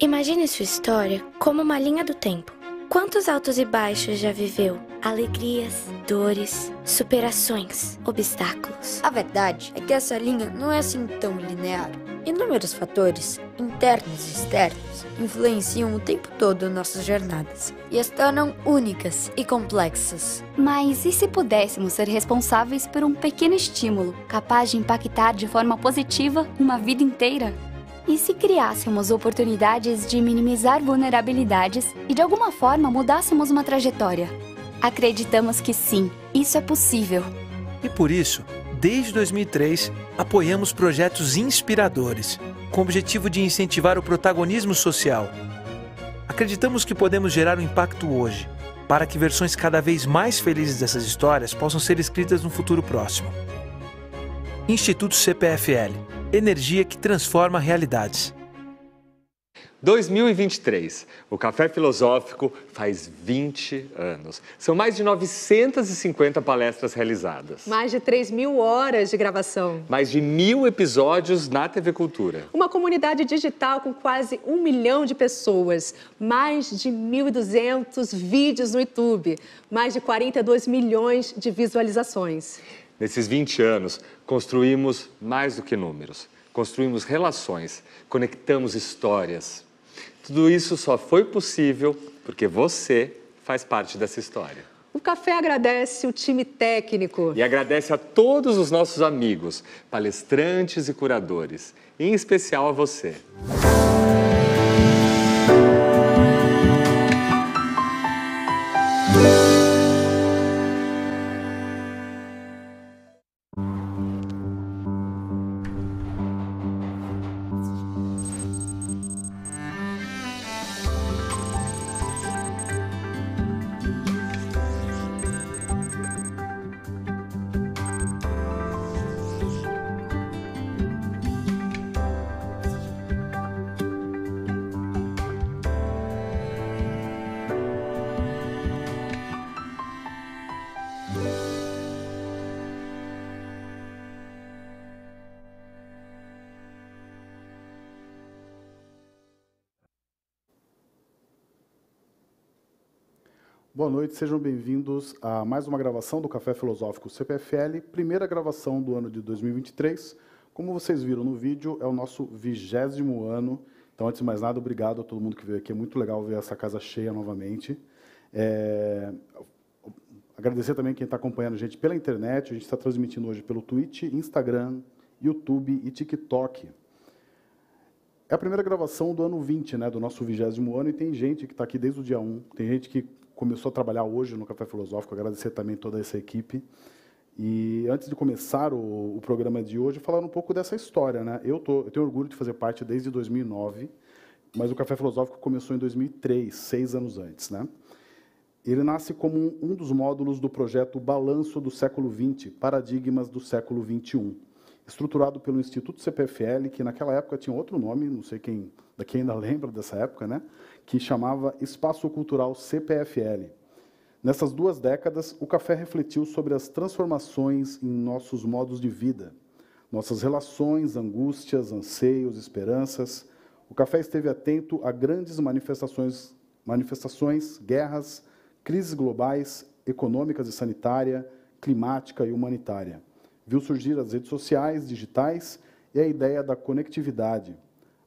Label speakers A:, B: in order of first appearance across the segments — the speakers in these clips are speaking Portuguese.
A: Imagine sua história como uma linha do tempo. Quantos altos e baixos já viveu? alegrias, dores, superações, obstáculos. A verdade é que
B: essa linha não é assim tão linear. Inúmeros fatores, internos e externos, influenciam o tempo todo nossas jornadas e as tornam únicas e complexas. Mas e se pudéssemos ser responsáveis por um pequeno estímulo capaz de impactar de forma positiva uma vida inteira? E se criássemos oportunidades de minimizar vulnerabilidades e de alguma forma mudássemos uma trajetória,
C: Acreditamos que sim, isso é possível.
D: E por isso, desde 2003, apoiamos projetos inspiradores, com o objetivo de incentivar o protagonismo social. Acreditamos que podemos gerar um impacto hoje, para que versões cada vez mais felizes dessas histórias possam ser escritas no futuro próximo. Instituto CPFL Energia que transforma realidades.
E: 2023, o Café Filosófico faz 20 anos. São mais de 950 palestras realizadas.
F: Mais de 3 mil horas de gravação.
E: Mais de mil episódios na TV Cultura.
F: Uma comunidade digital com quase um milhão de pessoas. Mais de 1.200 vídeos no YouTube. Mais de 42 milhões de visualizações.
E: Nesses 20 anos, construímos mais do que números. Construímos relações, conectamos histórias, tudo isso só foi possível porque você faz parte dessa história.
F: O café agradece o time técnico. E
E: agradece a todos os nossos amigos, palestrantes e curadores, em especial a você.
C: noite, sejam bem-vindos a mais uma gravação do Café Filosófico CPFL, primeira gravação do ano de 2023. Como vocês viram no vídeo, é o nosso vigésimo ano. Então, antes de mais nada, obrigado a todo mundo que veio aqui. É muito legal ver essa casa cheia novamente. É... Agradecer também quem está acompanhando a gente pela internet. A gente está transmitindo hoje pelo Twitch, Instagram, YouTube e TikTok. É a primeira gravação do ano 20, né, do nosso vigésimo ano, e tem gente que está aqui desde o dia 1, tem gente que começou a trabalhar hoje no Café Filosófico, agradecer também toda essa equipe. E antes de começar o, o programa de hoje, falar um pouco dessa história. Né? Eu, tô, eu tenho orgulho de fazer parte desde 2009, mas o Café Filosófico começou em 2003, seis anos antes. Né? Ele nasce como um dos módulos do projeto Balanço do Século XX, Paradigmas do Século XXI, estruturado pelo Instituto CPFL, que naquela época tinha outro nome, não sei quem daqui ainda lembra dessa época, né? que chamava Espaço Cultural CPFL. Nessas duas décadas, o café refletiu sobre as transformações em nossos modos de vida, nossas relações, angústias, anseios, esperanças. O café esteve atento a grandes manifestações, manifestações, guerras, crises globais, econômicas e sanitária, climática e humanitária. Viu surgir as redes sociais, digitais e a ideia da conectividade,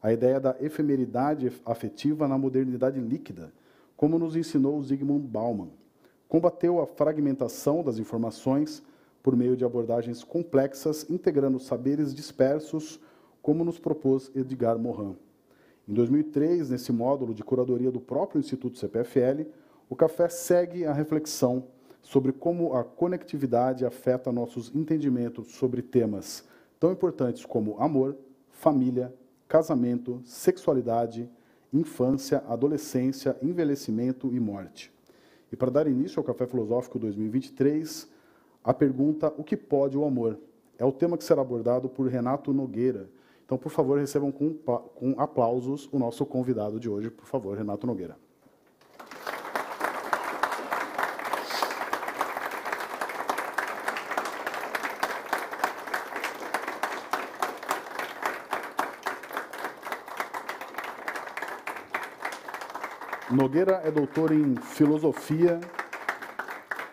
C: a ideia da efemeridade afetiva na modernidade líquida, como nos ensinou Zygmunt Bauman. Combateu a fragmentação das informações por meio de abordagens complexas, integrando saberes dispersos, como nos propôs Edgar Morin. Em 2003, nesse módulo de curadoria do próprio Instituto CPFL, o café segue a reflexão sobre como a conectividade afeta nossos entendimentos sobre temas tão importantes como amor, família casamento, sexualidade, infância, adolescência, envelhecimento e morte. E para dar início ao Café Filosófico 2023, a pergunta O que pode o amor? É o tema que será abordado por Renato Nogueira. Então, por favor, recebam com, com aplausos o nosso convidado de hoje, por favor, Renato Nogueira. Nogueira é doutor em filosofia,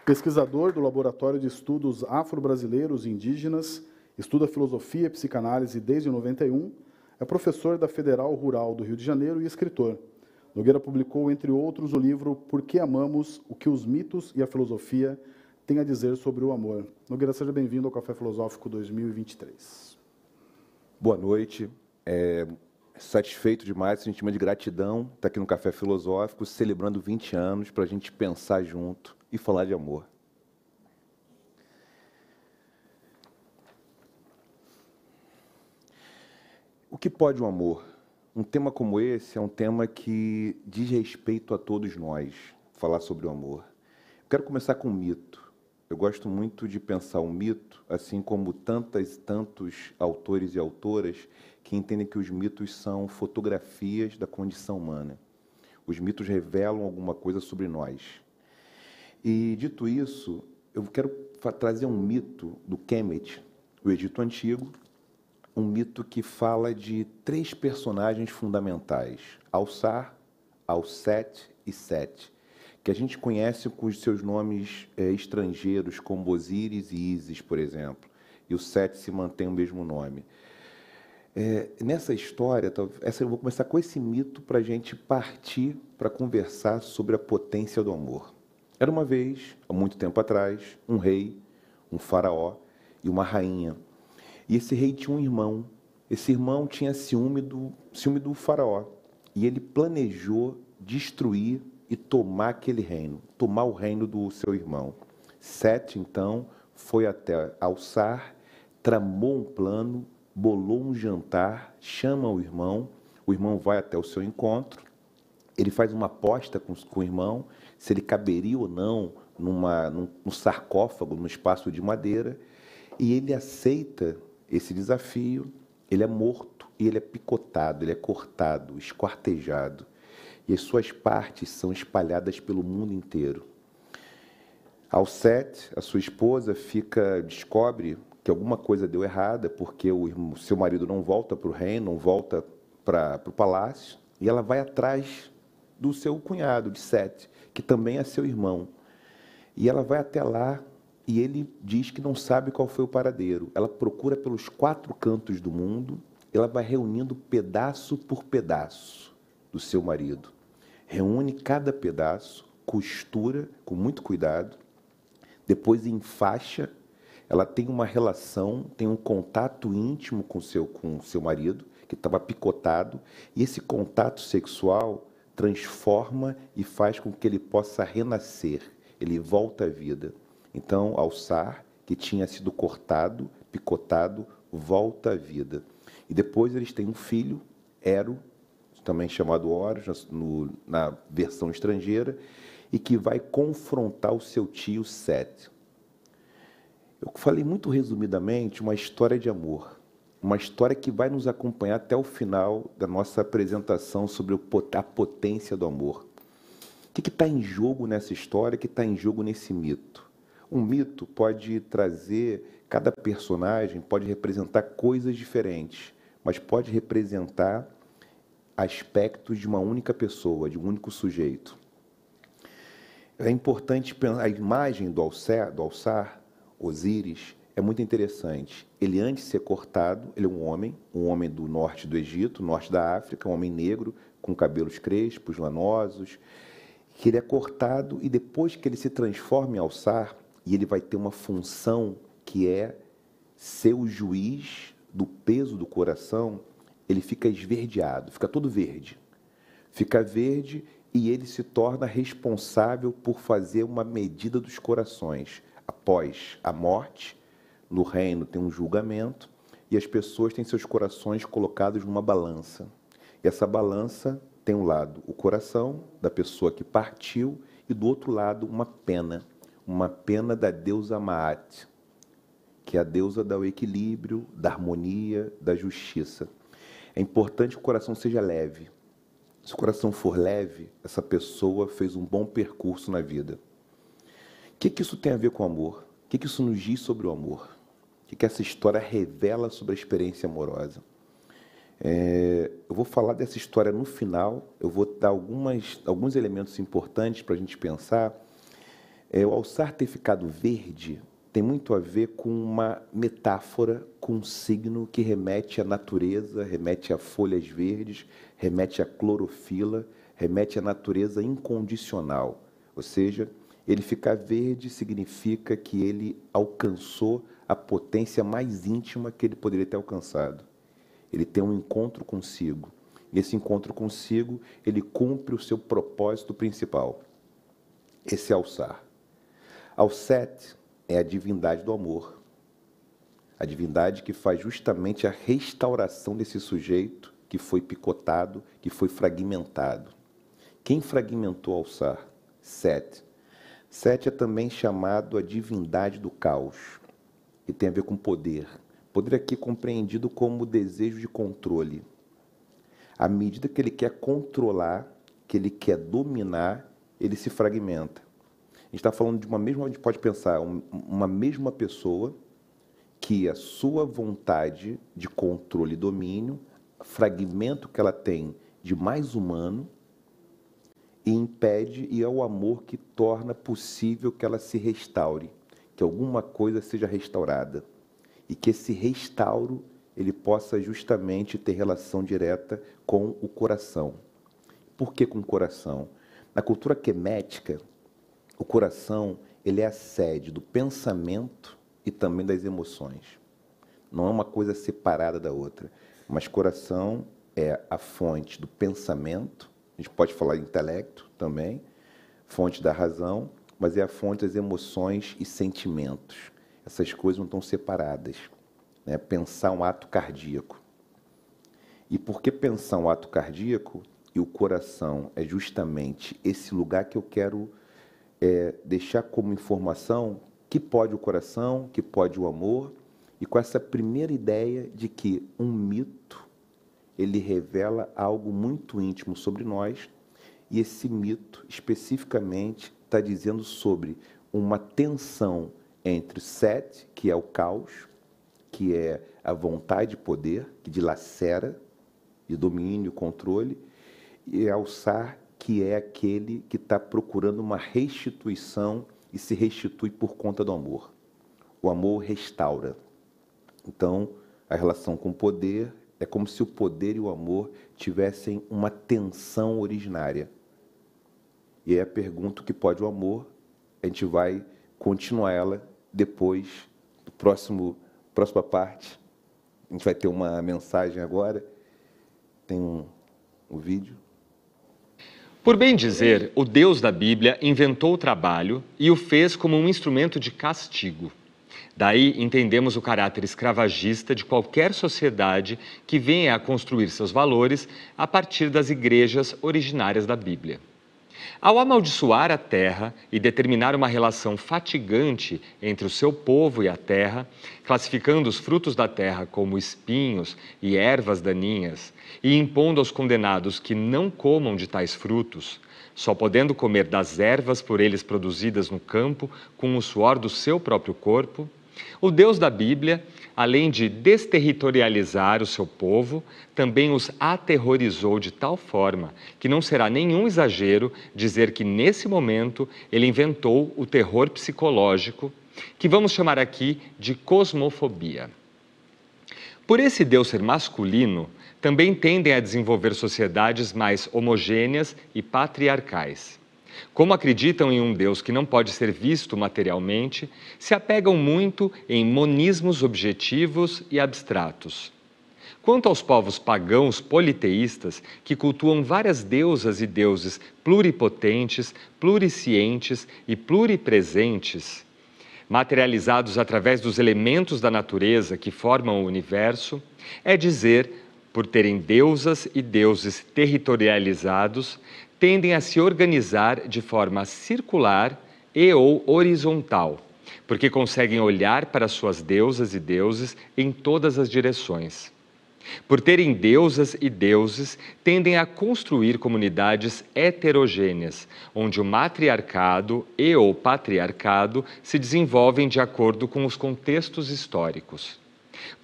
C: pesquisador do Laboratório de Estudos Afro-Brasileiros e Indígenas, estuda filosofia e psicanálise desde 91, é professor da Federal Rural do Rio de Janeiro e escritor. Nogueira publicou, entre outros, o livro Por que Amamos? O que os mitos e a filosofia têm a dizer sobre o amor. Nogueira, seja bem-vindo ao Café Filosófico 2023.
G: Boa noite. É satisfeito demais, sentimento de gratidão, tá aqui no Café Filosófico, celebrando 20 anos para a gente pensar junto e falar de amor. O que pode o um amor? Um tema como esse é um tema que diz respeito a todos nós, falar sobre o amor. Eu quero começar com um mito. Eu gosto muito de pensar o um mito, assim como tantas e tantos autores e autoras que entendem que os mitos são fotografias da condição humana. Os mitos revelam alguma coisa sobre nós. E, dito isso, eu quero trazer um mito do Kemet, o Egito Antigo, um mito que fala de três personagens fundamentais, Alçar, Alset e Set, que a gente conhece com os seus nomes é, estrangeiros, como Osíris e Ísis, por exemplo, e o Set se mantém o mesmo nome. É, nessa história, essa, eu vou começar com esse mito para a gente partir para conversar sobre a potência do amor. Era uma vez, há muito tempo atrás, um rei, um faraó e uma rainha. E esse rei tinha um irmão. Esse irmão tinha ciúme do, ciúme do faraó. E ele planejou destruir e tomar aquele reino, tomar o reino do seu irmão. Sete, então, foi até Alçar, tramou um plano bolou um jantar, chama o irmão, o irmão vai até o seu encontro, ele faz uma aposta com, com o irmão, se ele caberia ou não numa, num, num sarcófago, num espaço de madeira, e ele aceita esse desafio, ele é morto e ele é picotado, ele é cortado, esquartejado, e as suas partes são espalhadas pelo mundo inteiro. Ao sete, a sua esposa fica descobre que alguma coisa deu errada, porque o seu marido não volta para o reino, não volta para o palácio, e ela vai atrás do seu cunhado de Sete, que também é seu irmão. E ela vai até lá e ele diz que não sabe qual foi o paradeiro. Ela procura pelos quatro cantos do mundo, ela vai reunindo pedaço por pedaço do seu marido. Reúne cada pedaço, costura com muito cuidado, depois enfaixa ela tem uma relação, tem um contato íntimo com seu com seu marido que estava picotado e esse contato sexual transforma e faz com que ele possa renascer, ele volta à vida. Então, Alçar, que tinha sido cortado, picotado, volta à vida. E depois eles têm um filho, Ero, também chamado Horus, na versão estrangeira, e que vai confrontar o seu tio Set. Eu falei muito resumidamente uma história de amor, uma história que vai nos acompanhar até o final da nossa apresentação sobre a potência do amor. O que está em jogo nessa história, o que está em jogo nesse mito? Um mito pode trazer, cada personagem pode representar coisas diferentes, mas pode representar aspectos de uma única pessoa, de um único sujeito. É importante pensar, a imagem do alçar, do alçar Osíris, é muito interessante. Ele, antes de ser cortado, ele é um homem, um homem do norte do Egito, norte da África, um homem negro, com cabelos crespos, lanosos, que ele é cortado e depois que ele se transforma em alçar, e ele vai ter uma função que é ser o juiz do peso do coração, ele fica esverdeado, fica todo verde. Fica verde e ele se torna responsável por fazer uma medida dos corações após a morte, no reino tem um julgamento e as pessoas têm seus corações colocados numa balança. E essa balança tem um lado o coração da pessoa que partiu e do outro lado uma pena, uma pena da deusa Maat, que é a deusa do equilíbrio, da harmonia, da justiça. É importante que o coração seja leve. Se o coração for leve, essa pessoa fez um bom percurso na vida. O que, que isso tem a ver com o amor? O que, que isso nos diz sobre o amor? O que, que essa história revela sobre a experiência amorosa? É, eu vou falar dessa história no final, eu vou dar algumas, alguns elementos importantes para a gente pensar. É, o alçar ter ficado verde tem muito a ver com uma metáfora, com um signo que remete à natureza, remete a folhas verdes, remete à clorofila, remete à natureza incondicional. Ou seja, ele ficar verde significa que ele alcançou a potência mais íntima que ele poderia ter alcançado. Ele tem um encontro consigo. E esse encontro consigo, ele cumpre o seu propósito principal. Esse alçar. Alcete é a divindade do amor. A divindade que faz justamente a restauração desse sujeito que foi picotado, que foi fragmentado. Quem fragmentou Alçar? Sete. Sete é também chamado a divindade do caos, e tem a ver com poder. Poder aqui compreendido como desejo de controle. À medida que ele quer controlar, que ele quer dominar, ele se fragmenta. A gente está falando de uma mesma, a gente pode pensar, uma mesma pessoa que a sua vontade de controle e domínio, fragmento que ela tem de mais humano, e impede, e é o amor que torna possível que ela se restaure, que alguma coisa seja restaurada e que esse restauro ele possa justamente ter relação direta com o coração. Por que com o coração? Na cultura quemética, o coração ele é a sede do pensamento e também das emoções. Não é uma coisa separada da outra, mas coração é a fonte do pensamento a gente pode falar intelecto também, fonte da razão, mas é a fonte das emoções e sentimentos. Essas coisas não estão separadas. Né? Pensar um ato cardíaco. E porque pensar um ato cardíaco e o coração é justamente esse lugar que eu quero é, deixar como informação que pode o coração, que pode o amor, e com essa primeira ideia de que um mito ele revela algo muito íntimo sobre nós, e esse mito especificamente está dizendo sobre uma tensão entre Sete, que é o caos, que é a vontade de poder, que dilacera, e domínio, controle, e alçar, que é aquele que está procurando uma restituição e se restitui por conta do amor. O amor restaura. Então, a relação com o poder é como se o poder e o amor tivessem uma tensão originária. E aí a pergunta que pode o amor, a gente vai continuar ela depois, do próximo, próxima parte. A gente vai ter
E: uma mensagem agora, tem um, um vídeo. Por bem dizer, o Deus da Bíblia inventou o trabalho e o fez como um instrumento de castigo. Daí entendemos o caráter escravagista de qualquer sociedade que venha a construir seus valores a partir das igrejas originárias da Bíblia. Ao amaldiçoar a terra e determinar uma relação fatigante entre o seu povo e a terra, classificando os frutos da terra como espinhos e ervas daninhas, e impondo aos condenados que não comam de tais frutos, só podendo comer das ervas por eles produzidas no campo com o suor do seu próprio corpo, o Deus da Bíblia, além de desterritorializar o seu povo, também os aterrorizou de tal forma que não será nenhum exagero dizer que, nesse momento, ele inventou o terror psicológico, que vamos chamar aqui de cosmofobia. Por esse Deus ser masculino, também tendem a desenvolver sociedades mais homogêneas e patriarcais. Como acreditam em um Deus que não pode ser visto materialmente, se apegam muito em monismos objetivos e abstratos. Quanto aos povos pagãos politeístas, que cultuam várias deusas e deuses pluripotentes, pluricientes e pluripresentes, materializados através dos elementos da natureza que formam o universo, é dizer, por terem deusas e deuses territorializados, tendem a se organizar de forma circular e ou horizontal, porque conseguem olhar para suas deusas e deuses em todas as direções. Por terem deusas e deuses, tendem a construir comunidades heterogêneas, onde o matriarcado e o patriarcado se desenvolvem de acordo com os contextos históricos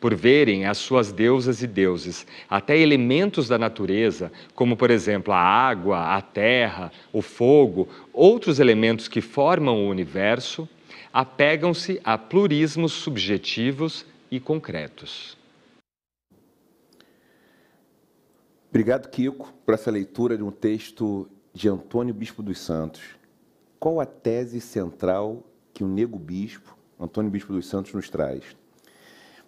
E: por verem as suas deusas e deuses, até elementos da natureza, como por exemplo a água, a terra, o fogo, outros elementos que formam o universo, apegam-se a plurismos subjetivos e concretos.
G: Obrigado, Kiko, por essa leitura de um texto de Antônio Bispo dos Santos. Qual a tese central que o nego bispo, Antônio Bispo dos Santos, nos traz?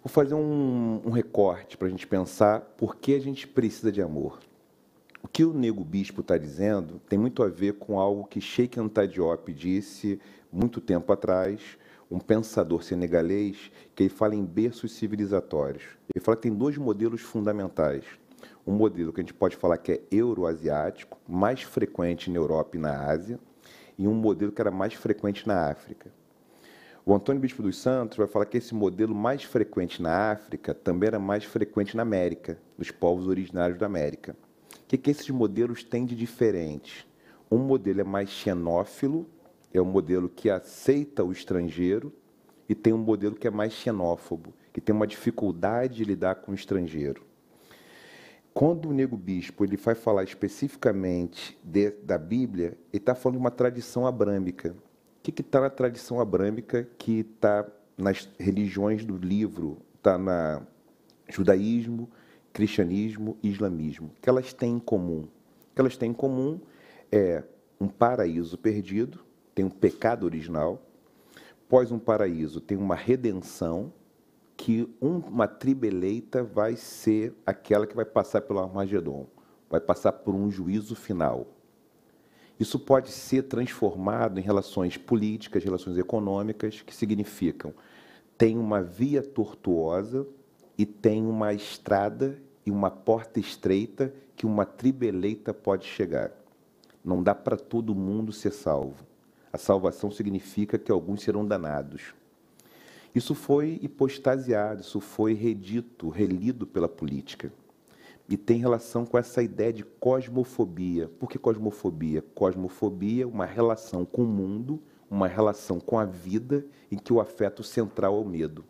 G: Vou fazer um, um recorte para a gente pensar por que a gente precisa de amor. O que o Nego Bispo está dizendo tem muito a ver com algo que Sheikh Anta Diop disse muito tempo atrás, um pensador senegalês, que ele fala em berços civilizatórios. Ele fala que tem dois modelos fundamentais. Um modelo que a gente pode falar que é euroasiático, mais frequente na Europa e na Ásia, e um modelo que era mais frequente na África. O Antônio Bispo dos Santos vai falar que esse modelo mais frequente na África também era mais frequente na América, nos povos originários da América. O que, que esses modelos têm de diferente? Um modelo é mais xenófilo, é um modelo que aceita o estrangeiro, e tem um modelo que é mais xenófobo, que tem uma dificuldade de lidar com o estrangeiro. Quando o nego bispo ele vai falar especificamente de, da Bíblia, ele está falando de uma tradição abrâmica que está na tradição abrâmica, que está nas religiões do livro, está na judaísmo, cristianismo e islamismo, que elas têm em comum? que elas têm em comum é um paraíso perdido, tem um pecado original, pós um paraíso tem uma redenção, que uma tribo eleita vai ser aquela que vai passar pelo Armagedon, vai passar por um juízo final. Isso pode ser transformado em relações políticas, relações econômicas, que significam tem uma via tortuosa e tem uma estrada e uma porta estreita que uma tribo eleita pode chegar. Não dá para todo mundo ser salvo. A salvação significa que alguns serão danados. Isso foi hipostasiado, isso foi redito, relido pela política e tem relação com essa ideia de cosmofobia. Por que cosmofobia? Cosmofobia é uma relação com o mundo, uma relação com a vida, em que o afeto central é o medo.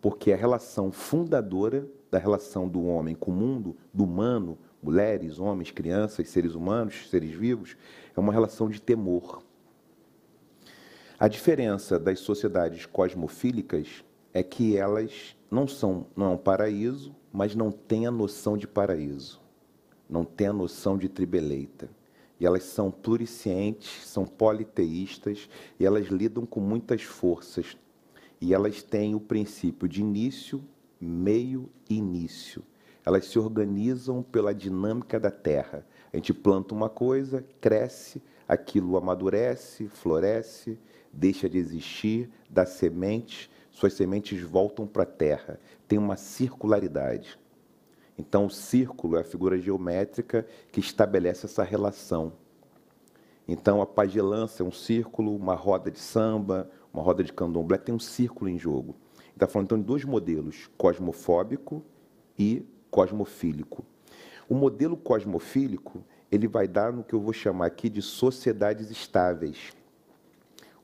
G: Porque é a relação fundadora da relação do homem com o mundo, do humano, mulheres, homens, crianças, seres humanos, seres vivos, é uma relação de temor. A diferença das sociedades cosmofílicas é que elas não são não é um paraíso, mas não tem a noção de paraíso, não tem a noção de tribeleita. E elas são pluricientes, são politeístas, e elas lidam com muitas forças. E elas têm o princípio de início, meio e início. Elas se organizam pela dinâmica da terra. A gente planta uma coisa, cresce, aquilo amadurece, floresce, deixa de existir, dá semente, suas sementes voltam para a terra, tem uma circularidade. Então, o círculo é a figura geométrica que estabelece essa relação. Então, a pagelança é um círculo, uma roda de samba, uma roda de candomblé, tem um círculo em jogo. Está falando, então, de dois modelos, cosmofóbico e cosmofílico. O modelo cosmofílico ele vai dar no que eu vou chamar aqui de sociedades estáveis.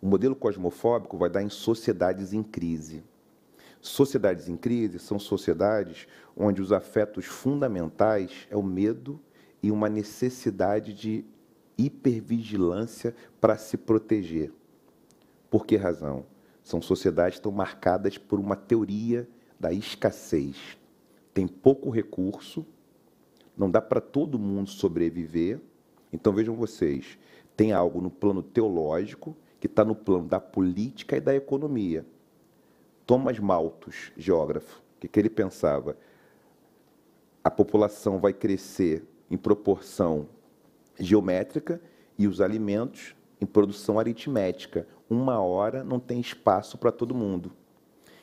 G: O modelo cosmofóbico vai dar em sociedades em crise. Sociedades em crise são sociedades onde os afetos fundamentais é o medo e uma necessidade de hipervigilância para se proteger. Por que razão? São sociedades que estão marcadas por uma teoria da escassez. Tem pouco recurso, não dá para todo mundo sobreviver. Então vejam vocês, tem algo no plano teológico que está no plano da política e da economia. Thomas Malthus, geógrafo, o que, que ele pensava? A população vai crescer em proporção geométrica e os alimentos em produção aritmética. Uma hora não tem espaço para todo mundo.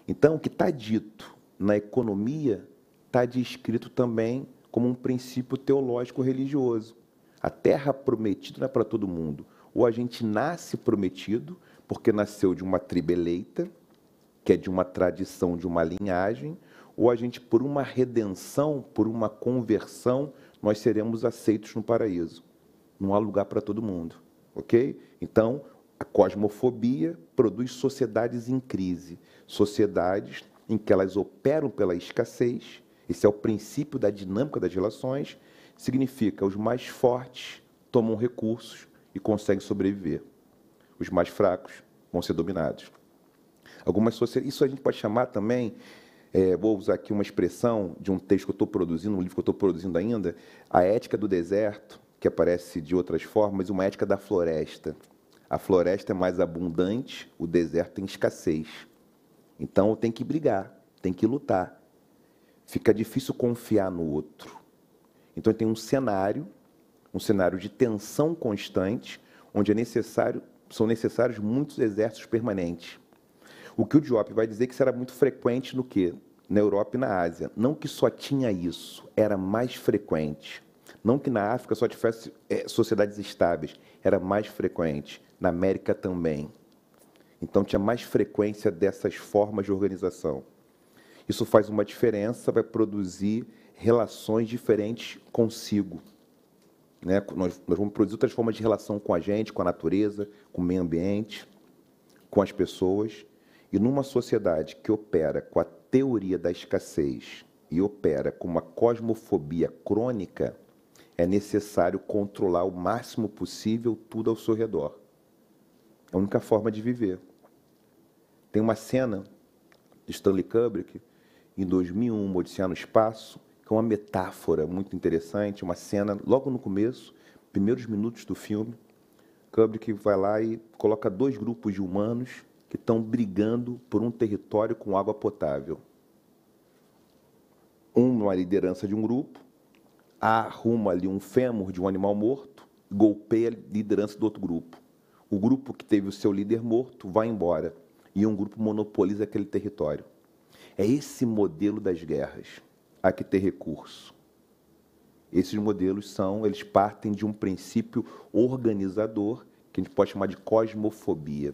G: Então, o que está dito na economia está descrito também como um princípio teológico religioso. A terra prometida não é para todo mundo. Ou a gente nasce prometido, porque nasceu de uma tribo eleita, que é de uma tradição, de uma linhagem, ou a gente, por uma redenção, por uma conversão, nós seremos aceitos no paraíso. Não há lugar para todo mundo, ok? Então, a cosmofobia produz sociedades em crise, sociedades em que elas operam pela escassez, esse é o princípio da dinâmica das relações, significa os mais fortes tomam recursos e conseguem sobreviver. Os mais fracos vão ser dominados algumas sociedades. Isso a gente pode chamar também, é, vou usar aqui uma expressão de um texto que eu estou produzindo, um livro que eu estou produzindo ainda, a ética do deserto, que aparece de outras formas, uma ética da floresta. A floresta é mais abundante, o deserto tem escassez. Então tem que brigar, tem que lutar. Fica difícil confiar no outro. Então tem um cenário, um cenário de tensão constante, onde é necessário, são necessários muitos exércitos permanentes. O que o Diop vai dizer é que isso era muito frequente no quê? Na Europa e na Ásia. Não que só tinha isso, era mais frequente. Não que na África só tivesse é, sociedades estáveis, era mais frequente. Na América também. Então tinha mais frequência dessas formas de organização. Isso faz uma diferença, vai produzir relações diferentes consigo. Né? Nós, nós, vamos produzir outras formas de relação com a gente, com a natureza, com o meio ambiente, com as pessoas. E numa sociedade que opera com a teoria da escassez e opera com uma cosmofobia crônica, é necessário controlar o máximo possível tudo ao seu redor. É a única forma de viver. Tem uma cena de Stanley Kubrick, em 2001, Uma Odisseia no Espaço, que é uma metáfora muito interessante, uma cena logo no começo, primeiros minutos do filme, Kubrick vai lá e coloca dois grupos de humanos que estão brigando por um território com água potável. Uma liderança de um grupo arruma ali um fêmur de um animal morto, golpeia a liderança do outro grupo. O grupo que teve o seu líder morto vai embora e um grupo monopoliza aquele território. É esse modelo das guerras a que ter recurso. Esses modelos são, eles partem de um princípio organizador que a gente pode chamar de cosmofobia.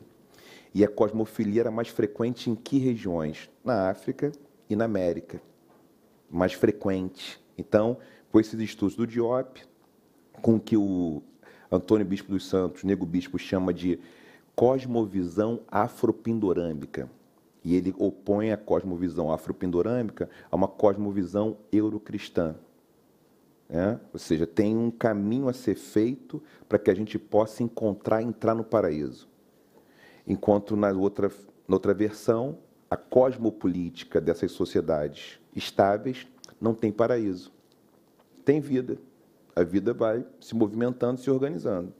G: E a cosmofilia era mais frequente em que regiões? Na África e na América. Mais frequente. Então, com esses estudos do Diop, com o que o Antônio Bispo dos Santos, Nego Bispo, chama de cosmovisão afropindorâmica. E ele opõe a cosmovisão afropindorâmica a uma cosmovisão eurocristã. É? Ou seja, tem um caminho a ser feito para que a gente possa encontrar entrar no paraíso enquanto na outra, na outra versão, a cosmopolítica dessas sociedades estáveis não tem paraíso, tem vida. A vida vai se movimentando, se organizando.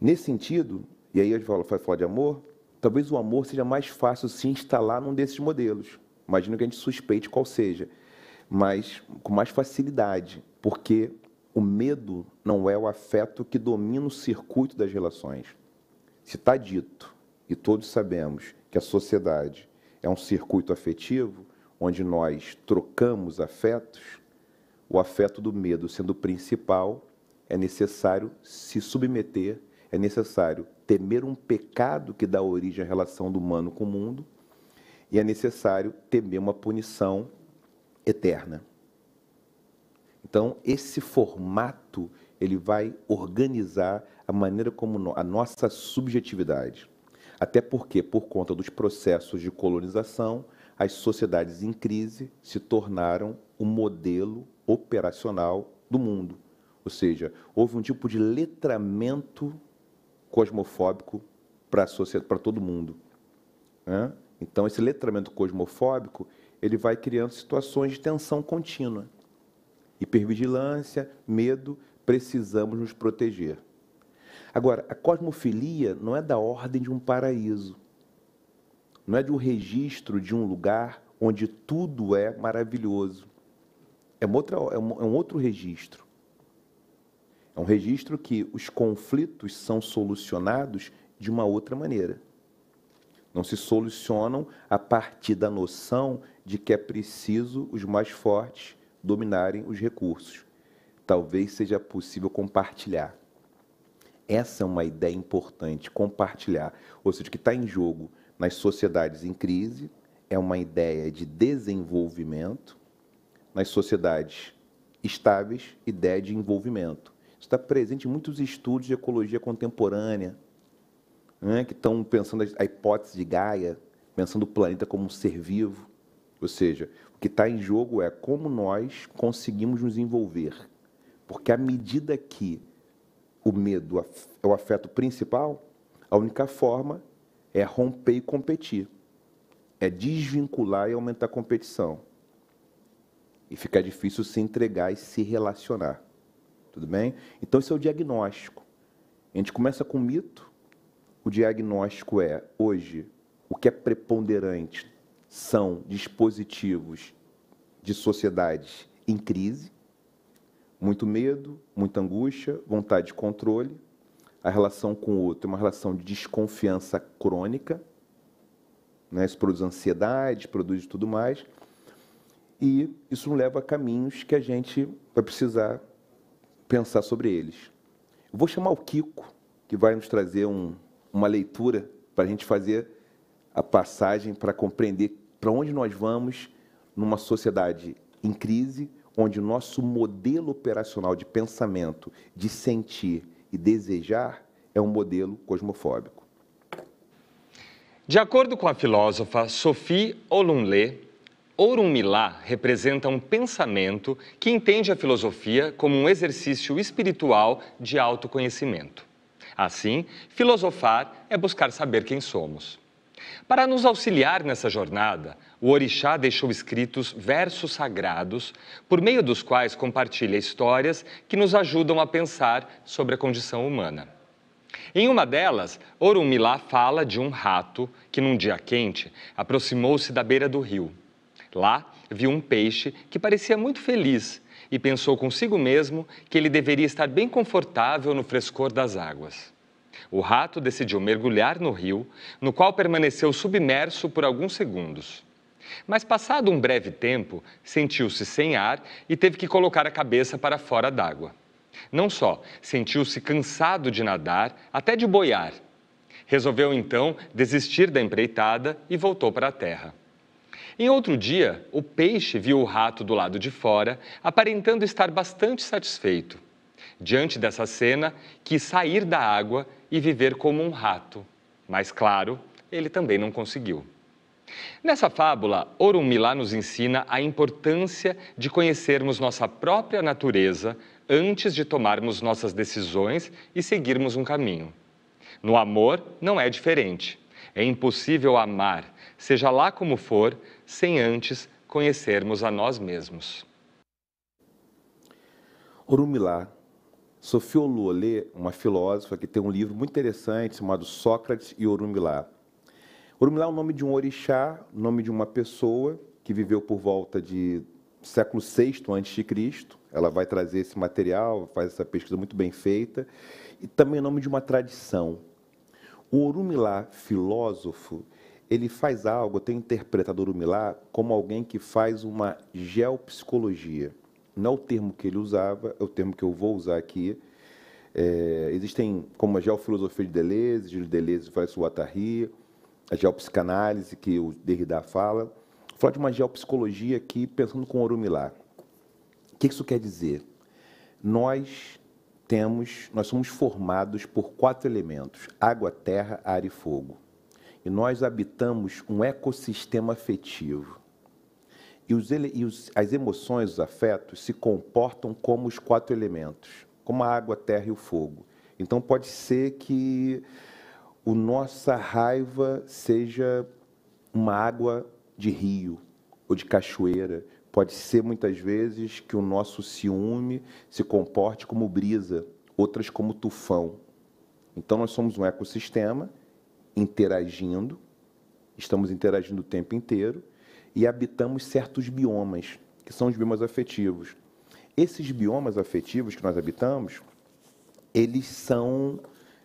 G: Nesse sentido, e aí a gente vai falar de amor, talvez o amor seja mais fácil se instalar num desses modelos. Imagino que a gente suspeite qual seja, mas com mais facilidade, porque o medo não é o afeto que domina o circuito das relações. Se está dito, e todos sabemos, que a sociedade é um circuito afetivo, onde nós trocamos afetos, o afeto do medo sendo o principal, é necessário se submeter, é necessário temer um pecado que dá origem à relação do humano com o mundo, e é necessário temer uma punição eterna. Então, esse formato ele vai organizar a maneira como a nossa subjetividade. Até porque, por conta dos processos de colonização, as sociedades em crise se tornaram o modelo operacional do mundo. Ou seja, houve um tipo de letramento cosmofóbico para todo mundo. Então, esse letramento cosmofóbico ele vai criando situações de tensão contínua. Hipervigilância, medo, precisamos nos proteger. Agora, a cosmofilia não é da ordem de um paraíso, não é de um registro de um lugar onde tudo é maravilhoso. É, outra, é, é um outro registro. É um registro que os conflitos são solucionados de uma outra maneira. Não se solucionam a partir da noção de que é preciso os mais fortes dominarem os recursos. Talvez seja possível compartilhar. Essa é uma ideia importante, compartilhar. Ou seja, o que está em jogo nas sociedades em crise é uma ideia de desenvolvimento, nas sociedades estáveis, ideia de envolvimento. Isso está presente em muitos estudos de ecologia contemporânea, né, que estão pensando a hipótese de Gaia, pensando o planeta como um ser vivo. Ou seja, o que está em jogo é como nós conseguimos nos envolver. Porque à medida que o medo é, é o afeto principal, a única forma é romper e competir. É desvincular e aumentar a competição. E fica difícil se entregar e se relacionar. Tudo bem? Então, esse é o diagnóstico. A gente começa com o mito. O diagnóstico é, hoje, o que é preponderante são dispositivos de sociedades em crise muito medo, muita angústia, vontade de controle. A relação com o outro é uma relação de desconfiança crônica. Né? Isso produz ansiedade, produz tudo mais. E isso leva a caminhos que a gente vai precisar pensar sobre eles. Eu vou chamar o Kiko, que vai nos trazer um, uma leitura para a gente fazer a passagem para compreender para onde nós vamos numa sociedade em crise onde o nosso modelo operacional de pensamento, de sentir e desejar é um modelo cosmofóbico.
E: De acordo com a filósofa Sophie Olumlé, Orumilá representa um pensamento que entende a filosofia como um exercício espiritual de autoconhecimento. Assim, filosofar é buscar saber quem somos. Para nos auxiliar nessa jornada, o Orixá deixou escritos versos sagrados, por meio dos quais compartilha histórias que nos ajudam a pensar sobre a condição humana. Em uma delas, Orumilá fala de um rato que, num dia quente, aproximou-se da beira do rio. Lá, viu um peixe que parecia muito feliz e pensou consigo mesmo que ele deveria estar bem confortável no frescor das águas o rato decidiu mergulhar no rio, no qual permaneceu submerso por alguns segundos. Mas, passado um breve tempo, sentiu-se sem ar e teve que colocar a cabeça para fora d'água. Não só sentiu-se cansado de nadar, até de boiar. Resolveu então desistir da empreitada e voltou para a terra. Em outro dia, o peixe viu o rato do lado de fora, aparentando estar bastante satisfeito. Diante dessa cena, quis sair da água e viver como um rato. Mas, claro, ele também não conseguiu. Nessa fábula, Orumilá nos ensina a importância de conhecermos nossa própria natureza antes de tomarmos nossas decisões e seguirmos um caminho. No amor, não é diferente. É impossível amar, seja lá como for, sem antes conhecermos a nós mesmos.
G: Orumilá Sophie Ololê, uma filósofa que tem um livro muito interessante chamado Sócrates e Orumilá. Orumilá é o nome de um orixá, o nome de uma pessoa que viveu por volta de século VI a.C. Ela vai trazer esse material, faz essa pesquisa muito bem feita, e também é nome de uma tradição. O Orumilá, filósofo, ele faz algo, eu tenho interpretado Orumilá como alguém que faz uma geopsicologia. Não o termo que ele usava, é o termo que eu vou usar aqui. É, existem, como a geofilosofia de Deleuze, Gilles Deleuze faz o Atari, a geopsicanálise, que o Derrida fala. Vou falar de uma geopsicologia aqui, pensando com Orumilá. O que isso quer dizer? Nós temos, nós somos formados por quatro elementos: água, terra, ar e fogo. E nós habitamos um ecossistema afetivo. E, os, e os, as emoções, os afetos, se comportam como os quatro elementos, como a água, a terra e o fogo. Então, pode ser que a nossa raiva seja uma água de rio ou de cachoeira. Pode ser, muitas vezes, que o nosso ciúme se comporte como brisa, outras como tufão. Então, nós somos um ecossistema interagindo, estamos interagindo o tempo inteiro, e habitamos certos biomas, que são os biomas afetivos. Esses biomas afetivos que nós habitamos, eles são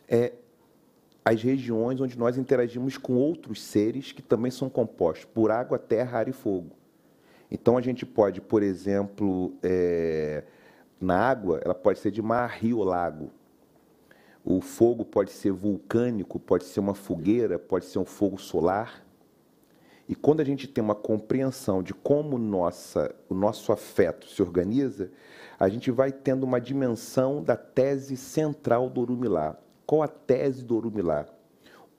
G: é, as regiões onde nós interagimos com outros seres que também são compostos por água, terra, ar e fogo. Então a gente pode, por exemplo, é, na água, ela pode ser de mar, rio, lago. O fogo pode ser vulcânico, pode ser uma fogueira, pode ser um fogo solar. E quando a gente tem uma compreensão de como nossa, o nosso afeto se organiza, a gente vai tendo uma dimensão da tese central do Urumilá. Qual a tese do Urumilá?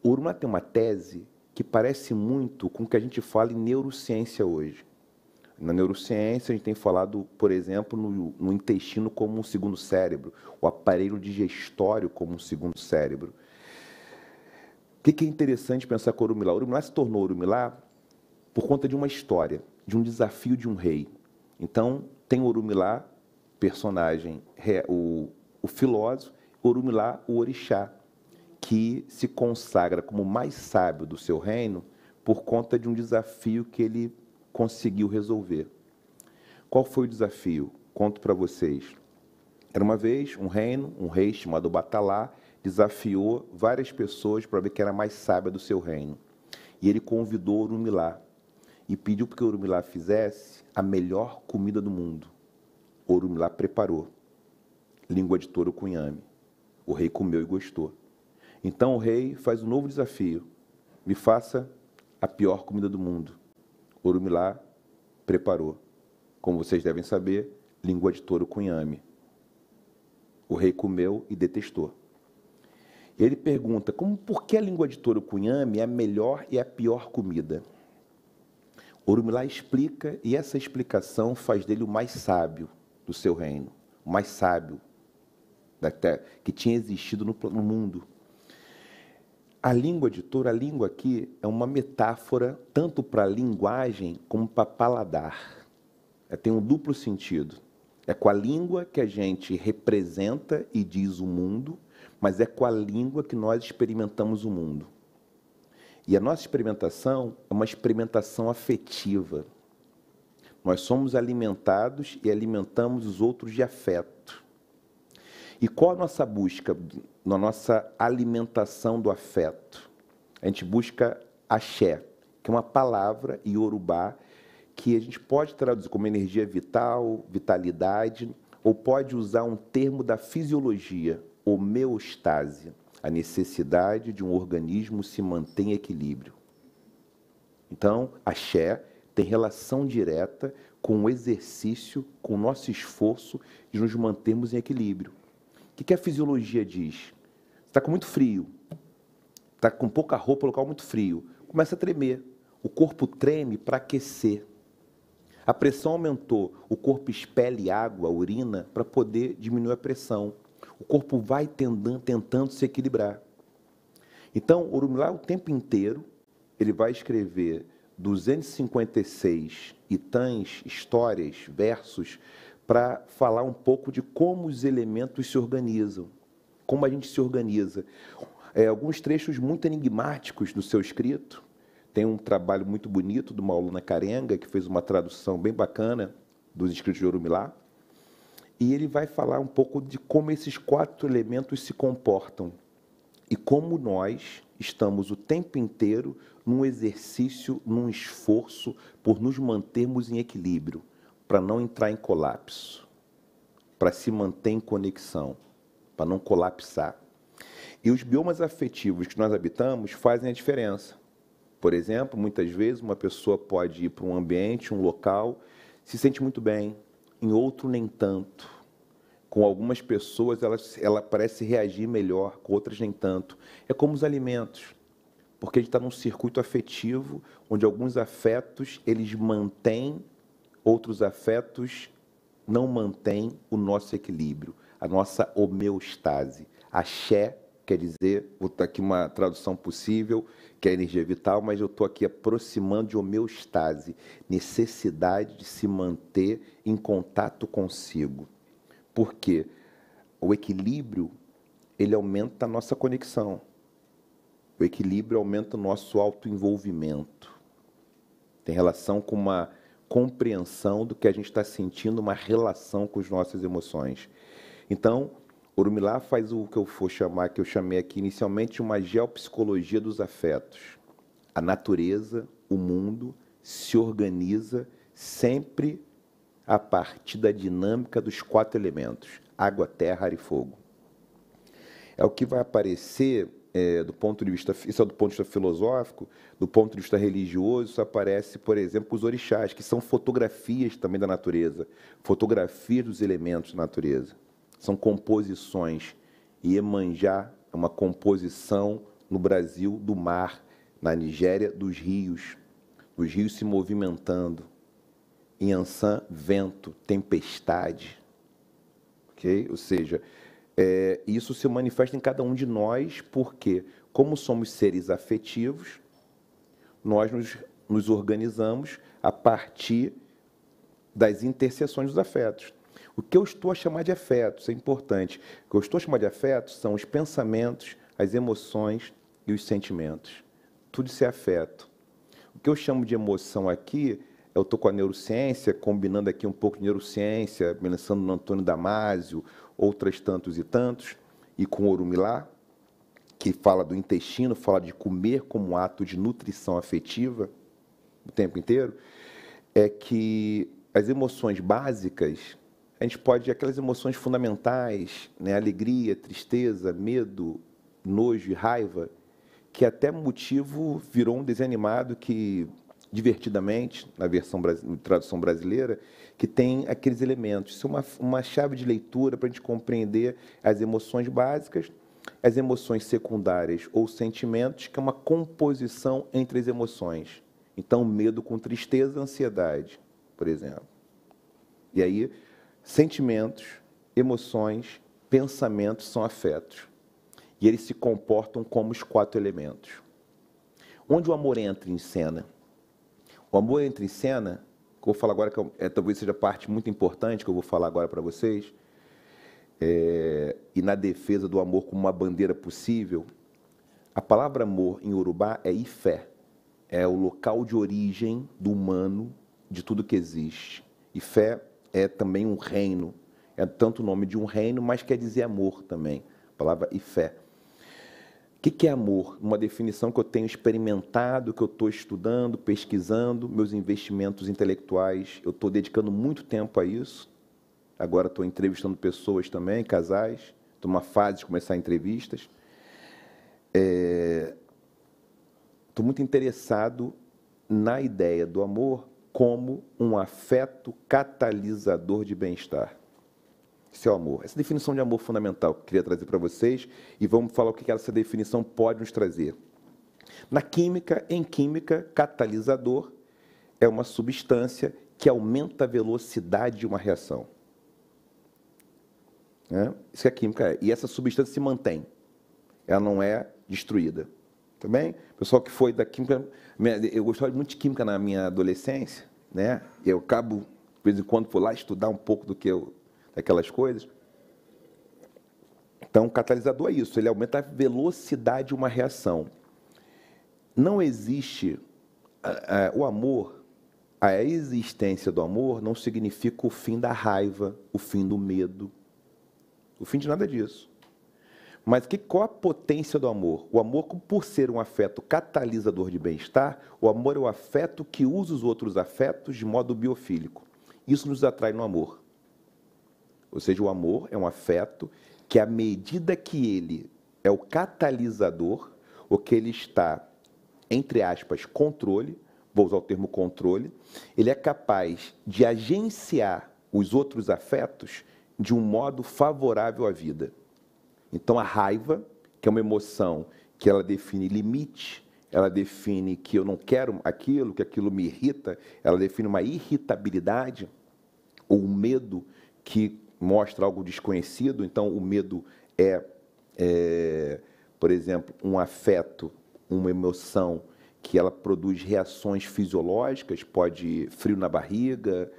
G: O Urumilá tem uma tese que parece muito com o que a gente fala em neurociência hoje. Na neurociência, a gente tem falado, por exemplo, no, no intestino como um segundo cérebro, o aparelho digestório como um segundo cérebro. O que, que, é interessante pensar com o Urumilá? O Urumilá se tornou Urumilá? por conta de uma história, de um desafio de um rei. Então, tem Orumilá, personagem, o, o filósofo, Orumilá, o orixá, que se consagra como o mais sábio do seu reino por conta de um desafio que ele conseguiu resolver. Qual foi o desafio? Conto para vocês. Era uma vez um reino, um rei chamado Batalá, desafiou várias pessoas para ver quem era mais sábia do seu reino. E ele convidou Orumilá e pediu que Orumilá fizesse a melhor comida do mundo. Orumilá preparou língua de touro com inhame. O rei comeu e gostou. Então o rei faz um novo desafio: me faça a pior comida do mundo. Orumilá preparou. Como vocês devem saber, língua de touro com inhame. O rei comeu e detestou. Ele pergunta: como por que a língua de touro com inhame é a melhor e a pior comida? Urumilá explica e essa explicação faz dele o mais sábio do seu reino, o mais sábio da terra, que tinha existido no, no mundo. A língua de touro, a língua aqui é uma metáfora tanto para linguagem como para paladar. É, tem um duplo sentido. É com a língua que a gente representa e diz o mundo, mas é com a língua que nós experimentamos o mundo. E a nossa experimentação é uma experimentação afetiva. Nós somos alimentados e alimentamos os outros de afeto. E qual a nossa busca na nossa alimentação do afeto? A gente busca axé, que é uma palavra iorubá que a gente pode traduzir como energia vital, vitalidade, ou pode usar um termo da fisiologia, homeostase a necessidade de um organismo se manter em equilíbrio. Então, axé tem relação direta com o exercício, com o nosso esforço de nos mantermos em equilíbrio. O que, a fisiologia diz? Está com muito frio, está com pouca roupa, local muito frio, começa a tremer. O corpo treme para aquecer. A pressão aumentou, o corpo expele água, urina, para poder diminuir a pressão. O corpo vai tentando, tentando se equilibrar. Então, Urumilá o tempo inteiro, ele vai escrever 256 itãs, histórias, versos, para falar um pouco de como os elementos se organizam, como a gente se organiza. É, alguns trechos muito enigmáticos do seu escrito. Tem um trabalho muito bonito de uma aluna carenga, que fez uma tradução bem bacana dos escritos de Urumilá. E ele vai falar um pouco de como esses quatro elementos se comportam e como nós estamos o tempo inteiro num exercício, num esforço por nos mantermos em equilíbrio, para não entrar em colapso, para se manter em conexão, para não colapsar. E os biomas afetivos que nós habitamos fazem a diferença. Por exemplo, muitas vezes uma pessoa pode ir para um ambiente, um local, se sente muito bem, em outro nem tanto. Com algumas pessoas ela, ela parece reagir melhor, com outras nem tanto. É como os alimentos, porque a gente está num circuito afetivo onde alguns afetos eles mantêm, outros afetos não mantêm o nosso equilíbrio, a nossa homeostase. Axé quer dizer, vou dar aqui uma tradução possível, que é a energia vital, mas eu estou aqui aproximando de homeostase, necessidade de se manter em contato consigo. Porque o equilíbrio ele aumenta a nossa conexão. O equilíbrio aumenta o nosso autoenvolvimento. Tem relação com uma compreensão do que a gente está sentindo, uma relação com as nossas emoções. Então, Urumilá faz o que eu for chamar, que eu chamei aqui inicialmente, uma geopsicologia dos afetos. A natureza, o mundo, se organiza sempre a partir da dinâmica dos quatro elementos: água, terra, ar e fogo. É o que vai aparecer é, do ponto de vista isso é do ponto de vista filosófico, do ponto de vista religioso, isso aparece, por exemplo, os orixás, que são fotografias também da natureza, fotografias dos elementos da natureza são composições. E Iemanjá é uma composição no Brasil do mar, na Nigéria dos rios, dos rios se movimentando. Inhansã, vento, tempestade. ok Ou seja, é, isso se manifesta em cada um de nós, porque, como somos seres afetivos, nós nos, nos organizamos a partir das interseções dos afetos. O que eu estou a chamar de afetos é importante. O que eu estou a chamar de afetos são os pensamentos, as emoções e os sentimentos. Tudo isso é afeto. O que eu chamo de emoção aqui, eu estou com a neurociência, combinando aqui um pouco de neurociência, pensando no Antônio Damasio, outras tantos e tantos, e com Orumilá, que fala do intestino, fala de comer como um ato de nutrição afetiva o tempo inteiro, é que as emoções básicas a gente pode, aquelas emoções fundamentais, né, alegria, tristeza, medo, nojo e raiva, que até motivo virou um desenho animado que, divertidamente, na versão tradução brasileira, que tem aqueles elementos. Isso é uma, uma chave de leitura para a gente compreender as emoções básicas, as emoções secundárias ou sentimentos, que é uma composição entre as emoções. Então, medo com tristeza, ansiedade, por exemplo. E aí Sentimentos, emoções, pensamentos são afetos. E eles se comportam como os quatro elementos. Onde o amor entra em cena? O amor entra em cena, que eu vou falar agora, que é, talvez seja parte muito importante que eu vou falar agora para vocês, é, e na defesa do amor como uma bandeira possível, a palavra amor em urubá é ifé. É o local de origem do humano, de tudo que existe. Ifé é também um reino. É tanto o nome de um reino, mas quer dizer amor também. A palavra e fé. O que, é amor? Uma definição que eu tenho experimentado, que eu estou estudando, pesquisando, meus investimentos intelectuais, eu estou dedicando muito tempo a isso. Agora estou entrevistando pessoas também, casais. Estou numa fase de começar entrevistas. Estou é... muito interessado na ideia do amor como um afeto catalisador de bem-estar. Esse é o amor. Essa definição de amor fundamental que eu queria trazer para vocês e vamos falar o que essa definição pode nos trazer. Na química, em química, catalisador é uma substância que aumenta a velocidade de uma reação. É? Isso é química. É. E essa substância se mantém. Ela não é destruída também. Pessoal que foi da química, eu gostava muito de química na minha adolescência, né? Eu acabo de vez em quando por lá estudar um pouco do que eu daquelas coisas. Então, o catalisador é isso, ele aumenta a velocidade de uma reação. Não existe o amor, a existência do amor não significa o fim da raiva, o fim do medo, o fim de nada disso. Mas que, qual a potência do amor? O amor, por ser um afeto catalisador de bem-estar, o amor é o afeto que usa os outros afetos de modo biofílico. Isso nos atrai no amor. Ou seja, o amor é um afeto que, à medida que ele é o catalisador, o que ele está, entre aspas, controle, vou usar o termo controle, ele é capaz de agenciar os outros afetos de um modo favorável à vida. Então, a raiva, que é uma emoção que ela define limite, ela define que eu não quero aquilo, que aquilo me irrita, ela define uma irritabilidade ou um medo que mostra algo desconhecido. Então, o medo é, é por exemplo, um afeto, uma emoção que ela produz reações fisiológicas, pode frio na barriga,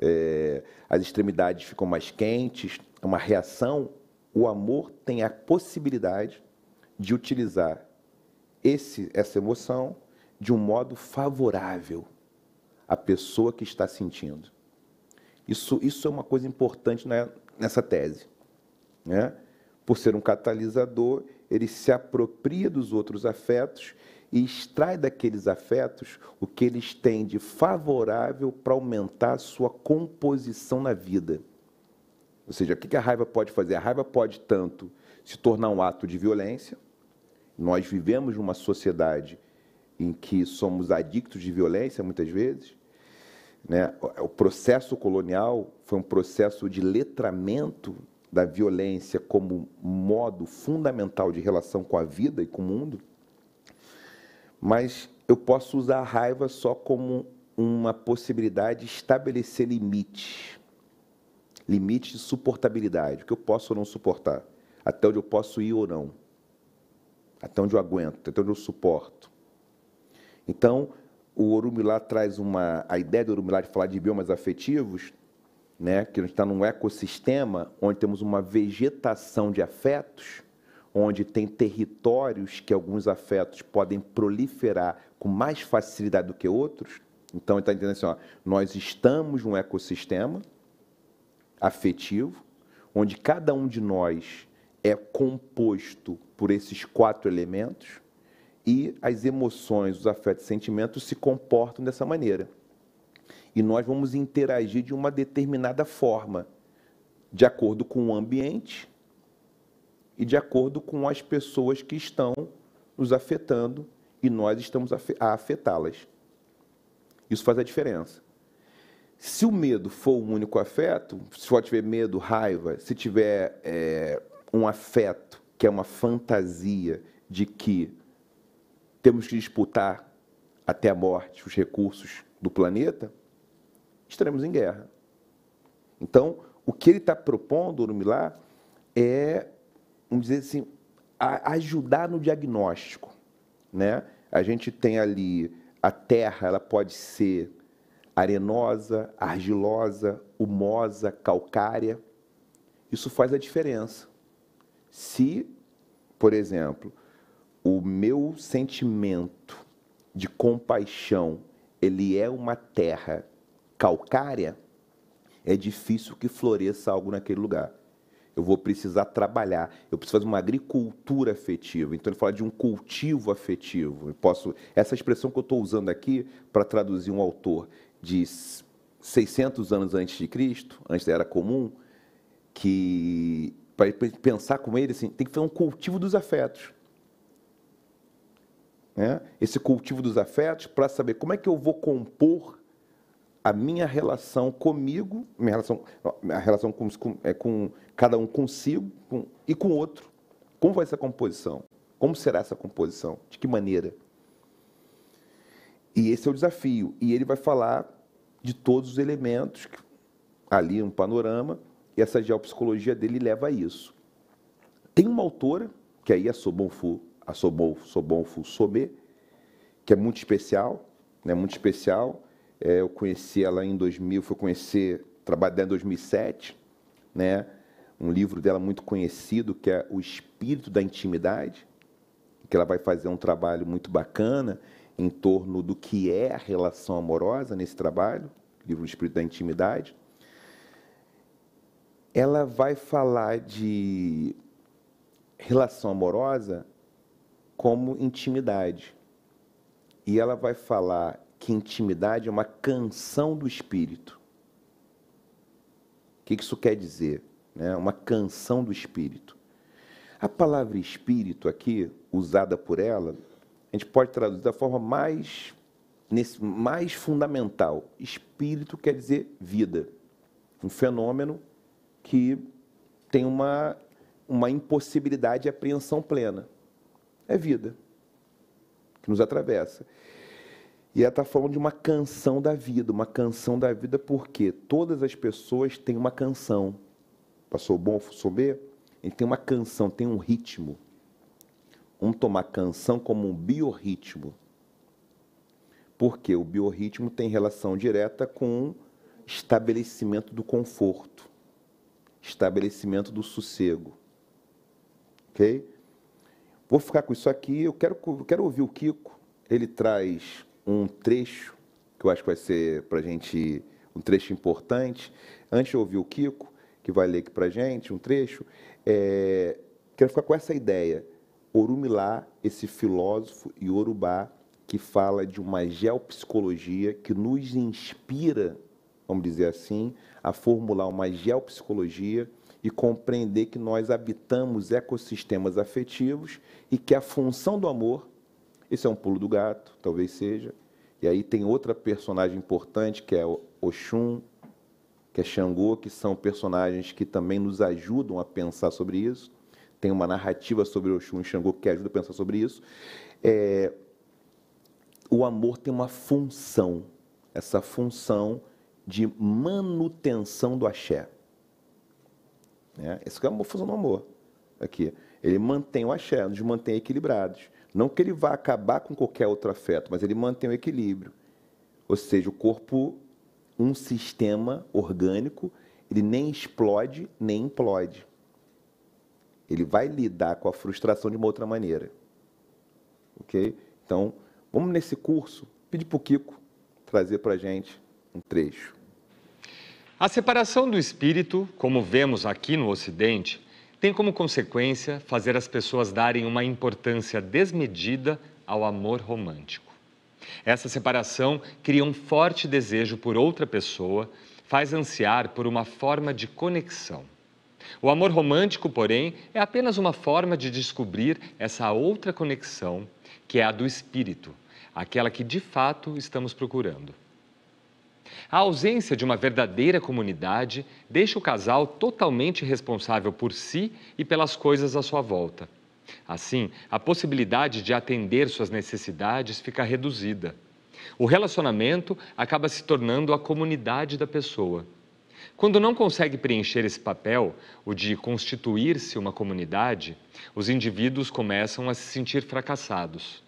G: é, as extremidades ficam mais quentes, é uma reação o amor tem a possibilidade de utilizar esse, essa emoção de um modo favorável à pessoa que está sentindo. Isso, isso é uma coisa importante nessa tese. Né? Por ser um catalisador, ele se apropria dos outros afetos e extrai daqueles afetos o que eles têm de favorável para aumentar a sua composição na vida. Ou seja, o que a raiva pode fazer? A raiva pode tanto se tornar um ato de violência. Nós vivemos numa sociedade em que somos adictos de violência muitas vezes. Né? O processo colonial foi um processo de letramento da violência como modo fundamental de relação com a vida e com o mundo. Mas eu posso usar a raiva só como uma possibilidade de estabelecer limites limite de suportabilidade, o que eu posso ou não suportar, até onde eu posso ir ou não, até onde eu aguento, até onde eu suporto. Então, o Orumilá traz uma a ideia do Orumilá de falar de biomas afetivos, né, que a gente está num ecossistema onde temos uma vegetação de afetos, onde tem territórios que alguns afetos podem proliferar com mais facilidade do que outros. Então, está entendendo assim, ó, nós estamos num ecossistema afetivo, onde cada um de nós é composto por esses quatro elementos e as emoções, os afetos, sentimentos se comportam dessa maneira. E nós vamos interagir de uma determinada forma, de acordo com o ambiente e de acordo com as pessoas que estão nos afetando e nós estamos a afetá-las. Isso faz a diferença. Se o medo for o único afeto, se for tiver medo, raiva, se tiver é, um afeto que é uma fantasia de que temos que disputar até a morte os recursos do planeta, estaremos em guerra. Então, o que ele está propondo, Urumilá, é, vamos dizer assim, ajudar no diagnóstico. Né? A gente tem ali a Terra, ela pode ser arenosa, argilosa, humosa, calcária. Isso faz a diferença. Se, por exemplo, o meu sentimento de compaixão ele é uma terra calcária, é difícil que floresça algo naquele lugar. Eu vou precisar trabalhar, eu preciso fazer uma agricultura afetiva. Então ele fala de um cultivo afetivo. Eu posso essa expressão que eu estou usando aqui para traduzir um autor, de 600 anos antes de Cristo, antes da Era Comum, que para pensar com ele, assim, tem que fazer um cultivo dos afetos. Né? Esse cultivo dos afetos para saber como é que eu vou compor a minha relação comigo, minha relação, a relação com, é, com cada um consigo com, e com o outro. Como vai essa composição? Como será essa composição? De que maneira? E esse é o desafio. E ele vai falar de todos os elementos, ali um panorama, e essa geopsicologia dele leva a isso. Tem uma autora, que aí é Sobonfu, a Sobonfu, Sobonfu que é muito especial, né, muito especial. É, eu conheci ela em 2000, fui conhecer, trabalhei em 2007, né, um livro dela muito conhecido, que é O Espírito da Intimidade, que ela vai fazer um trabalho muito bacana, em torno do que é a relação amorosa nesse trabalho, livro do Espírito da Intimidade, ela vai falar de relação amorosa como intimidade. E ela vai falar que intimidade é uma canção do espírito. O que isso quer dizer? Né? Uma canção do espírito. A palavra espírito aqui, usada por ela, a gente pode traduzir da forma mais, nesse, mais fundamental. Espírito quer dizer vida. Um fenômeno que tem uma, uma impossibilidade de apreensão plena. É vida que nos atravessa. E ela está falando de uma canção da vida, uma canção da vida porque todas as pessoas têm uma canção. Passou bom, passou B? Ele tem uma canção, tem um ritmo. Vamos tomar canção como um biorritmo. Porque o biorritmo tem relação direta com estabelecimento do conforto, estabelecimento do sossego. OK? Vou ficar com isso aqui. Eu quero, quero ouvir o Kiko. Ele traz um trecho que eu acho que vai ser para a gente um trecho importante. Antes de ouvir o Kiko, que vai ler aqui para a gente um trecho, é, quero ficar com essa ideia. Orumilá, esse filósofo iorubá que fala de uma geopsicologia que nos inspira, vamos dizer assim, a formular uma geopsicologia e compreender que nós habitamos ecossistemas afetivos e que a função do amor, esse é um pulo do gato, talvez seja, e aí tem outra personagem importante que é Oxum, que é Xangô, que são personagens que também nos ajudam a pensar sobre isso tem uma narrativa sobre Oxum e Xangô que ajuda a pensar sobre isso. É, o amor tem uma função, essa função de manutenção do axé. Né? Isso é a função do amor. Aqui. Ele mantém o axé, nos mantém equilibrados. Não que ele vá acabar com qualquer outro afeto, mas ele mantém o equilíbrio. Ou seja, o corpo, um sistema orgânico, ele nem explode, nem implode ele vai lidar com a frustração de uma outra maneira. Ok? Então, vamos nesse curso pedir para o Kiko trazer para a gente um trecho.
E: A separação do espírito, como vemos aqui no Ocidente, tem como consequência fazer as pessoas darem uma importância desmedida ao amor romântico. Essa separação cria um forte desejo por outra pessoa, faz ansiar por uma forma de conexão. O amor romântico, porém, é apenas uma forma de descobrir essa outra conexão, que é a do espírito, aquela que de fato estamos procurando. A ausência de uma verdadeira comunidade deixa o casal totalmente responsável por si e pelas coisas à sua volta. Assim, a possibilidade de atender suas necessidades fica reduzida. O relacionamento acaba se tornando a comunidade da pessoa. Quando não consegue preencher esse papel, o de constituir-se uma comunidade, os indivíduos começam a se sentir fracassados.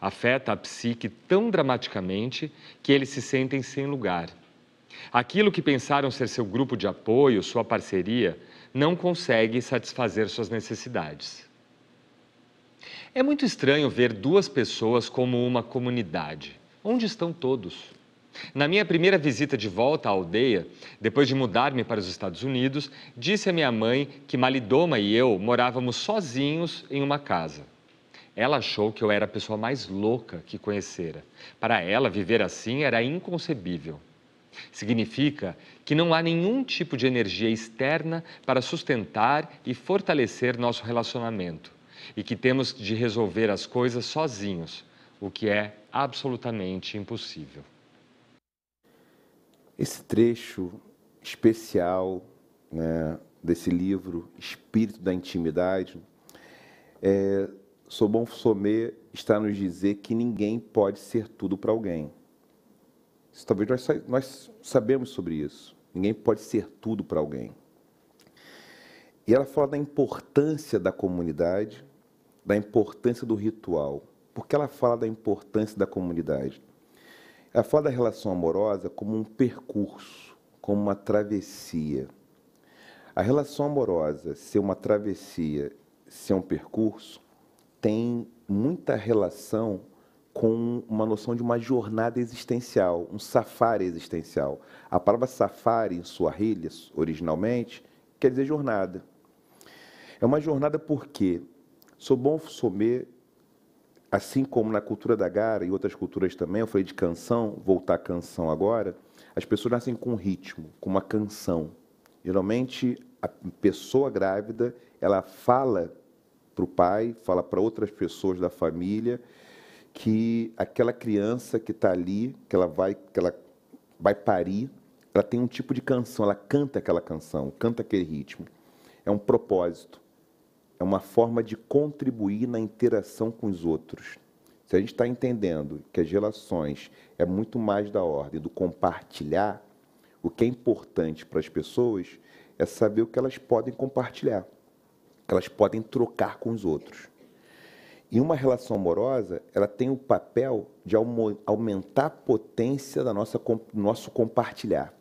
E: Afeta a psique tão dramaticamente que eles se sentem sem lugar. Aquilo que pensaram ser seu grupo de apoio, sua parceria, não consegue satisfazer suas necessidades. É muito estranho ver duas pessoas como uma comunidade. Onde estão todos? Na minha primeira visita de volta à aldeia, depois de mudar-me para os Estados Unidos, disse a minha mãe que Malidoma e eu morávamos sozinhos em uma casa. Ela achou que eu era a pessoa mais louca que conhecera. Para ela, viver assim era inconcebível. Significa que não há nenhum tipo de energia externa para sustentar e fortalecer nosso relacionamento e que temos de resolver as coisas sozinhos, o que é absolutamente
C: impossível
G: esse trecho especial né, desse livro, Espírito da Intimidade, é, Sobon está nos dizer que ninguém pode ser tudo para alguém. Isso, talvez nós, nós sabemos sobre isso. Ninguém pode ser tudo para alguém. E ela fala da importância da comunidade, da importância do ritual. Por que ela fala da importância da comunidade? Ela é fala da relação amorosa como um percurso, como uma travessia. A relação amorosa ser uma travessia, ser um percurso, tem muita relação com uma noção de uma jornada existencial, um safari existencial. A palavra safari em sua Swahili, originalmente, quer dizer jornada. É uma jornada porque sou bom somer assim como na cultura da Gara e outras culturas também, eu falei de canção, voltar à canção agora, as pessoas nascem com um ritmo, com uma canção. Geralmente, a pessoa grávida, ela fala para o pai, fala para outras pessoas da família, que aquela criança que está ali, que ela vai, que ela vai parir, ela tem um tipo de canção, ela canta aquela canção, canta aquele ritmo. É um propósito é uma forma de contribuir na interação com os outros. Se a gente está entendendo que as relações é muito mais da ordem do compartilhar, o que é importante para as pessoas é saber o que elas podem compartilhar, que elas podem trocar com os outros. E uma relação amorosa, ela tem o papel de aumentar a potência da nossa nosso compartilhar.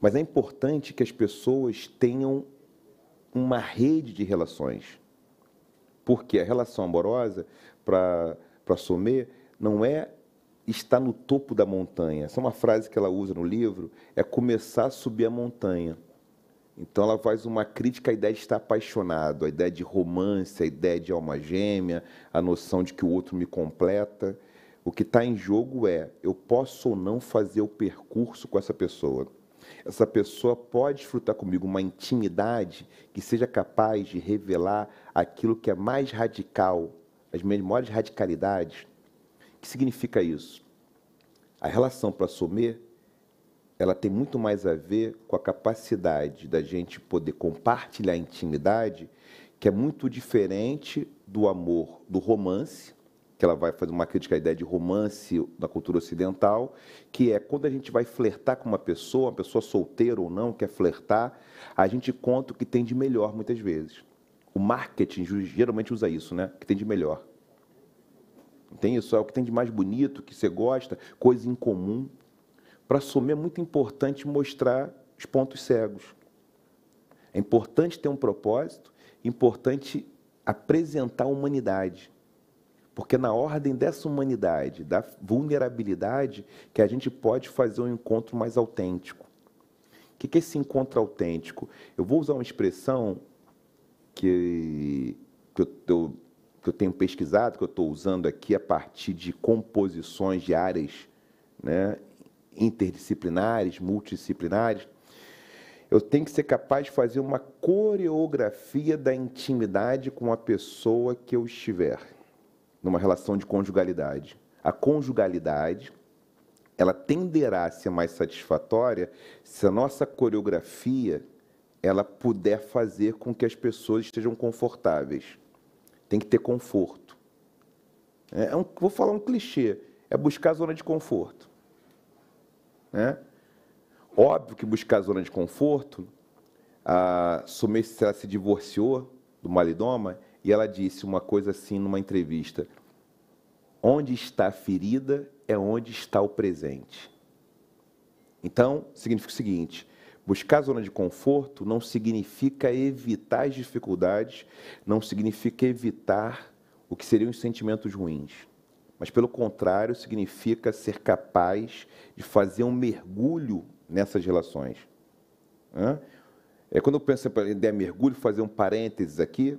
G: Mas é importante que as pessoas tenham uma rede de relações. Porque a relação amorosa, para Sommer, não é estar no topo da montanha. Essa é uma frase que ela usa no livro, é começar a subir a montanha. Então ela faz uma crítica à ideia de estar apaixonado, à ideia de romance, à ideia de alma gêmea, à noção de que o outro me completa. O que está em jogo é eu posso ou não fazer o percurso com essa pessoa. Essa pessoa pode desfrutar comigo uma intimidade que seja capaz de revelar aquilo que é mais radical, as menores radicalidades. O que significa isso? A relação para somer ela tem muito mais a ver com a capacidade da gente poder compartilhar intimidade, que é muito diferente do amor, do romance, que ela vai fazer uma crítica à ideia de romance da cultura ocidental, que é quando a gente vai flertar com uma pessoa, uma pessoa solteira ou não, quer flertar, a gente conta o que tem de melhor muitas vezes. O marketing geralmente usa isso, né? O que tem de melhor. Tem isso, é o que tem de mais bonito, que você gosta, coisa em comum. Para somar é muito importante mostrar os pontos cegos. É importante ter um propósito, importante apresentar a humanidade. Porque na ordem dessa humanidade, da vulnerabilidade, que a gente pode fazer um encontro mais autêntico. O que é esse encontro autêntico? Eu vou usar uma expressão que, que, eu, que eu tenho pesquisado, que eu estou usando aqui a partir de composições de áreas né, interdisciplinares, multidisciplinares. Eu tenho que ser capaz de fazer uma coreografia da intimidade com a pessoa que eu estiver numa relação de conjugalidade. A conjugalidade ela tenderá a ser mais satisfatória se a nossa coreografia ela puder fazer com que as pessoas estejam confortáveis. Tem que ter conforto. É, é um, vou falar um clichê, é buscar a zona de conforto. Né? Óbvio que buscar a zona de conforto, a Sumê, se divorciou do Malidoma e ela disse uma coisa assim numa entrevista, Onde está a ferida é onde está o presente. Então, significa o seguinte: buscar a zona de conforto não significa evitar as dificuldades, não significa evitar o que seriam os sentimentos ruins. Mas, pelo contrário, significa ser capaz de fazer um mergulho nessas relações. É, quando eu penso em mergulho, fazer um parênteses aqui,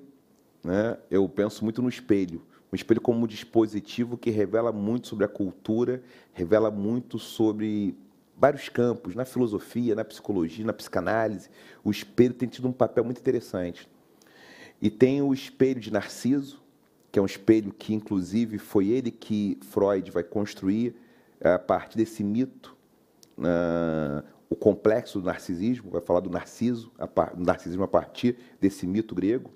G: né, eu penso muito no espelho um espelho como um dispositivo que revela muito sobre a cultura, revela muito sobre vários campos, na filosofia, na psicologia, na psicanálise. O espelho tem tido um papel muito interessante. E tem o espelho de Narciso, que é um espelho que, inclusive, foi ele que Freud vai construir é, a partir desse mito, uh, o complexo do narcisismo, vai falar do narciso, a par, do narcisismo a partir desse mito grego.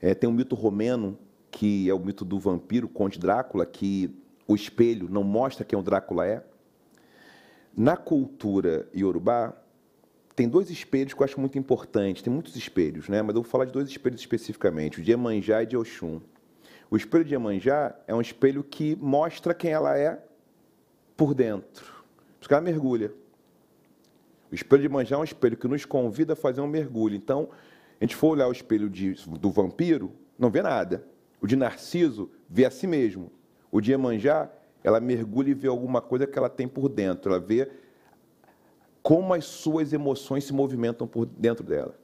G: É, tem um mito romeno que é o mito do vampiro, Conde Drácula, que o espelho não mostra quem o Drácula é. Na cultura iorubá, tem dois espelhos que eu acho muito importante. Tem muitos espelhos, né? Mas eu vou falar de dois espelhos especificamente, o de Emanjá e de Oxum. O espelho de Emanjá é um espelho que mostra quem ela é por dentro. Por que ela mergulha. O espelho de Emanjá é um espelho que nos convida a fazer um mergulho. Então, a gente for olhar o espelho de, do vampiro, não vê nada. O de Narciso vê a si mesmo. O de Emanjá ela mergulha e vê alguma coisa que ela tem por dentro. Ela vê como as suas emoções se movimentam por dentro dela.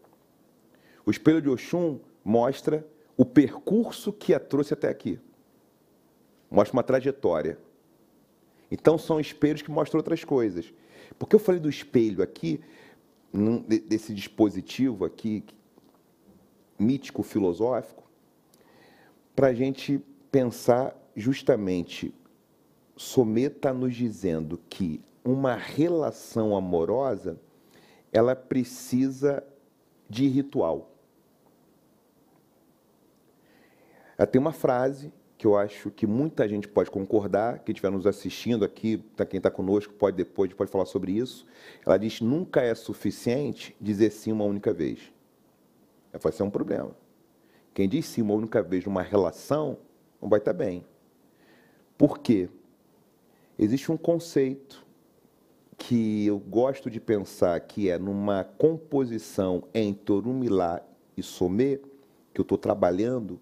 G: O espelho de Oxum mostra o percurso que a trouxe até aqui. Mostra uma trajetória. Então são espelhos que mostram outras coisas. Porque eu falei do espelho aqui, desse dispositivo aqui mítico filosófico, para a gente pensar justamente. Someta está nos dizendo que uma relação amorosa ela precisa de ritual. Ah, tem uma frase que eu acho que muita gente pode concordar, quem estiver nos assistindo aqui, tá, quem está conosco, pode depois pode falar sobre isso. Ela diz: nunca é suficiente dizer sim uma única vez. Vai ser um problema. Quem diz sim uma única vez numa relação não vai estar bem. Por quê? Existe um conceito que eu gosto de pensar que é numa composição entre Orumilá e Somê, que eu estou trabalhando,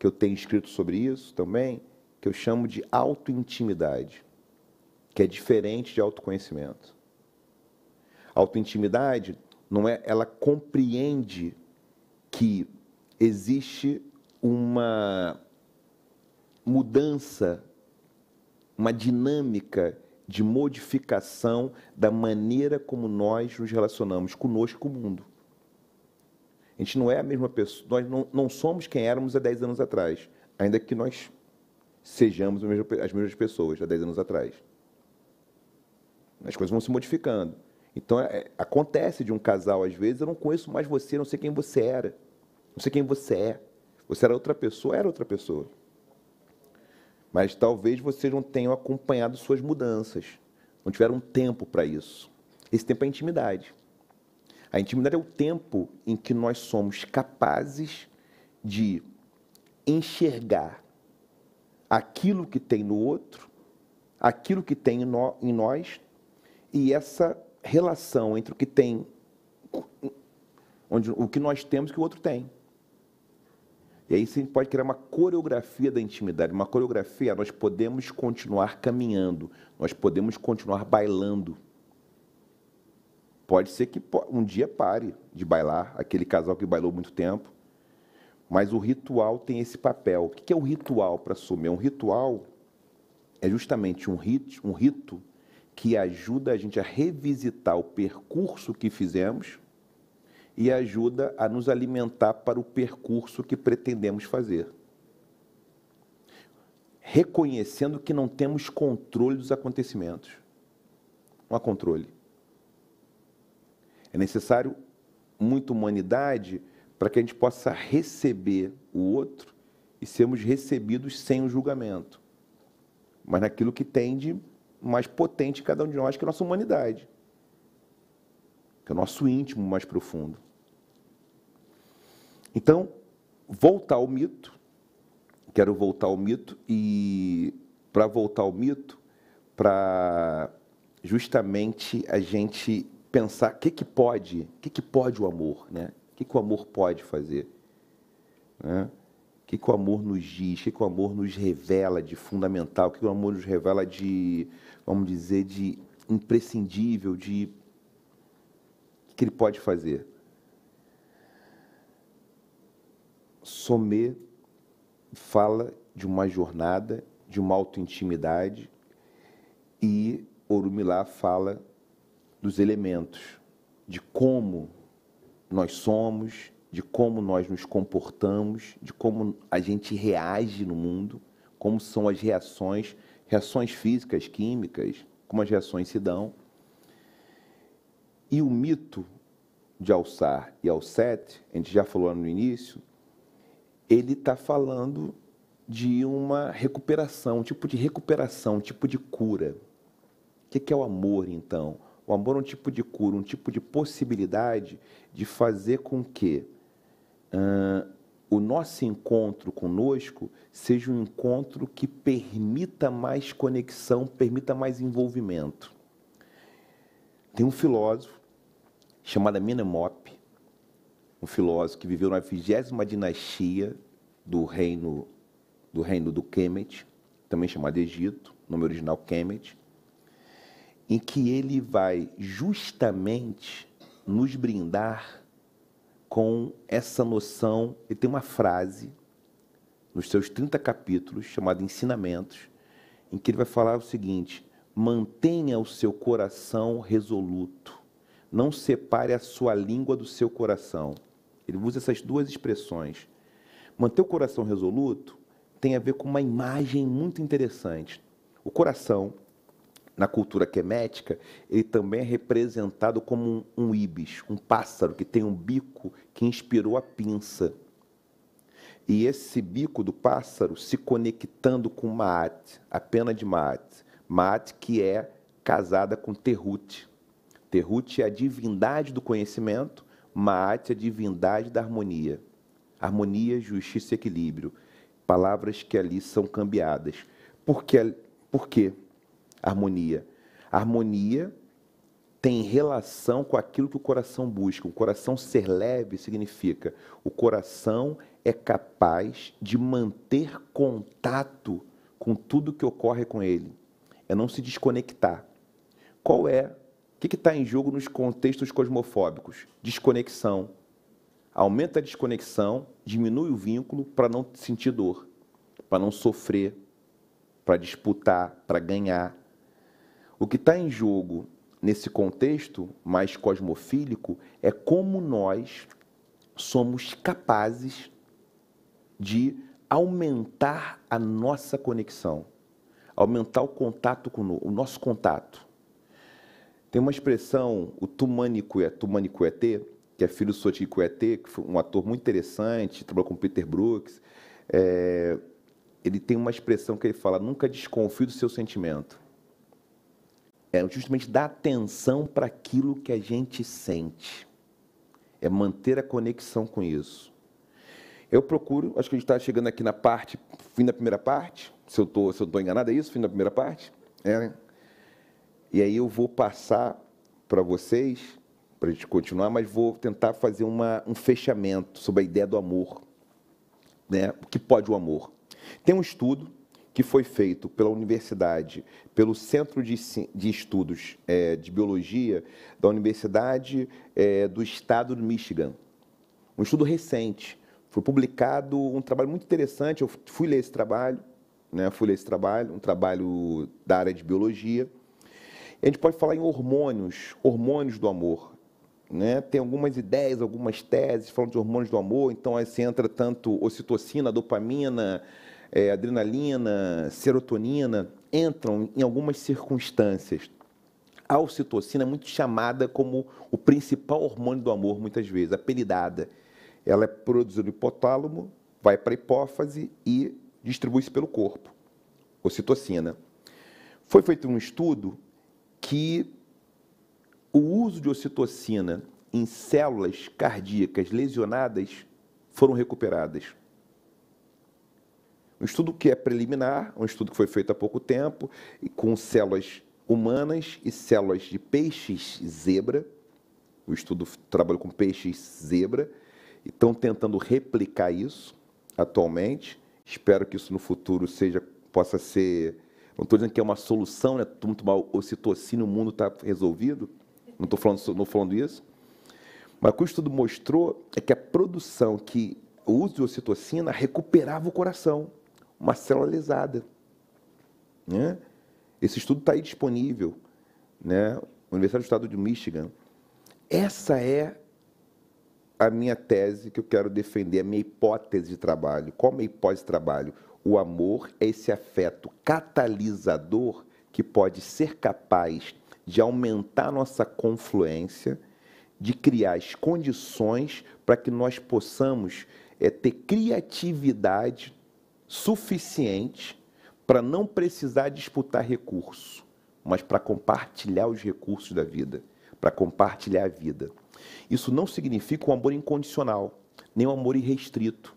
G: que eu tenho escrito sobre isso também, que eu chamo de autointimidade, que é diferente de autoconhecimento. Autointimidade não é, ela compreende que existe uma mudança, uma dinâmica de modificação da maneira como nós nos relacionamos conosco com o mundo. A gente não é a mesma pessoa, nós não, não somos quem éramos há 10 anos atrás, ainda que nós sejamos as mesmas pessoas há 10 anos atrás. As coisas vão se modificando. Então, é, é, acontece de um casal, às vezes, eu não conheço mais você, não sei quem você era. Não sei quem você é. Você era outra pessoa, era outra pessoa. Mas talvez vocês não tenham acompanhado suas mudanças. Não tiveram tempo para isso. Esse tempo é a intimidade. A intimidade é o tempo em que nós somos capazes de enxergar aquilo que tem no outro, aquilo que tem em nós e essa relação entre o que tem, onde, o que nós temos e o que o outro tem. E aí gente pode criar uma coreografia da intimidade, uma coreografia. Nós podemos continuar caminhando, nós podemos continuar bailando. Pode ser que um dia pare de bailar, aquele casal que bailou muito tempo. Mas o ritual tem esse papel. O que é o um ritual para assumir? Um ritual é justamente um rito, um rito que ajuda a gente a revisitar o percurso que fizemos e ajuda a nos alimentar para o percurso que pretendemos fazer. Reconhecendo que não temos controle dos acontecimentos. Não há controle. É necessário muita humanidade para que a gente possa receber o outro e sermos recebidos sem o julgamento, mas naquilo que tem de mais potente cada um de nós, que é a nossa humanidade, que é o nosso íntimo mais profundo. Então, voltar ao mito, quero voltar ao mito, e para voltar ao mito, para justamente a gente pensar o que, que pode, o que, que pode o amor, né? O que, que o amor pode fazer? Né? O que, que o amor nos diz? O que, que o amor nos revela de fundamental? O que, que o amor nos revela de, vamos dizer, de imprescindível, de o que ele pode fazer? Sommet fala de uma jornada, de uma autointimidade, e Orumilá fala dos elementos, de como nós somos, de como nós nos comportamos, de como a gente reage no mundo, como são as reações, reações físicas, químicas, como as reações se dão. E o mito de Alçar e Alcete, a gente já falou no início, ele está falando de uma recuperação, um tipo de recuperação, um tipo de cura. O é que é o amor, então? O amor é um tipo de cura, um tipo de possibilidade de fazer com que uh, o nosso encontro conosco seja um encontro que permita mais conexão, permita mais envolvimento. Tem um filósofo chamado Amenemop um filósofo que viveu na vigésima dinastia do reino do reino do Kemet, também chamado Egito, nome original Kemet, em que ele vai justamente nos brindar com essa noção. Ele tem uma frase nos seus 30 capítulos, chamada Ensinamentos, em que ele vai falar o seguinte: mantenha o seu coração resoluto, não separe a sua língua do seu coração. Ele usa essas duas expressões. Manter o coração resoluto tem a ver com uma imagem muito interessante. O coração, na cultura quemética, ele também é representado como um, um ibis, um pássaro que tem um bico que inspirou a pinça. E esse bico do pássaro se conectando com Maat, a pena de Maat. Maat que é casada com Terrut. Terrut é a divindade do conhecimento Maat, a divindade da harmonia. Harmonia, justiça e equilíbrio. Palavras que ali são cambiadas. Por que, por que harmonia? Harmonia tem relação com aquilo que o coração busca. O coração ser leve significa o coração é capaz de manter contato com tudo que ocorre com ele, é não se desconectar. Qual é o que está em jogo nos contextos cosmofóbicos? Desconexão. Aumenta a desconexão, diminui o vínculo para não sentir dor, para não sofrer, para disputar, para ganhar. O que está em jogo nesse contexto mais cosmofílico é como nós somos capazes de aumentar a nossa conexão, aumentar o contato com o nosso contato tem uma expressão, o Tumani é, Tumanicuetê, é que é filho do Soticuetê, é que foi um ator muito interessante, trabalhou com Peter Brooks. É, ele tem uma expressão que ele fala: nunca desconfie do seu sentimento. É justamente dar atenção para aquilo que a gente sente. É manter a conexão com isso. Eu procuro, acho que a gente está chegando aqui na parte, fim da primeira parte. Se eu estou enganado, é isso? Fim da primeira parte? É, né? E aí eu vou passar para vocês, para a gente continuar, mas vou tentar fazer uma, um fechamento sobre a ideia do amor. Né? O que pode o amor? Tem um estudo que foi feito pela universidade, pelo Centro de, de Estudos é, de Biologia da Universidade é, do Estado de Michigan. Um estudo recente. Foi publicado um trabalho muito interessante. Eu fui ler esse trabalho, né? fui ler esse trabalho, um trabalho da área de biologia a gente pode falar em hormônios, hormônios do amor. Né? Tem algumas ideias, algumas teses falando de hormônios do amor, então aí se entra tanto ocitocina, dopamina, é, adrenalina, serotonina, entram em algumas circunstâncias. A ocitocina é muito chamada como o principal hormônio do amor, muitas vezes, apelidada. Ela é produzida no hipotálamo, vai para a hipófase e distribui-se pelo corpo, ocitocina. Foi feito um estudo que o uso de ocitocina em células cardíacas lesionadas foram recuperadas. Um estudo que é preliminar, um estudo que foi feito há pouco tempo, com células humanas e células de peixes zebra. O estudo trabalha com peixes zebra e estão tentando replicar isso atualmente. Espero que isso no futuro seja possa ser não estou dizendo que é uma solução, né? Todo mal ocitocina, o mundo está resolvido. Não estou falando, não falando isso. Mas o que o estudo mostrou é que a produção que o uso de ocitocina recuperava o coração, uma célula lesada. Né? Esse estudo está aí disponível, né? Universidade do Estado de Michigan. Essa é a minha tese que eu quero defender, a minha hipótese de trabalho. Qual é a minha hipótese de trabalho? O amor é esse afeto catalisador que pode ser capaz de aumentar nossa confluência, de criar as condições para que nós possamos é, ter criatividade suficiente para não precisar disputar recurso, mas para compartilhar os recursos da vida, para compartilhar a vida. Isso não significa um amor incondicional, nem um amor irrestrito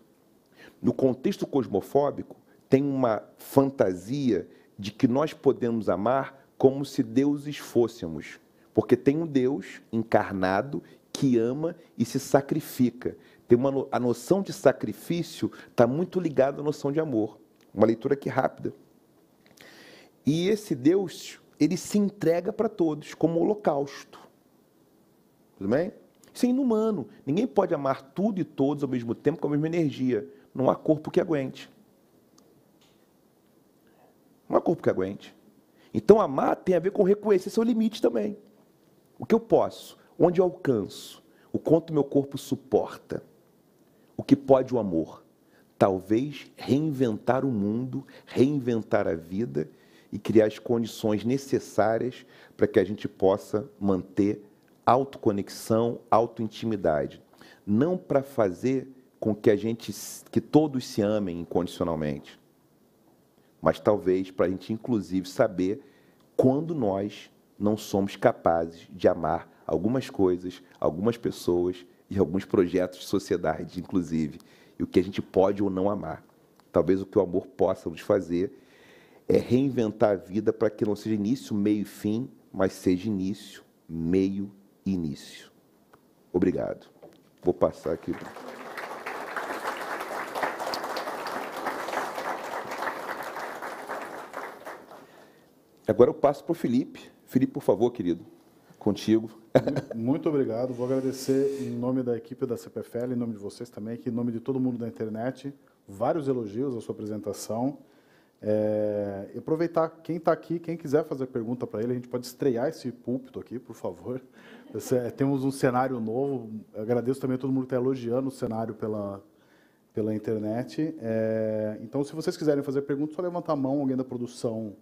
G: no contexto cosmofóbico, tem uma fantasia de que nós podemos amar como se deuses fôssemos, porque tem um Deus encarnado que ama e se sacrifica. Tem uma, a noção de sacrifício está muito ligada à noção de amor. Uma leitura aqui rápida. E esse Deus, ele se entrega para todos como holocausto. Tudo bem? Isso é inumano. Ninguém pode amar tudo e todos ao mesmo tempo com a mesma energia não há corpo que aguente. Não há corpo que aguente. Então, amar tem a ver com reconhecer seu limite também. O que eu posso? Onde eu alcanço? O quanto meu corpo suporta? O que pode o amor? Talvez reinventar o mundo, reinventar a vida e criar as condições necessárias para que a gente possa manter autoconexão, autointimidade. Não para fazer com que a gente, que todos se amem incondicionalmente. Mas talvez para a gente, inclusive, saber quando nós não somos capazes de amar algumas coisas, algumas pessoas e alguns projetos de sociedade, inclusive, e o que a gente pode ou não amar. Talvez o que o amor possa nos fazer é reinventar a vida para que não seja início, meio e fim, mas seja início, meio e início. Obrigado. Vou passar aqui. Agora eu passo para o Felipe. Felipe, por favor, querido, contigo.
C: Muito obrigado. Vou agradecer em nome da equipe da CPFL, em nome de vocês também, que em nome de todo mundo da internet, vários elogios à sua apresentação. É, aproveitar quem está aqui, quem quiser fazer pergunta para ele, a gente pode estrear esse púlpito aqui, por favor. É, temos um cenário novo. Agradeço também a todo mundo que está elogiando o cenário pela, pela internet. É, então, se vocês quiserem fazer perguntas, é só levantar a mão, alguém da produção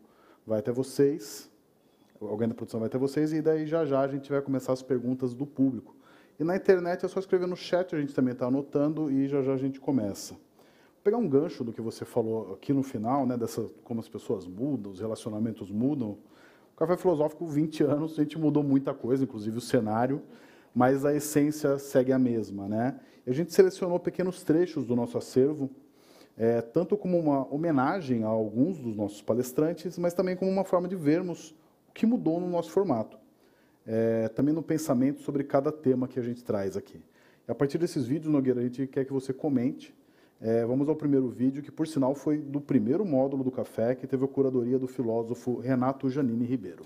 C: vai até vocês, alguém da produção vai até vocês, e daí já já a gente vai começar as perguntas do público. E na internet é só escrever no chat, a gente também está anotando e já já a gente começa. Vou pegar um gancho do que você falou aqui no final, né, dessa como as pessoas mudam, os relacionamentos mudam. O Café Filosófico, 20 anos, a gente mudou muita coisa, inclusive o cenário, mas a essência segue a mesma, né? A gente selecionou pequenos trechos do nosso acervo é, tanto como uma homenagem a alguns dos nossos palestrantes, mas também como uma forma de vermos o que mudou no nosso formato. É, também no pensamento sobre cada tema que a gente traz aqui. E a partir desses vídeos, Nogueira, a gente quer que você comente. É, vamos ao primeiro vídeo, que por sinal foi do primeiro módulo do Café, que teve a curadoria do filósofo Renato Janine Ribeiro.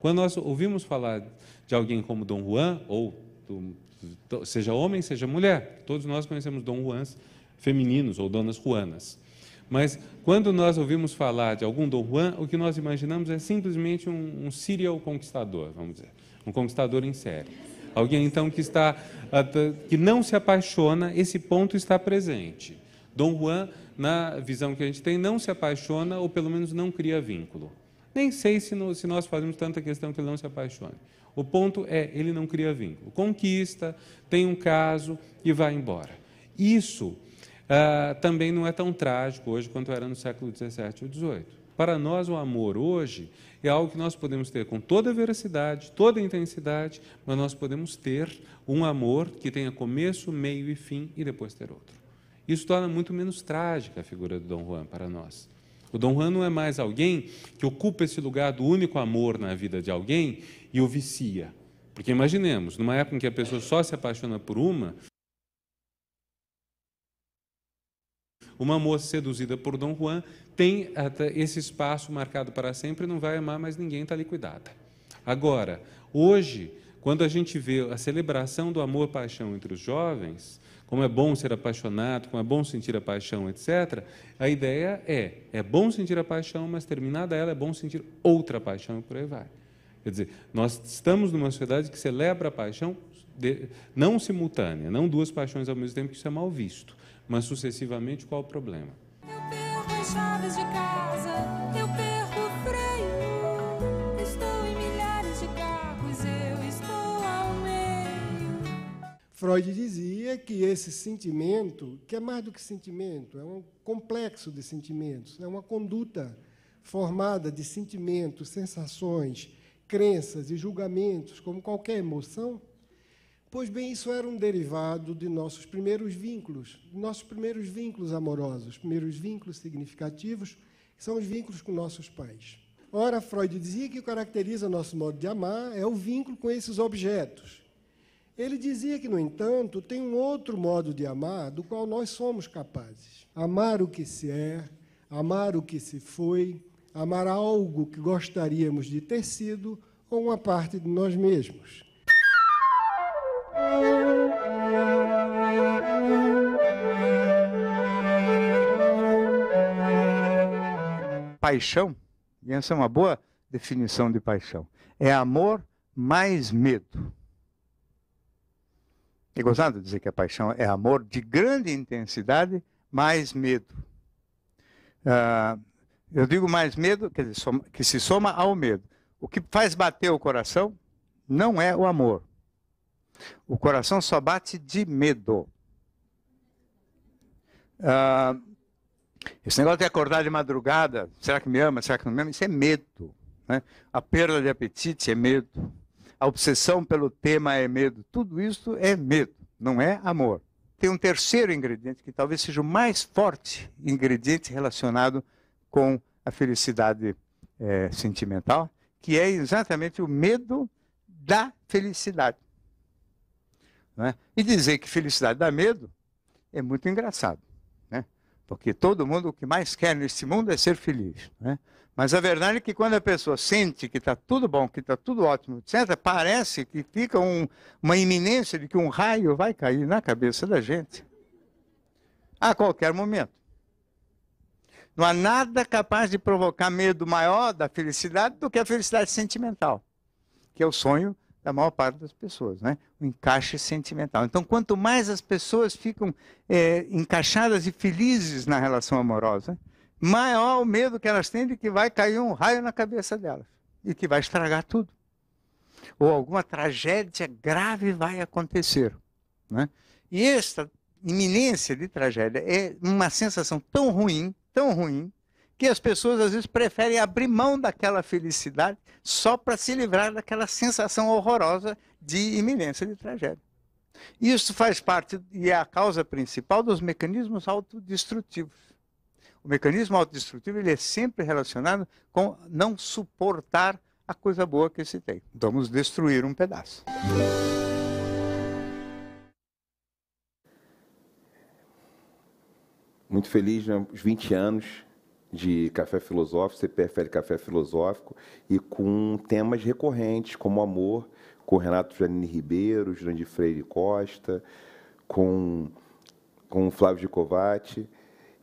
B: Quando nós ouvimos falar de alguém como Dom Juan, ou do, seja homem, seja mulher, todos nós conhecemos Dom Juans femininos ou donas Juanas. Mas quando nós ouvimos falar de algum Dom Juan, o que nós imaginamos é simplesmente um, um serial conquistador, vamos dizer, um conquistador em série. Alguém então que está ah, que não se apaixona, esse ponto está presente. Dom Juan, na visão que a gente tem, não se apaixona ou pelo menos não cria vínculo. Nem sei se, no, se nós fazemos tanta questão que ele não se apaixone. O ponto é, ele não cria vínculo. Conquista, tem um caso e vai embora. Isso ah, também não é tão trágico hoje quanto era no século XVII ou XVIII. Para nós, o amor hoje é algo que nós podemos ter com toda veracidade, toda intensidade, mas nós podemos ter um amor que tenha começo, meio e fim e depois ter outro. Isso torna muito menos trágica a figura do Dom Juan para nós. O Dom Juan não é mais alguém que ocupa esse lugar do único amor na vida de alguém e o vicia. Porque imaginemos, numa época em que a pessoa só se apaixona por uma, uma moça seduzida por Dom Juan tem esse espaço marcado para sempre, e não vai amar mais ninguém, está liquidada. Agora, hoje, quando a gente vê a celebração do amor-paixão entre os jovens, como é bom ser apaixonado, como é bom sentir a paixão, etc. A ideia é, é bom sentir a paixão, mas terminada ela, é bom sentir outra paixão e por aí vai. Quer dizer, nós estamos numa sociedade que celebra a paixão de, não simultânea, não duas paixões ao mesmo tempo, que isso é mal visto, mas sucessivamente, qual o problema?
H: Eu perco as chaves de casa, eu perco...
I: Freud dizia que esse sentimento, que é mais do que sentimento, é um complexo de sentimentos, é uma conduta formada de sentimentos, sensações, crenças e julgamentos, como qualquer emoção. Pois bem, isso era um derivado de nossos primeiros vínculos, nossos primeiros vínculos amorosos, primeiros vínculos significativos, que são os vínculos com nossos pais. Ora, Freud dizia que o que caracteriza nosso modo de amar é o vínculo com esses objetos ele dizia que, no entanto, tem um outro modo de amar do qual nós somos capazes. Amar o que se é, amar o que se foi, amar algo que gostaríamos de ter sido ou uma parte de nós mesmos.
A: Paixão, e essa é uma boa definição de paixão, é amor mais medo. É gozado dizer que a paixão é amor de grande intensidade, mais medo. Uh, eu digo mais medo, quer dizer, soma, que se soma ao medo. O que faz bater o coração não é o amor. O coração só bate de medo. Uh, esse negócio de acordar de madrugada, será que me ama, será que não me ama? Isso é medo. Né? A perda de apetite é medo a obsessão pelo tema é medo. Tudo isso é medo, não é amor. Tem um terceiro ingrediente que talvez seja o mais forte ingrediente relacionado com a felicidade é, sentimental, que é exatamente o medo da felicidade. É? E dizer que felicidade dá medo é muito engraçado, né? porque todo mundo o que mais quer nesse mundo é ser feliz. Né? Mas a verdade é que quando a pessoa sente que está tudo bom, que está tudo ótimo, etc., parece que fica um, uma iminência de que um raio vai cair na cabeça da gente a qualquer momento. Não há nada capaz de provocar medo maior da felicidade do que a felicidade sentimental, que é o sonho da maior parte das pessoas, né? o encaixe sentimental. Então, quanto mais as pessoas ficam é, encaixadas e felizes na relação amorosa, maior o medo que elas têm de que vai cair um raio na cabeça delas e que vai estragar tudo. Ou alguma tragédia grave vai acontecer. Né? E esta iminência de tragédia é uma sensação tão ruim, tão ruim, que as pessoas às vezes preferem abrir mão daquela felicidade só para se livrar daquela sensação horrorosa de iminência de tragédia. Isso faz parte e é a causa principal dos mecanismos autodestrutivos o mecanismo autodestrutivo ele é sempre relacionado com não suportar a coisa boa que se tem. Então, vamos destruir um pedaço.
G: Muito feliz nos né? 20 anos de Café Filosófico, CPFL Café Filosófico, e com temas recorrentes como amor, com Renato Janine Ribeiro, Jurandir Freire Costa, com, com Flávio de Covatti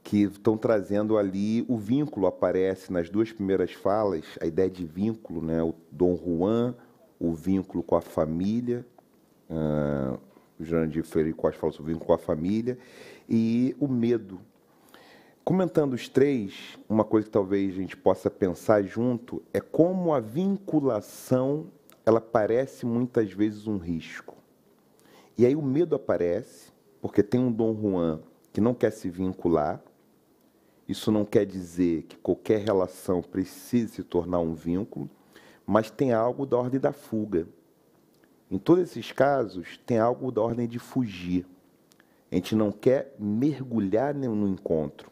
G: que estão trazendo ali o vínculo aparece nas duas primeiras falas a ideia de vínculo né o Dom Juan o vínculo com a família uh, o Jandir Freire Costa fala sobre o vínculo com a família e o medo comentando os três uma coisa que talvez a gente possa pensar junto é como a vinculação ela parece muitas vezes um risco e aí o medo aparece porque tem um Dom Juan que não quer se vincular isso não quer dizer que qualquer relação precise se tornar um vínculo, mas tem algo da ordem da fuga. Em todos esses casos, tem algo da ordem de fugir. A gente não quer mergulhar no encontro.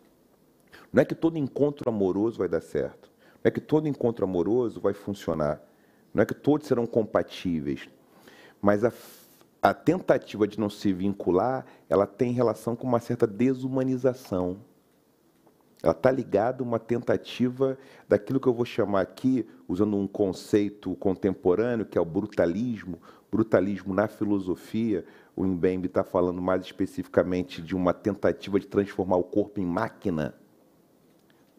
G: Não é que todo encontro amoroso vai dar certo. Não é que todo encontro amoroso vai funcionar. Não é que todos serão compatíveis. Mas a, a tentativa de não se vincular, ela tem relação com uma certa desumanização. Ela está ligada a uma tentativa daquilo que eu vou chamar aqui, usando um conceito contemporâneo, que é o brutalismo, brutalismo na filosofia. O Mbembe está falando mais especificamente de uma tentativa de transformar o corpo em máquina,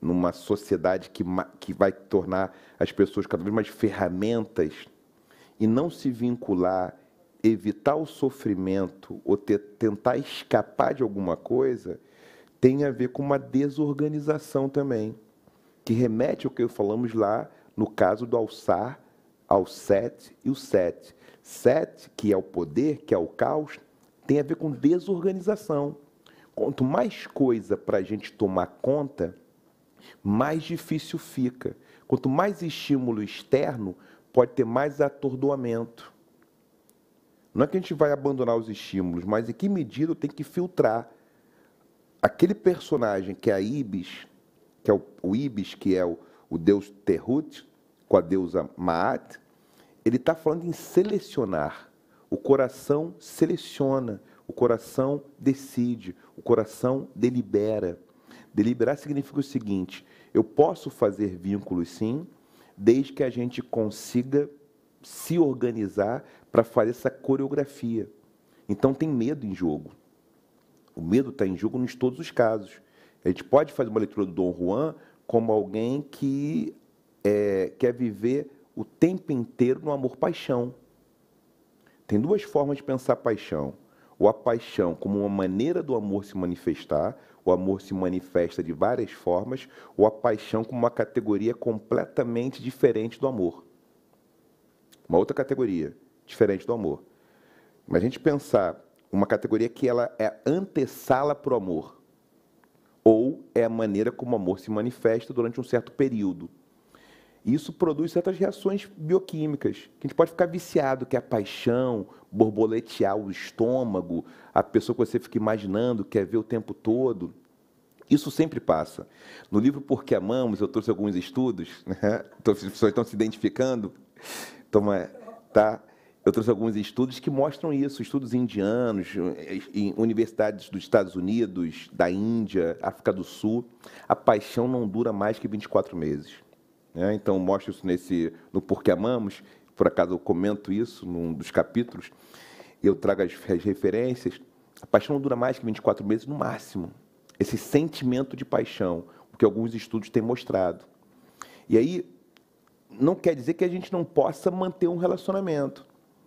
G: numa sociedade que, que vai tornar as pessoas cada vez mais ferramentas e não se vincular, evitar o sofrimento ou ter, tentar escapar de alguma coisa tem a ver com uma desorganização também, que remete ao que falamos lá no caso do alçar, ao sete e o sete. Sete, que é o poder, que é o caos, tem a ver com desorganização. Quanto mais coisa para a gente tomar conta, mais difícil fica. Quanto mais estímulo externo, pode ter mais atordoamento. Não é que a gente vai abandonar os estímulos, mas em que medida tem que filtrar Aquele personagem que é a Ibis, que é o, o Ibis, que é o, o deus Terut, com a deusa Maat, ele está falando em selecionar. O coração seleciona, o coração decide, o coração delibera. Deliberar significa o seguinte: eu posso fazer vínculos sim, desde que a gente consiga se organizar para fazer essa coreografia. Então tem medo em jogo. O medo está em jogo em todos os casos. A gente pode fazer uma leitura do Dom Juan como alguém que é, quer viver o tempo inteiro no amor-paixão. Tem duas formas de pensar paixão. Ou a paixão como uma maneira do amor se manifestar, o amor se manifesta de várias formas, ou a paixão como uma categoria completamente diferente do amor. Uma outra categoria, diferente do amor. Mas a gente pensar uma categoria que ela é antessala para o amor, ou é a maneira como o amor se manifesta durante um certo período. Isso produz certas reações bioquímicas, que a gente pode ficar viciado, que é a paixão, borboletear o estômago, a pessoa que você fica imaginando, quer ver o tempo todo. Isso sempre passa. No livro Porque Amamos, eu trouxe alguns estudos, né? as pessoas estão se identificando. Toma, tá? Eu trouxe alguns estudos que mostram isso, estudos indianos, em universidades dos Estados Unidos, da Índia, África do Sul. A paixão não dura mais que 24 meses. Né? Então, mostra isso nesse, no Que Amamos, por acaso eu comento isso num dos capítulos, eu trago as, as referências. A paixão não dura mais que 24 meses no máximo. Esse sentimento de paixão, o que alguns estudos têm mostrado. E aí, não quer dizer que a gente não possa manter um relacionamento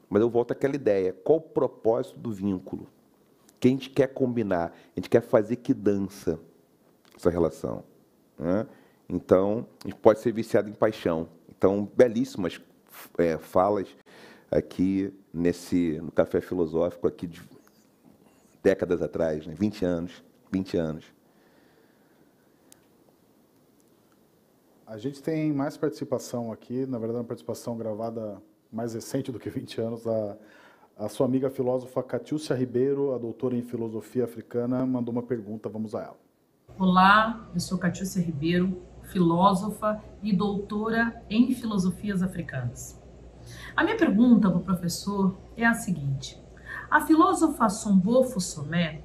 G: mas eu volto àquela ideia: qual o propósito do vínculo? Que a gente quer combinar, a gente quer fazer que dança essa relação. Né? Então, a gente pode ser viciado em paixão. Então, belíssimas é, falas aqui nesse no café filosófico aqui de décadas atrás, né? 20 anos, 20 anos.
C: A gente tem mais participação aqui, na verdade, uma participação gravada mais recente do que 20 anos, a, a sua amiga filósofa Catiúcia Ribeiro, a doutora em filosofia africana, mandou uma pergunta, vamos a ela.
F: Olá, eu sou Catiúcia Ribeiro, filósofa e doutora em filosofias africanas. A minha pergunta para o professor é a seguinte: a filósofa Sombofo Somé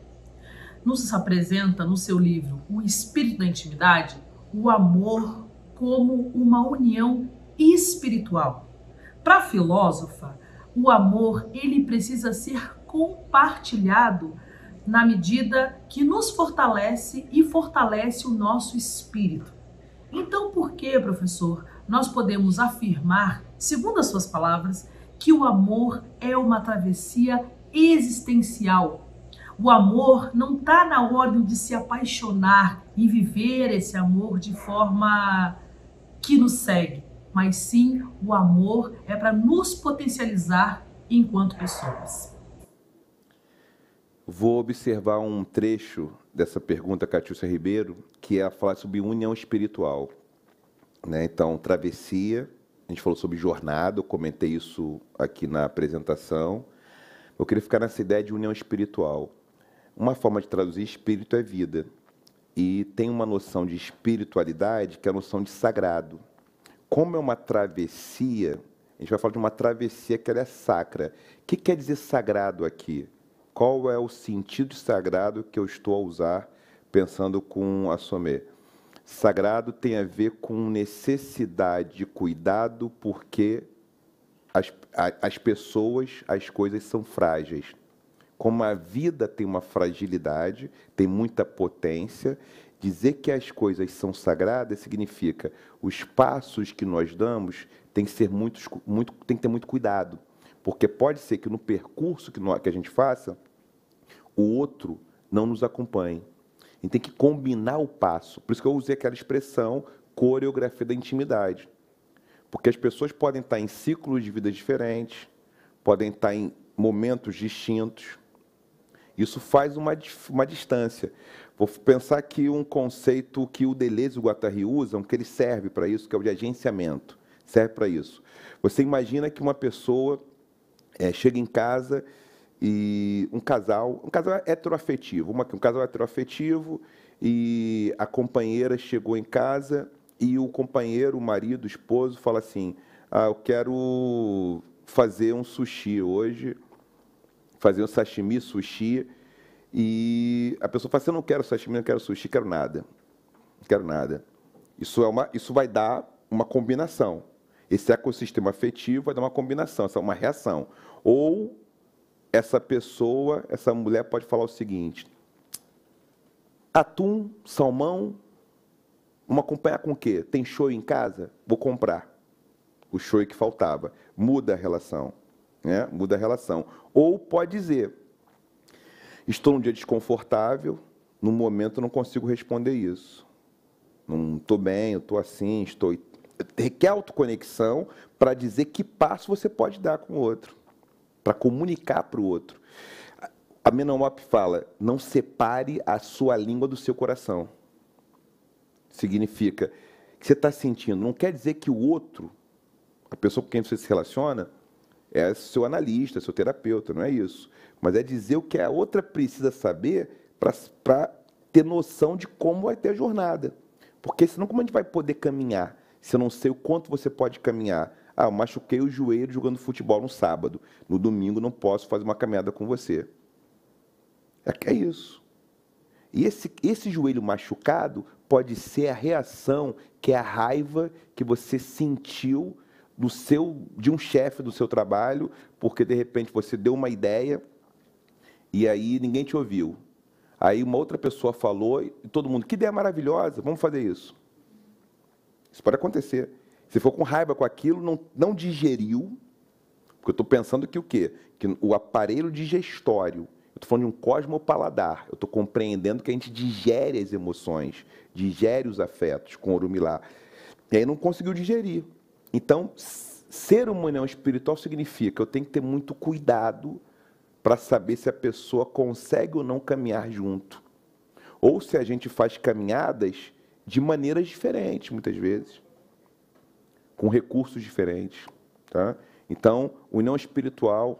F: nos apresenta no seu livro O Espírito da Intimidade o amor como uma união espiritual para a filósofa, o amor ele precisa ser compartilhado na medida que nos fortalece e fortalece o nosso espírito. Então, por que, professor, nós podemos afirmar, segundo as suas palavras, que o amor é uma travessia existencial? O amor não está na ordem de se apaixonar e viver esse amor de forma que nos segue mas sim o amor é para nos potencializar enquanto pessoas.
G: Vou observar um trecho dessa pergunta, Catiúcia Ribeiro, que é a falar sobre união espiritual. Né? Então, travessia, a gente falou sobre jornada, eu comentei isso aqui na apresentação. Eu queria ficar nessa ideia de união espiritual. Uma forma de traduzir espírito é vida. E tem uma noção de espiritualidade que é a noção de sagrado como é uma travessia, a gente vai falar de uma travessia que é sacra. O que quer dizer sagrado aqui? Qual é o sentido sagrado que eu estou a usar pensando com a Somé? Sagrado tem a ver com necessidade de cuidado, porque as, a, as pessoas, as coisas são frágeis. Como a vida tem uma fragilidade, tem muita potência, Dizer que as coisas são sagradas significa os passos que nós damos tem que ser muito, muito tem que ter muito cuidado, porque pode ser que no percurso que, nós, que a gente faça o outro não nos acompanhe. E tem que combinar o passo. Por isso que eu usei aquela expressão coreografia da intimidade. Porque as pessoas podem estar em ciclos de vida diferentes, podem estar em momentos distintos. Isso faz uma, uma distância. Vou pensar que um conceito que o Deleuze e o Guattari usam, que ele serve para isso, que é o de agenciamento, serve para isso. Você imagina que uma pessoa é, chega em casa e um casal, um casal heteroafetivo, uma, um casal heteroafetivo e a companheira chegou em casa e o companheiro, o marido, o esposo fala assim: ah, eu quero fazer um sushi hoje, fazer um sashimi sushi e a pessoa fala assim, eu não quero sashimi, não quero sushi, quero nada. Não quero nada. Isso, é uma, isso vai dar uma combinação. Esse ecossistema afetivo vai dar uma combinação, essa é uma reação. Ou essa pessoa, essa mulher pode falar o seguinte, atum, salmão, uma acompanhar com o quê? Tem show em casa? Vou comprar. O show que faltava. Muda a relação. Né? Muda a relação. Ou pode dizer, Estou num dia desconfortável, no momento não consigo responder isso. Não estou bem, eu estou assim, estou. Requer autoconexão para dizer que passo você pode dar com o outro, para comunicar para o outro. A Menomop fala: não separe a sua língua do seu coração. Significa que você está sentindo. Não quer dizer que o outro, a pessoa com quem você se relaciona, é seu analista, seu terapeuta, não é isso. Mas é dizer o que a outra precisa saber para ter noção de como vai ter a jornada. Porque senão como a gente vai poder caminhar? Se eu não sei o quanto você pode caminhar. Ah, eu machuquei o joelho jogando futebol no sábado. No domingo não posso fazer uma caminhada com você. É que é isso. E esse, esse joelho machucado pode ser a reação, que é a raiva que você sentiu do seu de um chefe do seu trabalho, porque de repente você deu uma ideia e aí ninguém te ouviu. Aí uma outra pessoa falou e todo mundo, que ideia maravilhosa, vamos fazer isso. Isso pode acontecer. Se for com raiva com aquilo, não, não digeriu, porque eu estou pensando que o quê? Que o aparelho digestório, eu estou falando de um cosmopaladar, eu estou compreendendo que a gente digere as emoções, digere os afetos com o orumilar. E aí não conseguiu digerir. Então, ser uma é união espiritual significa que eu tenho que ter muito cuidado para saber se a pessoa consegue ou não caminhar junto. Ou se a gente faz caminhadas de maneiras diferentes, muitas vezes, com recursos diferentes. Tá? Então, união espiritual,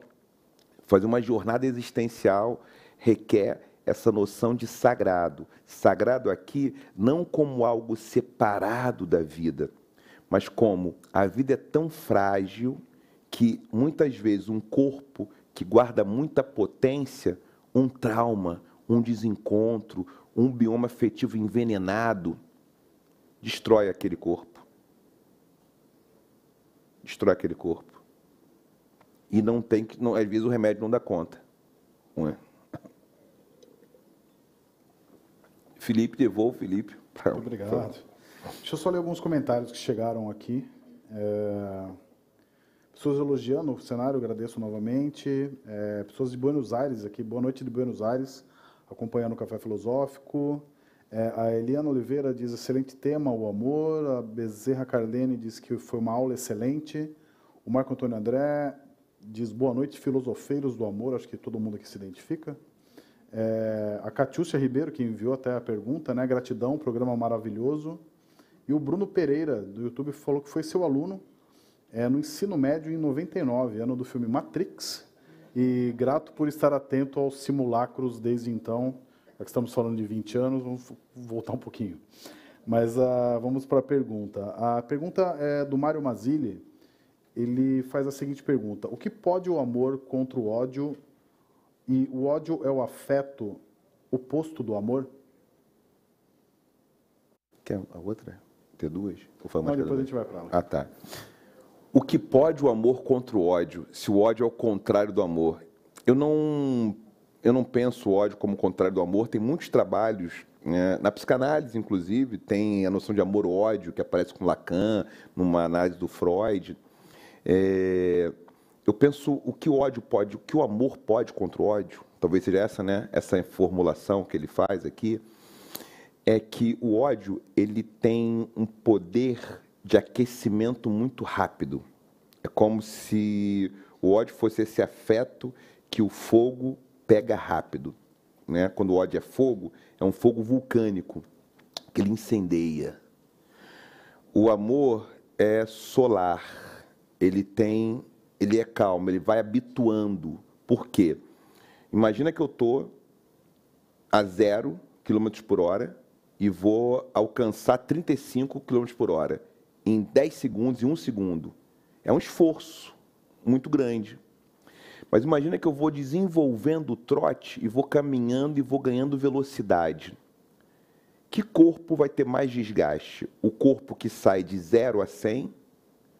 G: fazer uma jornada existencial, requer essa noção de sagrado. Sagrado aqui não como algo separado da vida mas como a vida é tão frágil que muitas vezes um corpo que guarda muita potência, um trauma, um desencontro, um bioma afetivo envenenado, destrói aquele corpo. Destrói aquele corpo. E não tem que. Não, às vezes o remédio não dá conta. É? Felipe, devolvo Felipe. Muito
C: obrigado. Deixa eu só ler alguns comentários que chegaram aqui. É... Pessoas elogiando o cenário, agradeço novamente. É... Pessoas de Buenos Aires aqui, boa noite de Buenos Aires, acompanhando o Café Filosófico. É, a Eliana Oliveira diz excelente tema, o amor. A Bezerra Carlene diz que foi uma aula excelente. O Marco Antônio André diz boa noite, filosofeiros do amor. Acho que todo mundo aqui se identifica. É, a Catiúcia Ribeiro, que enviou até a pergunta, né? Gratidão, programa maravilhoso. E o Bruno Pereira, do YouTube, falou que foi seu aluno é, no ensino médio em 99, ano do filme Matrix. E grato por estar atento aos simulacros desde então. Já que estamos falando de 20 anos, vamos voltar um pouquinho. Mas uh, vamos para a pergunta. A pergunta é do Mário Mazili. Ele faz a seguinte pergunta: O que pode o amor contra o ódio? E o ódio é o afeto oposto do amor?
G: Quer a outra? ter duas? Ou foi uma Não, depois a gente vai para lá. Ah, tá. O que pode o amor contra o ódio, se o ódio é o contrário do amor? Eu não, eu não penso o ódio como contrário do amor. Tem muitos trabalhos, né? na psicanálise, inclusive, tem a noção de amor-ódio, que aparece com Lacan, numa análise do Freud. É, eu penso o que o ódio pode, o que o amor pode contra o ódio. Talvez seja essa, né? Essa formulação que ele faz aqui é que o ódio ele tem um poder de aquecimento muito rápido. É como se o ódio fosse esse afeto que o fogo pega rápido. Né? Quando o ódio é fogo, é um fogo vulcânico que ele incendeia. O amor é solar, ele tem, ele é calmo, ele vai habituando. Por quê? Imagina que eu tô a zero quilômetros por hora e vou alcançar 35 km por hora em 10 segundos e 1 segundo. É um esforço muito grande. Mas imagina que eu vou desenvolvendo o trote e vou caminhando e vou ganhando velocidade. Que corpo vai ter mais desgaste? O corpo que sai de 0 a 100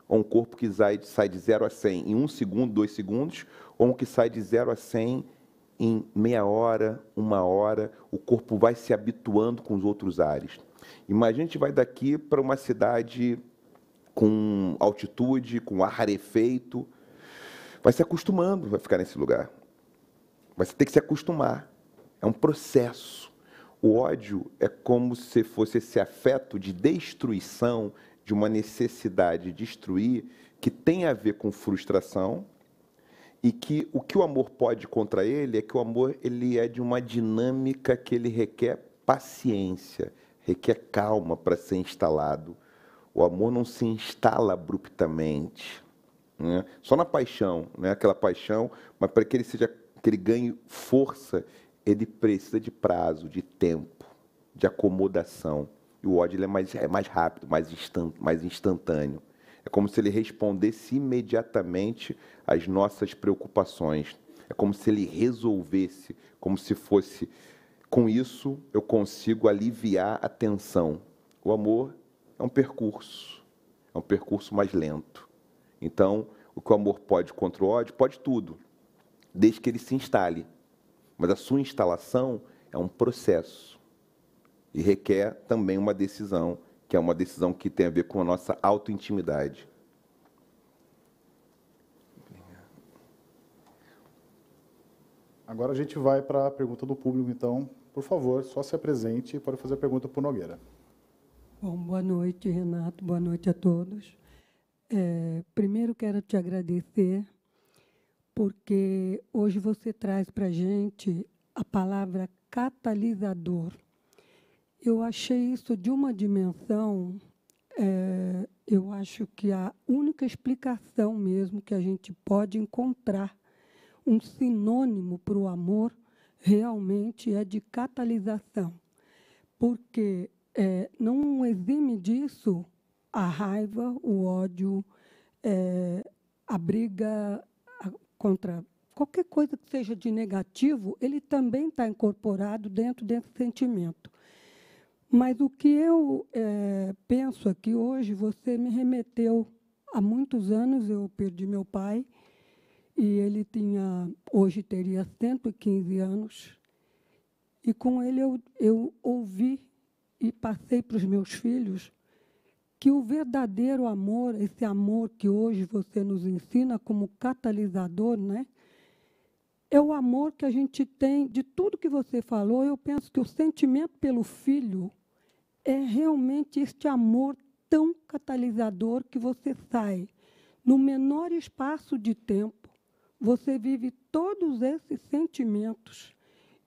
G: ou um corpo que sai de 0 a 100 em 1 segundo, 2 segundos, ou um que sai de 0 a 100 em meia hora, uma hora, o corpo vai se habituando com os outros ares. Imagina a gente vai daqui para uma cidade com altitude, com ar rarefeito, vai se acostumando, vai ficar nesse lugar. Vai ter que se acostumar. É um processo. O ódio é como se fosse esse afeto de destruição, de uma necessidade de destruir, que tem a ver com frustração, e que o que o amor pode contra ele é que o amor ele é de uma dinâmica que ele requer paciência, requer calma para ser instalado. O amor não se instala abruptamente, né? só na paixão, né? aquela paixão, mas para que ele seja, que ele ganhe força, ele precisa de prazo, de tempo, de acomodação. E o ódio é mais, é mais rápido, mais, instant, mais instantâneo. É como se ele respondesse imediatamente às nossas preocupações. É como se ele resolvesse, como se fosse com isso eu consigo aliviar a tensão. O amor é um percurso, é um percurso mais lento. Então, o que o amor pode contra o ódio, pode tudo, desde que ele se instale. Mas a sua instalação é um processo e requer também uma decisão que é uma decisão que tem a ver com a nossa autointimidade.
C: Agora a gente vai para a pergunta do público, então. Por favor, só se apresente e pode fazer a pergunta para o Nogueira.
H: Bom, boa noite, Renato. Boa noite a todos. É, primeiro, quero te agradecer, porque hoje você traz para a gente a palavra catalisador. Eu achei isso de uma dimensão, é, eu acho que a única explicação mesmo que a gente pode encontrar, um sinônimo para o amor, realmente é de catalisação. Porque é, não exime disso a raiva, o ódio, é, a briga contra qualquer coisa que seja de negativo, ele também está incorporado dentro desse sentimento. Mas o que eu é, penso aqui hoje, você me remeteu há muitos anos, eu perdi meu pai, e ele tinha, hoje teria 115 anos, e com ele eu, eu ouvi e passei para os meus filhos que o verdadeiro amor, esse amor que hoje você nos ensina como catalisador, né? É o amor que a gente tem de tudo que você falou. Eu penso que o sentimento pelo filho é realmente este amor tão catalisador que você sai no menor espaço de tempo, você vive todos esses sentimentos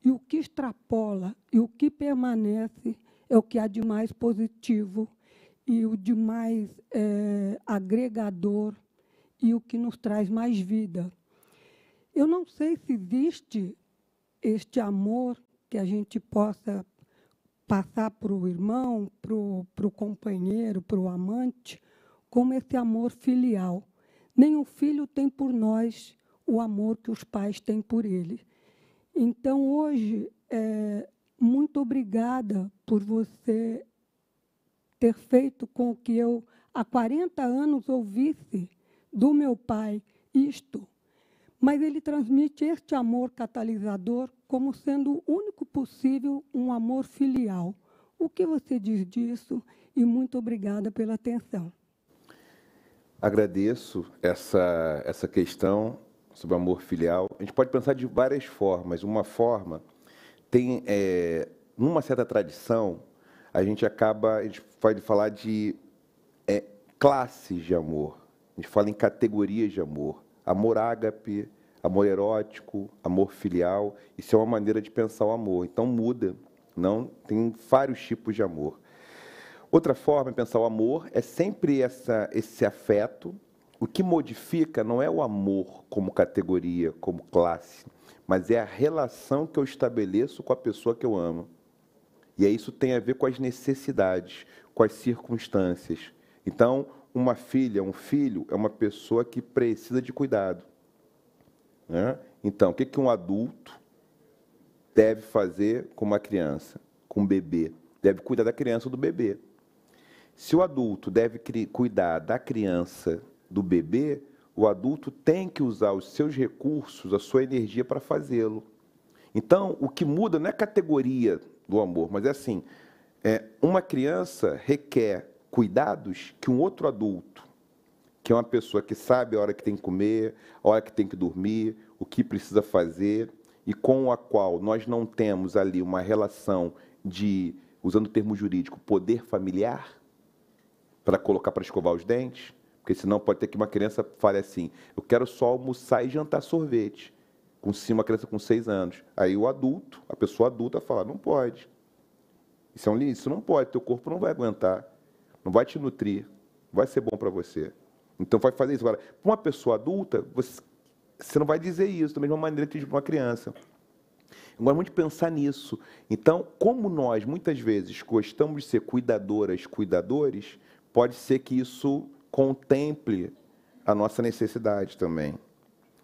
H: e o que extrapola e o que permanece é o que há de mais positivo e o de mais é, agregador e o que nos traz mais vida. Eu não sei se existe este amor que a gente possa passar para o irmão, para o companheiro, para o amante, como esse amor filial. Nem o filho tem por nós o amor que os pais têm por ele. Então, hoje, é, muito obrigada por você ter feito com que eu, há 40 anos, ouvisse do meu pai isto. Mas ele transmite este amor catalisador como sendo o único possível um amor filial. O que você diz disso? E muito obrigada pela atenção.
G: Agradeço essa, essa questão sobre amor filial. A gente pode pensar de várias formas. Uma forma tem, é, numa certa tradição, a gente acaba, a gente pode falar de é, classes de amor. A gente fala em categorias de amor. Amor ágape, amor erótico, amor filial. Isso é uma maneira de pensar o amor. Então muda. Não tem vários tipos de amor. Outra forma de pensar o amor é sempre essa, esse afeto. O que modifica não é o amor como categoria, como classe, mas é a relação que eu estabeleço com a pessoa que eu amo. E aí isso tem a ver com as necessidades, com as circunstâncias. Então, uma filha, um filho é uma pessoa que precisa de cuidado. Né? Então, o que, que um adulto deve fazer com uma criança, com um bebê? Deve cuidar da criança ou do bebê. Se o adulto deve cuidar da criança, do bebê, o adulto tem que usar os seus recursos, a sua energia para fazê-lo. Então, o que muda não é a categoria do amor, mas é assim: é, uma criança requer cuidados que um outro adulto que é uma pessoa que sabe a hora que tem que comer, a hora que tem que dormir, o que precisa fazer, e com a qual nós não temos ali uma relação de, usando o termo jurídico, poder familiar, para colocar para escovar os dentes, porque senão pode ter que uma criança fale assim: eu quero só almoçar e jantar sorvete. Com uma criança com seis anos. Aí o adulto, a pessoa adulta, fala: não pode. Isso, é um, isso não pode, teu corpo não vai aguentar, não vai te nutrir, não vai ser bom para você. Então vai fazer isso. Agora, para uma pessoa adulta, você, você não vai dizer isso da mesma maneira que diz para uma criança. Eu gosto muito de pensar nisso. Então, como nós muitas vezes gostamos de ser cuidadoras, cuidadores, pode ser que isso contemple a nossa necessidade também.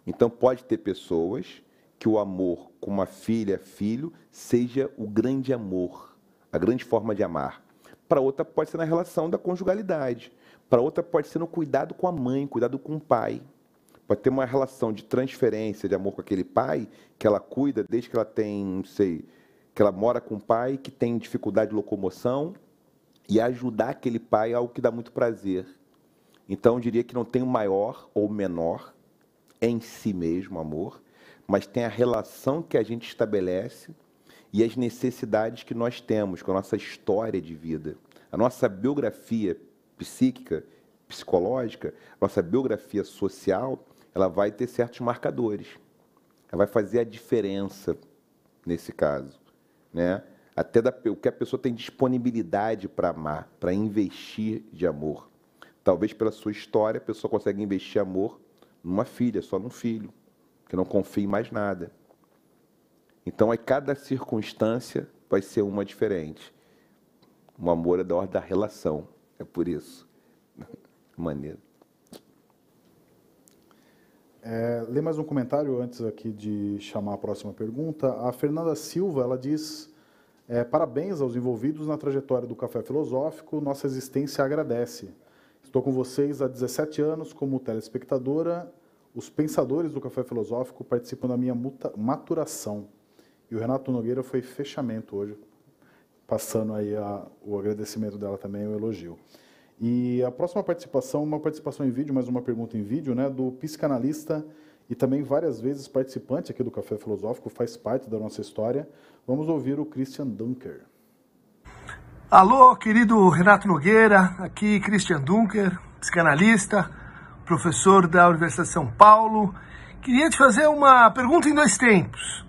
G: Então, pode ter pessoas que o amor com uma filha, filho, seja o grande amor, a grande forma de amar. Para outra, pode ser na relação da conjugalidade. Para outra, pode ser no cuidado com a mãe, cuidado com o pai. Pode ter uma relação de transferência de amor com aquele pai que ela cuida desde que ela tem, não sei, que ela mora com o pai que tem dificuldade de locomoção e ajudar aquele pai é algo que dá muito prazer. Então, eu diria que não tem o maior ou menor em si mesmo amor, mas tem a relação que a gente estabelece e as necessidades que nós temos com a nossa história de vida, a nossa biografia psíquica, psicológica, nossa biografia social, ela vai ter certos marcadores. Ela vai fazer a diferença nesse caso, né? Até da, o que a pessoa tem disponibilidade para amar, para investir de amor. Talvez pela sua história a pessoa consegue investir amor numa filha, só num filho, que não confie em mais nada. Então, aí é cada circunstância vai ser uma diferente. O amor é da ordem da relação. É por isso. Maneiro.
C: É, lê mais um comentário antes aqui de chamar a próxima pergunta. A Fernanda Silva, ela diz... É, parabéns aos envolvidos na trajetória do Café Filosófico, nossa existência agradece. Estou com vocês há 17 anos como telespectadora. Os pensadores do Café Filosófico participam da minha maturação. E o Renato Nogueira foi fechamento hoje passando aí a, o agradecimento dela também, o elogio. E a próxima participação, uma participação em vídeo, mais uma pergunta em vídeo, né, do psicanalista e também várias vezes participante aqui do Café Filosófico, faz parte da nossa história. Vamos ouvir o Christian Dunker.
I: Alô, querido Renato Nogueira, aqui Christian Dunker, psicanalista, professor da Universidade de São Paulo. Queria te fazer uma pergunta em dois tempos.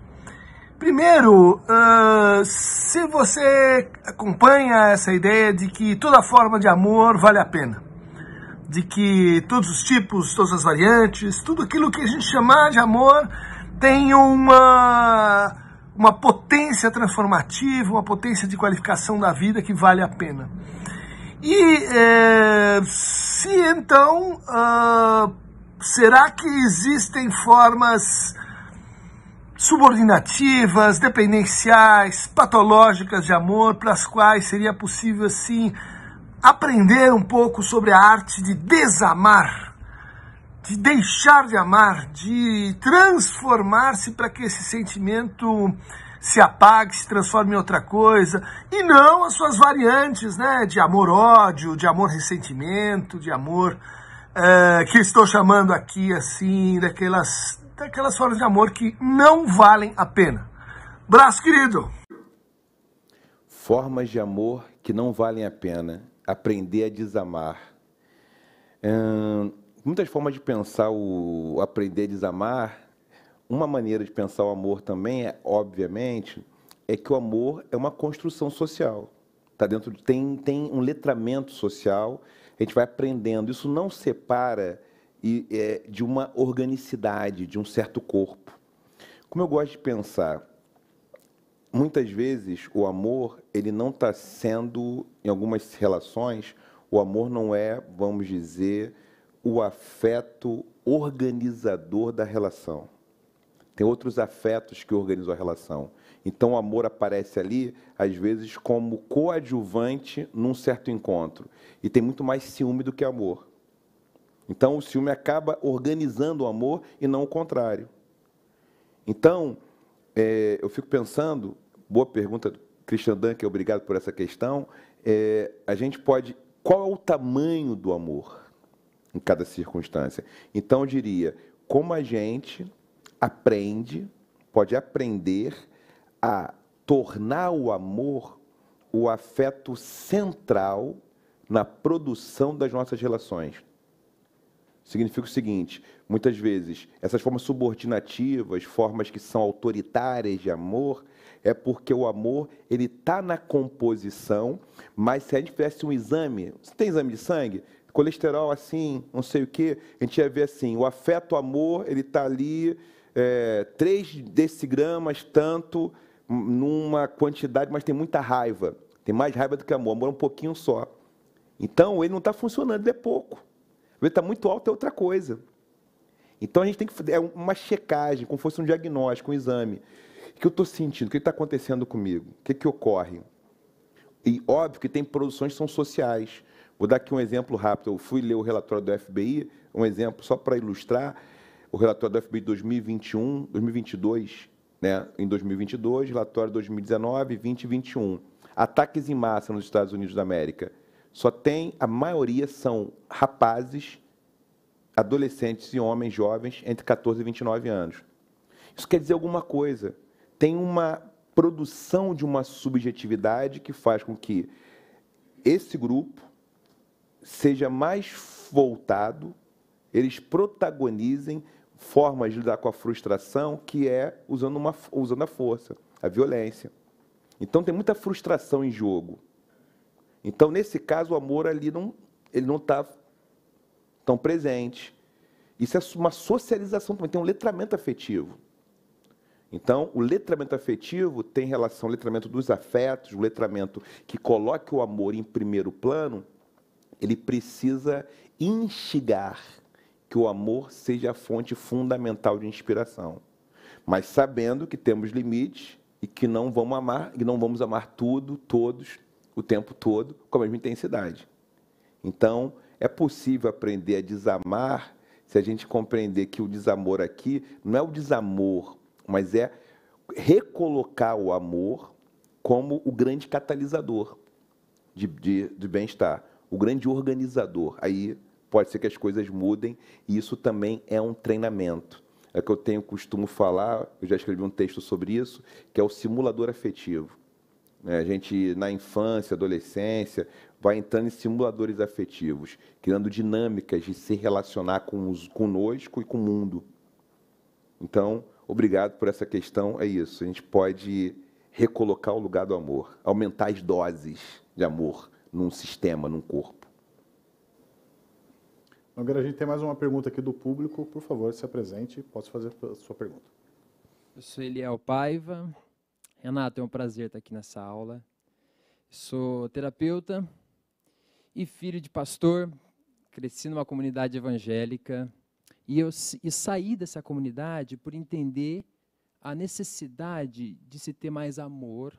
I: Primeiro, uh, se você acompanha essa ideia de que toda forma de amor vale a pena, de que todos os tipos, todas as variantes, tudo aquilo que a gente chamar de amor tem uma, uma potência transformativa, uma potência de qualificação da vida que vale a pena. E é, se então, uh, será que existem formas subordinativas, dependenciais, patológicas de amor, para as quais seria possível, assim aprender um pouco sobre a arte de desamar, de deixar de amar, de transformar-se para que esse sentimento se apague, se transforme em outra coisa, e não as suas variantes, né, de amor-ódio, de amor-ressentimento, de amor... Eh, que estou chamando aqui, assim, daquelas tem aquelas formas de amor que não valem a pena. Braço querido!
G: Formas de amor que não valem a pena. Aprender a desamar. Hum, muitas formas de pensar o aprender a desamar. Uma maneira de pensar o amor também é, obviamente, é que o amor é uma construção social. Tá dentro tem, tem um letramento social, a gente vai aprendendo. Isso não separa e é, de uma organicidade, de um certo corpo. Como eu gosto de pensar, muitas vezes o amor ele não está sendo, em algumas relações, o amor não é, vamos dizer, o afeto organizador da relação. Tem outros afetos que organizam a relação. Então, o amor aparece ali, às vezes, como coadjuvante num certo encontro. E tem muito mais ciúme do que amor. Então, o ciúme acaba organizando o amor e não o contrário. Então, é, eu fico pensando, boa pergunta, Christian é obrigado por essa questão. É, a gente pode. Qual é o tamanho do amor em cada circunstância? Então, eu diria, como a gente aprende, pode aprender a tornar o amor o afeto central na produção das nossas relações significa o seguinte: muitas vezes, essas formas subordinativas, formas que são autoritárias de amor, é porque o amor ele está na composição, mas se a gente fizesse um exame, você tem exame de sangue? Colesterol assim, não sei o quê, a gente ia ver assim, o afeto o amor, ele está ali, é, 3 decigramas, tanto, hum, numa quantidade, mas tem muita raiva. Tem mais raiva do que amor, amor é um pouquinho só. Então, ele não está funcionando, ele é pouco. Quando está muito alto é outra coisa. Então a gente tem que fazer é uma checagem, como fosse um diagnóstico, um exame. O que eu estou sentindo? O que está acontecendo comigo? O que, que ocorre? E óbvio que tem produções que são sociais. Vou dar aqui um exemplo rápido. Eu fui ler o relatório do FBI, um exemplo só para ilustrar. O relatório do FBI de 2021, 2022, né? em 2022, relatório 2019, 2021. Ataques em massa nos Estados Unidos da América só tem, a maioria são rapazes, adolescentes e homens jovens entre 14 e 29 anos. Isso quer dizer alguma coisa. Tem uma produção de uma subjetividade que faz com que esse grupo seja mais voltado, eles protagonizem formas de lidar com a frustração que é usando, uma, usando a força, a violência. Então tem muita frustração em jogo. Então, nesse caso, o amor ali não, ele não está tão presente. Isso é uma socialização também, tem um letramento afetivo. Então, o letramento afetivo tem relação ao letramento dos afetos, o letramento que coloca o amor em primeiro plano, ele precisa instigar que o amor seja a fonte fundamental de inspiração. Mas sabendo que temos limites e que não vamos amar, que não vamos amar tudo, todos, o tempo todo com a mesma intensidade. Então, é possível aprender a desamar se a gente compreender que o desamor aqui não é o desamor, mas é recolocar o amor como o grande catalisador de, de, de bem-estar, o grande organizador. Aí pode ser que as coisas mudem e isso também é um treinamento. É que eu tenho costumo falar, eu já escrevi um texto sobre isso, que é o simulador afetivo. Né? A gente, na infância, adolescência, vai entrando em simuladores afetivos, criando dinâmicas de se relacionar com os, conosco e com o mundo. Então, obrigado por essa questão. É isso. A gente pode recolocar o lugar do amor, aumentar as doses de amor num sistema, num corpo.
C: Agora a gente tem mais uma pergunta aqui do público. Por favor, se apresente. Posso fazer a sua pergunta.
D: Eu sou Eliel Paiva, Renato, é um prazer estar aqui nessa aula. Sou terapeuta e filho de pastor, cresci numa comunidade evangélica e eu e saí dessa comunidade por entender a necessidade de se ter mais amor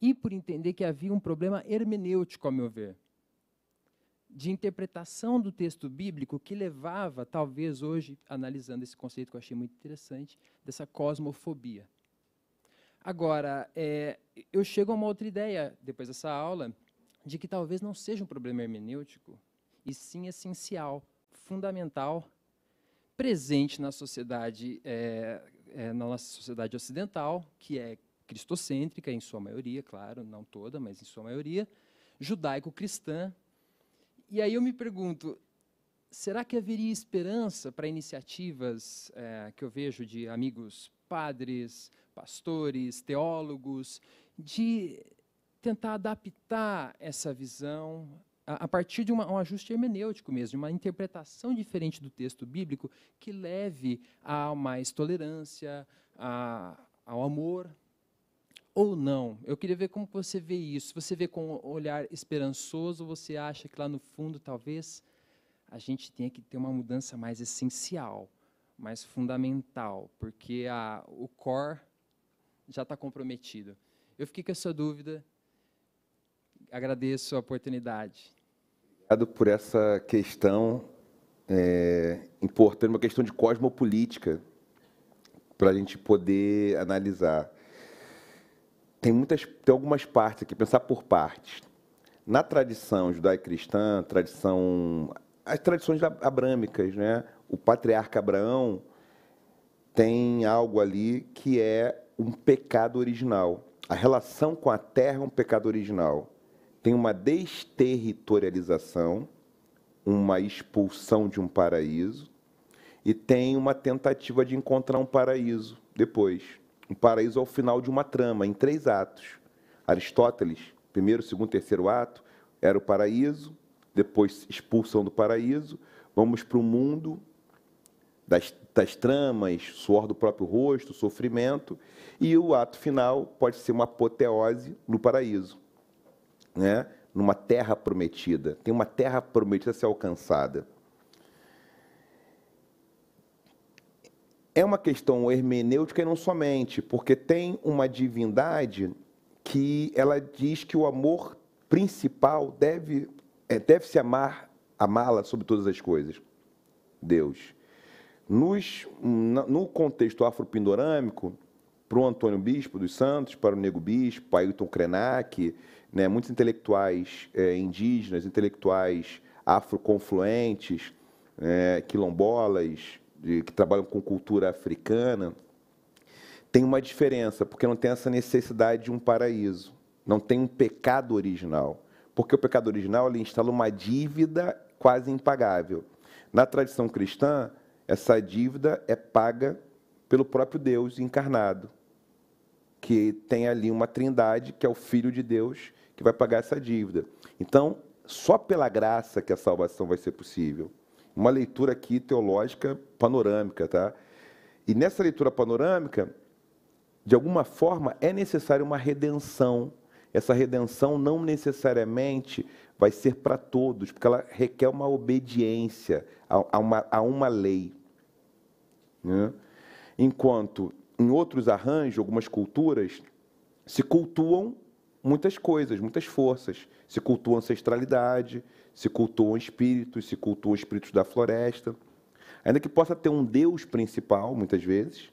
D: e por entender que havia um problema hermenêutico, a meu ver, de interpretação do texto bíblico que levava, talvez hoje, analisando esse conceito que eu achei muito interessante, dessa cosmofobia. Agora, é, eu chego a uma outra ideia, depois dessa aula, de que talvez não seja um problema hermenêutico, e sim essencial, fundamental, presente na sociedade, é, é, na nossa sociedade ocidental, que é cristocêntrica, em sua maioria, claro, não toda, mas em sua maioria, judaico-cristã. E aí eu me pergunto, será que haveria esperança para iniciativas é, que eu vejo de amigos padres, pastores, teólogos, de tentar adaptar essa visão a, a partir de uma, um ajuste hermenêutico mesmo, uma interpretação diferente do texto bíblico que leve a mais tolerância, a, ao amor ou não. Eu queria ver como você vê isso. Você vê com um olhar esperançoso, ou você acha que lá no fundo talvez a gente tenha que ter uma mudança mais essencial, mais fundamental, porque a, o core já está comprometido. Eu fiquei com essa dúvida. Agradeço a oportunidade.
G: Obrigado por essa questão é, importante, uma questão de cosmopolítica, para a gente poder analisar. Tem, muitas, tem algumas partes aqui, pensar por partes. Na tradição judaico-cristã, tradição, as tradições abrâmicas, né? o patriarca Abraão tem algo ali que é um pecado original. A relação com a terra é um pecado original. Tem uma desterritorialização, uma expulsão de um paraíso, e tem uma tentativa de encontrar um paraíso depois. Um paraíso ao final de uma trama, em três atos. Aristóteles, primeiro, segundo, terceiro ato, era o paraíso, depois expulsão do paraíso, vamos para o mundo das, das tramas, suor do próprio rosto, sofrimento, e o ato final pode ser uma apoteose no paraíso, né? numa terra prometida. Tem uma terra prometida a ser alcançada. É uma questão hermenêutica e não somente, porque tem uma divindade que ela diz que o amor principal deve, é, deve se amar, amá-la sobre todas as coisas. Deus. Nos, no contexto afropindorâmico, para o Antônio Bispo dos Santos, para o Nego Bispo, para Ailton Krenak, né, muitos intelectuais é, indígenas, intelectuais afro é, quilombolas, de, que trabalham com cultura africana, tem uma diferença, porque não tem essa necessidade de um paraíso, não tem um pecado original. Porque o pecado original ele instala uma dívida quase impagável. Na tradição cristã, essa dívida é paga pelo próprio Deus encarnado, que tem ali uma trindade, que é o Filho de Deus, que vai pagar essa dívida. Então, só pela graça que a salvação vai ser possível. Uma leitura aqui teológica panorâmica, tá? E nessa leitura panorâmica, de alguma forma, é necessária uma redenção. Essa redenção não necessariamente vai ser para todos, porque ela requer uma obediência a, a, uma, a uma lei. Né? Enquanto em outros arranjos, algumas culturas, se cultuam muitas coisas, muitas forças. Se cultua ancestralidade, se cultuam espíritos, se cultuam espíritos da floresta. Ainda que possa ter um Deus principal, muitas vezes,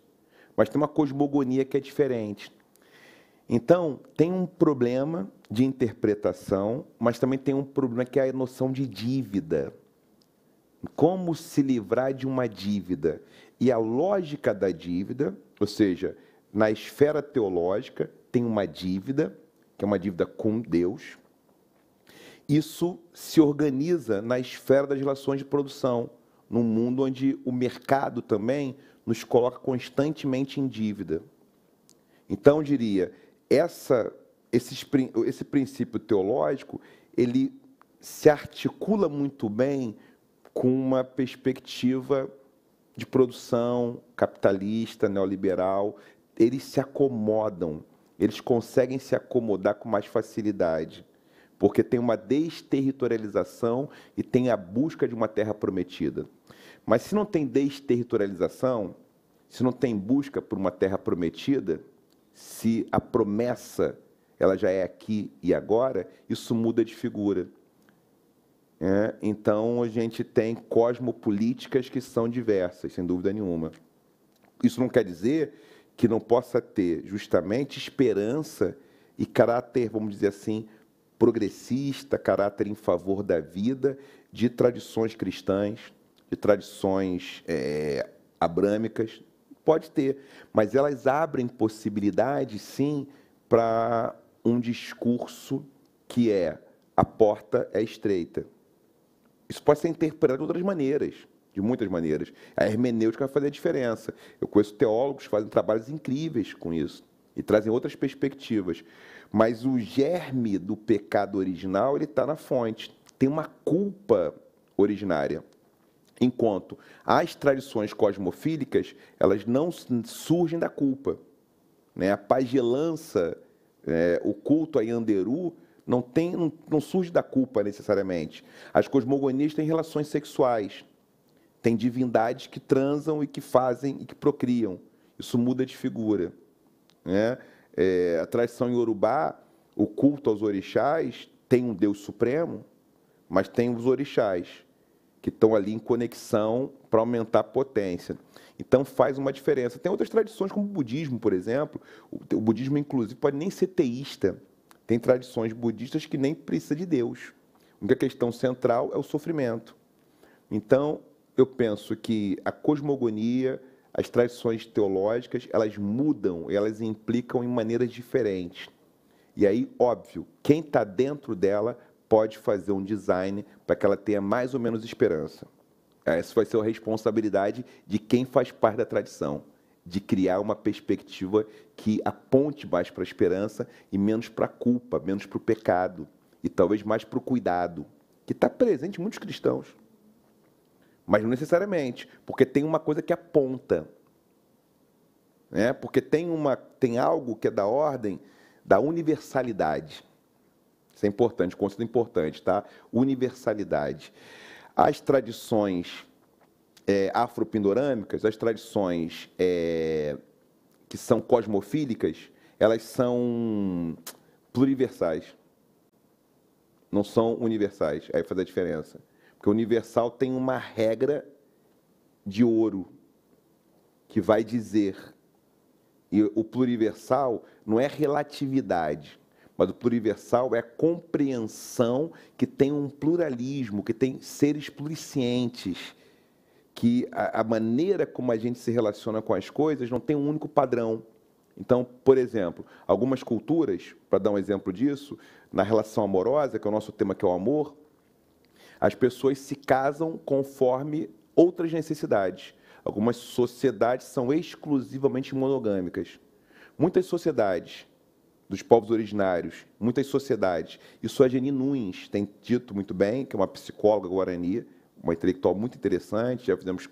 G: mas tem uma cosmogonia que é diferente. Então, tem um problema de interpretação, mas também tem um problema que é a noção de dívida. Como se livrar de uma dívida? E a lógica da dívida, ou seja, na esfera teológica, tem uma dívida, que é uma dívida com Deus. Isso se organiza na esfera das relações de produção, num mundo onde o mercado também nos coloca constantemente em dívida. Então, eu diria, essa, esse esse princípio teológico ele se articula muito bem com uma perspectiva de produção capitalista, neoliberal. Eles se acomodam, eles conseguem se acomodar com mais facilidade, porque tem uma desterritorialização e tem a busca de uma terra prometida. Mas se não tem desterritorialização, se não tem busca por uma terra prometida, se a promessa ela já é aqui e agora, isso muda de figura. É, então a gente tem cosmopolíticas que são diversas, sem dúvida nenhuma. Isso não quer dizer que não possa ter justamente esperança e caráter, vamos dizer assim, progressista, caráter em favor da vida, de tradições cristãs, de tradições é, abrâmicas, Pode ter, mas elas abrem possibilidade, sim, para um discurso que é a porta é estreita. Isso pode ser interpretado de outras maneiras, de muitas maneiras. A hermenêutica vai fazer a diferença. Eu conheço teólogos que fazem trabalhos incríveis com isso e trazem outras perspectivas. Mas o germe do pecado original ele está na fonte. Tem uma culpa originária. Enquanto as tradições cosmofílicas, elas não surgem da culpa. Né? A pagelança, é, o culto a Yanderu, não, tem, não, não surge da culpa necessariamente. As cosmogonias têm relações sexuais, têm divindades que transam e que fazem e que procriam. Isso muda de figura. Né? É, a tradição iorubá, o culto aos orixás, tem um Deus supremo, mas tem os orixás que estão ali em conexão para aumentar a potência. Então faz uma diferença. Tem outras tradições, como o budismo, por exemplo. O, budismo, inclusive, pode nem ser teísta. Tem tradições budistas que nem precisa de Deus. A única questão central é o sofrimento. Então, eu penso que a cosmogonia, as tradições teológicas, elas mudam, elas implicam em maneiras diferentes. E aí, óbvio, quem está dentro dela pode fazer um design para que ela tenha mais ou menos esperança. Essa é, vai ser a responsabilidade de quem faz parte da tradição, de criar uma perspectiva que aponte mais para a esperança e menos para a culpa, menos para o pecado e talvez mais para o cuidado, que está presente em muitos cristãos. Mas não necessariamente, porque tem uma coisa que aponta. Né? Porque tem, uma, tem algo que é da ordem da universalidade isso é importante, um conceito importante, tá? Universalidade. As tradições é, afropindorâmicas, as tradições é, que são cosmofílicas, elas são pluriversais. Não são universais. Aí faz a diferença. Porque universal tem uma regra de ouro que vai dizer. E o pluriversal não é relatividade. Mas o pluriversal é a compreensão que tem um pluralismo, que tem seres pluriscientes, que a, a maneira como a gente se relaciona com as coisas não tem um único padrão. Então, por exemplo, algumas culturas, para dar um exemplo disso, na relação amorosa, que é o nosso tema que é o amor, as pessoas se casam conforme outras necessidades. Algumas sociedades são exclusivamente monogâmicas. Muitas sociedades dos povos originários, muitas sociedades. Isso a Geni Nunes tem dito muito bem, que é uma psicóloga guarani, uma intelectual muito interessante, já fizemos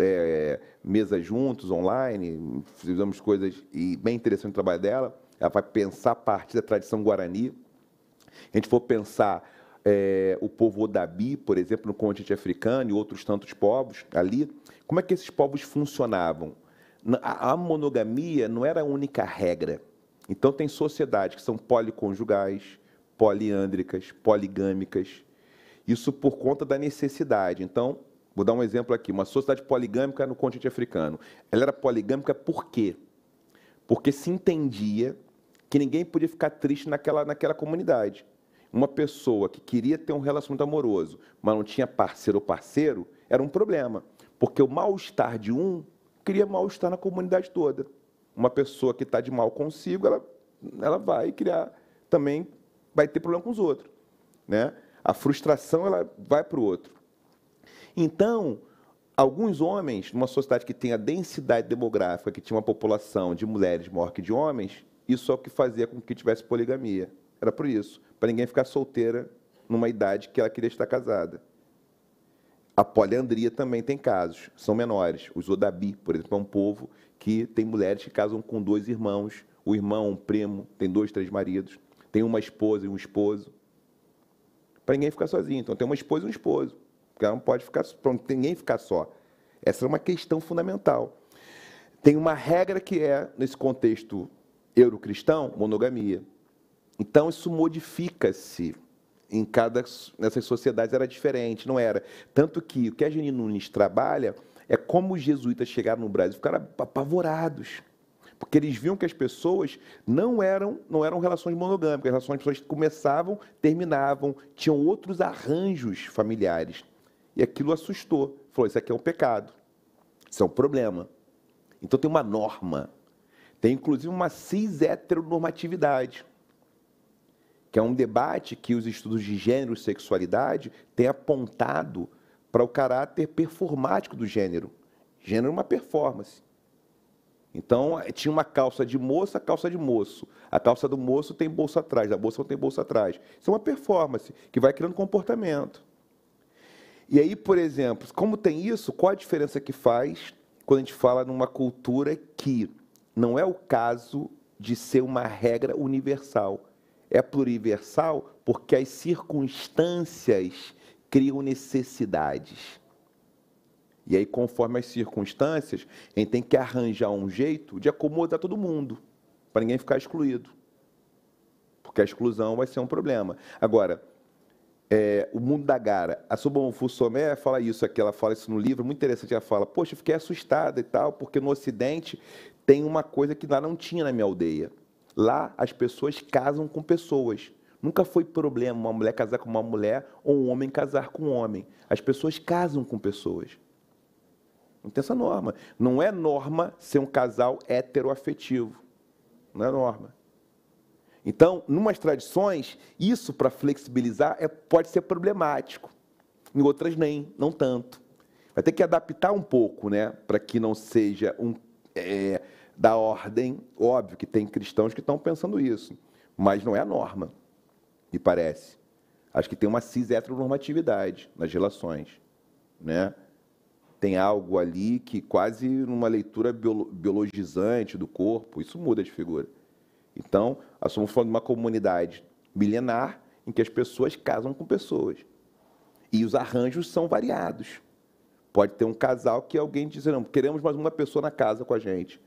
G: é, mesas juntos, online, fizemos coisas, e bem interessante o trabalho dela. Ela vai pensar a partir da tradição guarani. A gente for pensar é, o povo Odabi, por exemplo, no continente africano e outros tantos povos ali, como é que esses povos funcionavam? a monogamia não era a única regra. Então, tem sociedades que são policonjugais, poliândricas, poligâmicas. Isso por conta da necessidade. Então, vou dar um exemplo aqui. Uma sociedade poligâmica no continente africano. Ela era poligâmica por quê? Porque se entendia que ninguém podia ficar triste naquela, naquela comunidade. Uma pessoa que queria ter um relacionamento amoroso, mas não tinha parceiro ou parceiro, era um problema. Porque o mal-estar de um cria mal-estar na comunidade toda uma pessoa que está de mal consigo, ela, ela vai criar também, vai ter problema com os outros. Né? A frustração ela vai para o outro. Então, alguns homens, numa sociedade que tem a densidade demográfica, que tinha uma população de mulheres maior que de homens, isso é o que fazia com que tivesse poligamia. Era por isso, para ninguém ficar solteira numa idade que ela queria estar casada. A poliandria também tem casos, são menores. Os Odabi, por exemplo, é um povo que tem mulheres que casam com dois irmãos, o irmão, um primo, tem dois, três maridos, tem uma esposa e um esposo. Para ninguém ficar sozinho. Então tem uma esposa e um esposo. ela não pode ficar, para ninguém ficar só. Essa é uma questão fundamental. Tem uma regra que é, nesse contexto eurocristão, monogamia. Então, isso modifica-se em cada nessas sociedades era diferente, não era. Tanto que o que a Janine Nunes trabalha é como os jesuítas chegaram no Brasil, ficaram apavorados. Porque eles viam que as pessoas não eram, não eram relações monogâmicas, relações de pessoas começavam, terminavam, tinham outros arranjos familiares. E aquilo assustou. Falou: isso aqui é um pecado, isso é um problema. Então tem uma norma. Tem inclusive uma cis-heteronormatividade que é um debate que os estudos de gênero e sexualidade têm apontado para o caráter performático do gênero. Gênero é uma performance. Então, eh, tinha uma calça de moça, calça de moço. A calça do moço tem bolsa atrás, da bolsa não tem bolsa atrás. Isso é uma performance que vai criando comportamento. E aí, por exemplo, como tem isso, qual a diferença que faz quando a gente fala numa cultura que não é o caso de ser uma regra universal, é pluriversal porque as circunstâncias criam necessidades. E aí, conforme as circunstâncias, a gente tem que arranjar um jeito de acomodar todo mundo, para ninguém ficar excluído. Porque a exclusão vai ser um problema. Agora, é, o mundo da Gara, a Subomufu Somé fala isso aqui, ela fala isso no livro, muito interessante. Ela fala: Poxa, eu fiquei assustada e tal, porque no Ocidente tem uma coisa que lá não tinha na minha aldeia Lá as pessoas casam com pessoas. Nunca foi problema uma mulher casar com uma mulher ou um homem casar com um homem. As pessoas casam com pessoas. Não tem essa norma. Não é norma ser um casal heteroafetivo. Não é norma. Então, numas tradições, isso para flexibilizar é, pode ser problemático. Em outras nem, não tanto. Vai ter que adaptar um pouco, né? Para que não seja um. É, da ordem, óbvio que tem cristãos que estão pensando isso, mas não é a norma, me parece. Acho que tem uma cis heteronormatividade nas relações, né? Tem algo ali que quase numa leitura biologizante do corpo, isso muda de figura. Então, nós estamos falando de uma comunidade milenar em que as pessoas casam com pessoas. E os arranjos são variados. Pode ter um casal que alguém diz, não, queremos mais uma pessoa na casa com a gente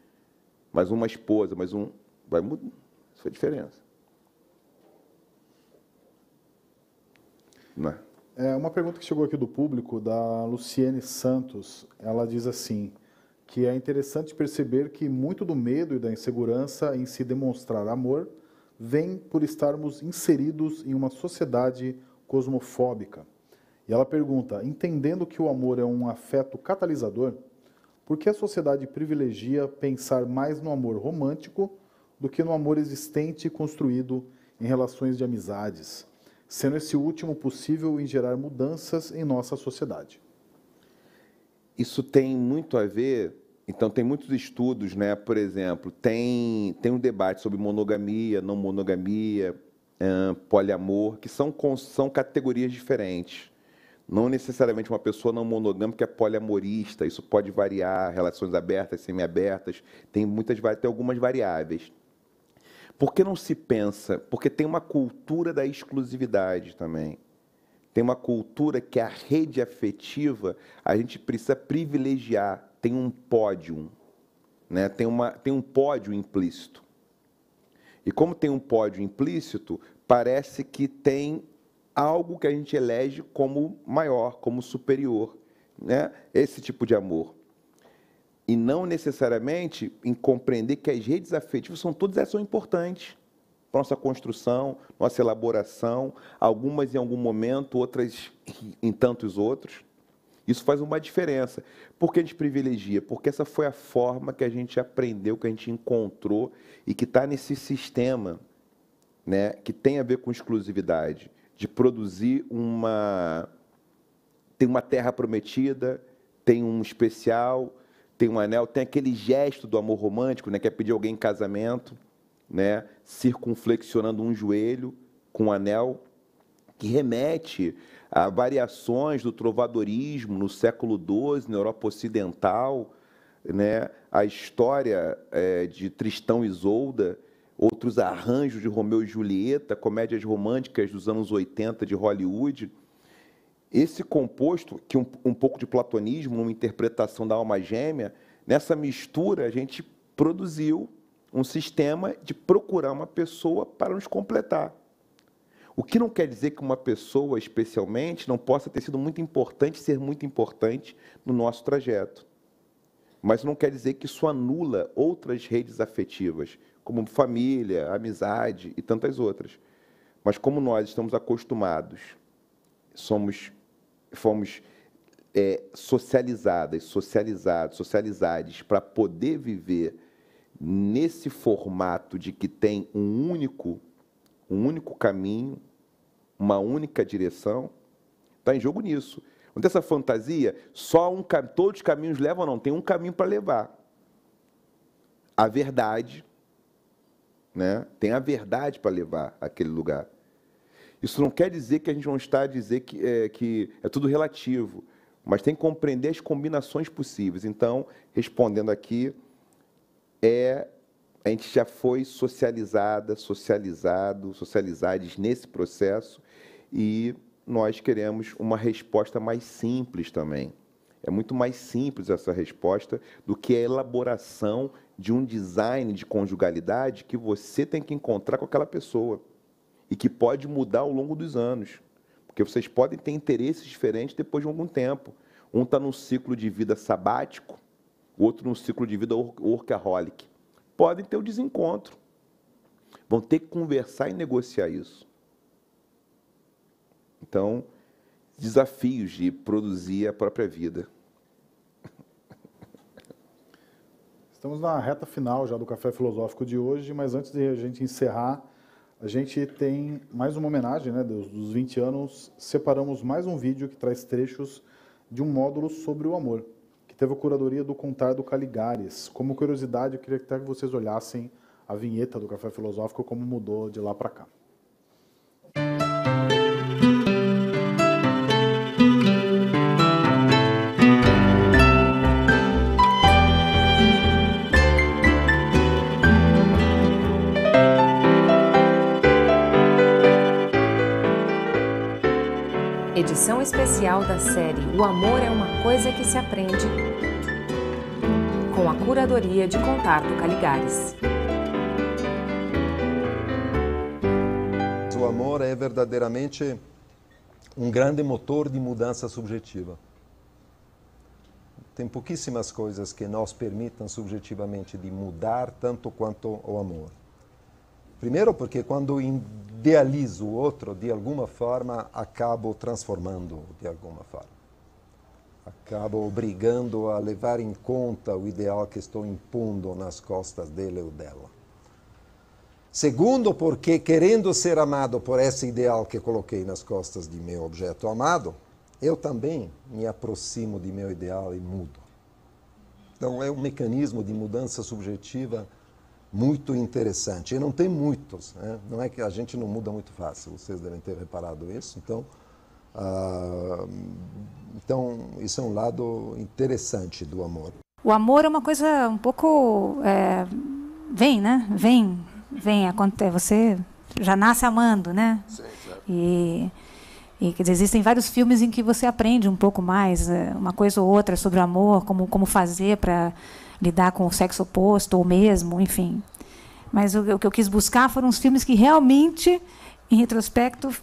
G: mais uma esposa, mais um. Vai mudar. Isso é a diferença. Não é?
C: é? Uma pergunta que chegou aqui do público, da Luciene Santos. Ela diz assim: que é interessante perceber que muito do medo e da insegurança em se demonstrar amor vem por estarmos inseridos em uma sociedade cosmofóbica. E ela pergunta: entendendo que o amor é um afeto catalisador, por que a sociedade privilegia pensar mais no amor romântico do que no amor existente e construído em relações de amizades, sendo esse último possível em gerar mudanças em nossa sociedade?
G: Isso tem muito a ver então, tem muitos estudos, né? por exemplo, tem, tem um debate sobre monogamia, não monogamia, poliamor, que são, são categorias diferentes. Não necessariamente uma pessoa não monogâmica é poliamorista, isso pode variar, relações abertas, semiabertas, tem muitas tem algumas variáveis. Por que não se pensa? Porque tem uma cultura da exclusividade também. Tem uma cultura que a rede afetiva a gente precisa privilegiar, tem um pódio, né? tem, uma, tem um pódio implícito. E como tem um pódio implícito, parece que tem algo que a gente elege como maior, como superior, né? Esse tipo de amor. E não necessariamente em compreender que as redes afetivas são todas elas são importantes para nossa construção, nossa elaboração, algumas em algum momento, outras em tantos outros. Isso faz uma diferença. Por que a gente privilegia? Porque essa foi a forma que a gente aprendeu, que a gente encontrou e que está nesse sistema, né, que tem a ver com exclusividade de produzir uma. Tem uma terra prometida, tem um especial, tem um anel, tem aquele gesto do amor romântico, né, que é pedir alguém em casamento, né, circunflexionando um joelho com um anel, que remete a variações do trovadorismo no século XII, na Europa Ocidental, né, a história é, de Tristão e Isolda, outros arranjos de Romeu e Julieta, comédias românticas dos anos 80 de Hollywood. Esse composto, que um, um pouco de platonismo, uma interpretação da alma gêmea, nessa mistura a gente produziu um sistema de procurar uma pessoa para nos completar. O que não quer dizer que uma pessoa, especialmente, não possa ter sido muito importante, ser muito importante no nosso trajeto. Mas não quer dizer que isso anula outras redes afetivas como família, amizade e tantas outras. Mas como nós estamos acostumados, somos, fomos é, socializadas, socializados, socializados para poder viver nesse formato de que tem um único, um único caminho, uma única direção, está em jogo nisso. Não tem essa fantasia, só um todos os caminhos levam, não, tem um caminho para levar. A verdade né? tem a verdade para levar àquele lugar. Isso não quer dizer que a gente não está a dizer que é, que é tudo relativo, mas tem que compreender as combinações possíveis. Então, respondendo aqui, é a gente já foi socializada, socializado, socializados nesse processo e nós queremos uma resposta mais simples também. É muito mais simples essa resposta do que a elaboração de um design de conjugalidade que você tem que encontrar com aquela pessoa e que pode mudar ao longo dos anos. Porque vocês podem ter interesses diferentes depois de algum tempo. Um está num ciclo de vida sabático, o outro num ciclo de vida workaholic. Podem ter o um desencontro. Vão ter que conversar e negociar isso. Então, desafios de produzir a própria vida.
C: Estamos na reta final já do Café Filosófico de hoje, mas antes de a gente encerrar, a gente tem mais uma homenagem né, dos, dos 20 anos. Separamos mais um vídeo que traz trechos de um módulo sobre o amor, que teve a curadoria do Contar do Caligares. Como curiosidade, eu queria até que vocês olhassem a vinheta do Café Filosófico, como mudou de lá para cá.
D: edição especial da série O Amor é uma Coisa que se Aprende, com a curadoria de Contardo Caligares. O amor é verdadeiramente um grande motor de mudança subjetiva. Tem pouquíssimas coisas que nos permitam subjetivamente de mudar tanto quanto o amor. Primeiro, porque quando idealizo o outro, de alguma forma, acabo transformando de alguma forma. Acabo obrigando a levar em conta o ideal que estou impondo nas costas dele ou dela. Segundo, porque querendo ser amado por esse ideal que coloquei nas costas de meu objeto amado, eu também me aproximo de meu ideal e mudo. Então, é um mecanismo de mudança subjetiva muito interessante. E não tem muitos, né? não é que a gente não muda muito fácil, vocês devem ter reparado isso. Então, ah, então isso é um lado interessante do amor.
H: O amor é uma coisa um pouco. É, vem, né? Vem, vem. Você já nasce amando, né? Sim, claro. E. E dizer, existem vários filmes em que você aprende um pouco mais, é, uma coisa ou outra sobre o amor, como, como fazer para lidar com o sexo oposto ou mesmo, enfim. Mas o, o que eu quis buscar foram os filmes que realmente, em retrospecto,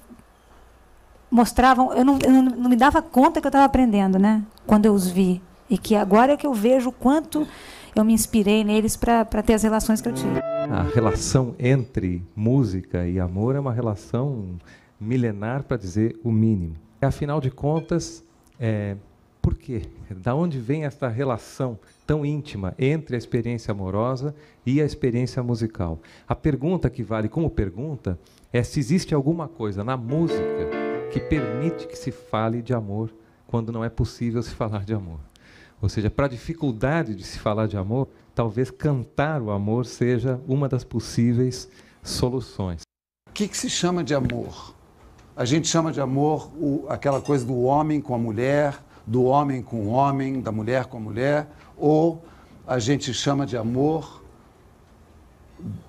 H: mostravam. Eu não, eu não me dava conta que eu estava aprendendo, né? Quando eu os vi. E que agora é que eu vejo o quanto eu me inspirei neles para ter as relações que eu tive.
E: A relação entre música e amor é uma relação milenar, para dizer o mínimo. Afinal de contas, é, por quê? Da onde vem esta relação tão íntima entre a experiência amorosa e a experiência musical. A pergunta que vale como pergunta é se existe alguma coisa na música que permite que se fale de amor quando não é possível se falar de amor. Ou seja, para a dificuldade de se falar de amor, talvez cantar o amor seja uma das possíveis
B: soluções. O que, que se chama de amor? A gente chama de amor
I: o, aquela coisa do homem com a mulher, do homem com o homem, da mulher com a mulher ou a gente chama de amor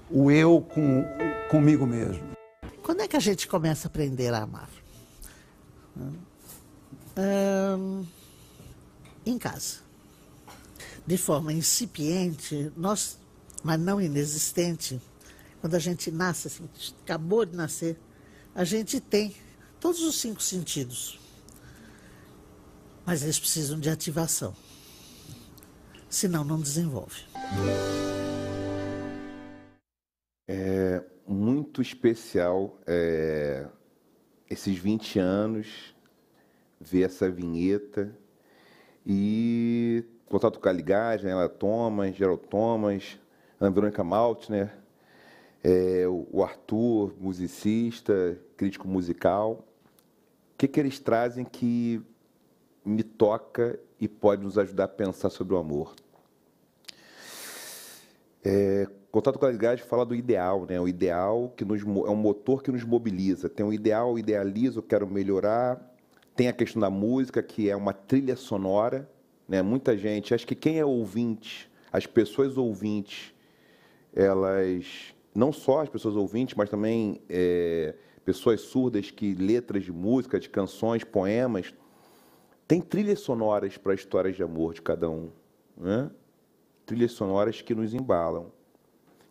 I: o eu com, comigo mesmo. Quando é que a gente começa a aprender a amar?
F: Hum, em casa. De forma incipiente, nós, mas não inexistente, quando a gente nasce, assim, acabou de nascer, a gente tem todos os cinco sentidos. Mas eles precisam de ativação senão não desenvolve.
G: É muito especial é, esses 20 anos, ver essa vinheta e contato com a Ligagem, né, ela é Thomas, Gerald Thomas, Ana Verônica Maltner, né, é, o Arthur, musicista, crítico musical. O que, que eles trazem que me toca e pode nos ajudar a pensar sobre o amor. É, contato com a realidade fala do ideal, né? O ideal que nos, é um motor que nos mobiliza. Tem o um ideal, idealizo, quero melhorar. Tem a questão da música, que é uma trilha sonora. Né? Muita gente, acho que quem é ouvinte, as pessoas ouvintes, elas, não só as pessoas ouvintes, mas também é, pessoas surdas que letras de música, de canções, poemas, tem trilhas sonoras para histórias de amor de cada um, né? trilhas sonoras que nos embalam,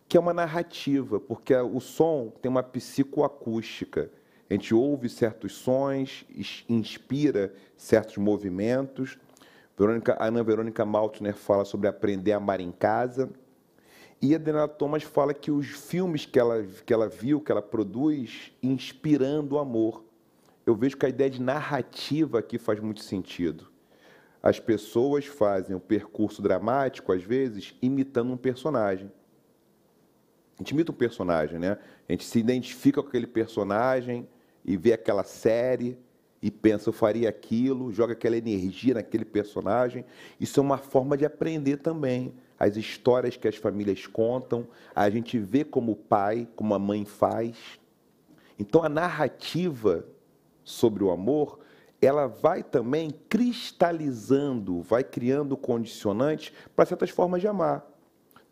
G: que é uma narrativa, porque o som tem uma psicoacústica. A gente ouve certos sons, inspira certos movimentos. Verônica, a Ana Verônica Maltner fala sobre aprender a amar em casa. E a Daniela Thomas fala que os filmes que ela, que ela viu, que ela produz, inspirando o amor eu vejo que a ideia de narrativa aqui faz muito sentido. As pessoas fazem o um percurso dramático, às vezes, imitando um personagem. A gente imita um personagem, né? A gente se identifica com aquele personagem e vê aquela série e pensa, eu faria aquilo, joga aquela energia naquele personagem. Isso é uma forma de aprender também. As histórias que as famílias contam, a gente vê como o pai, como a mãe faz. Então, a narrativa sobre o amor, ela vai também cristalizando, vai criando condicionantes para certas formas de amar.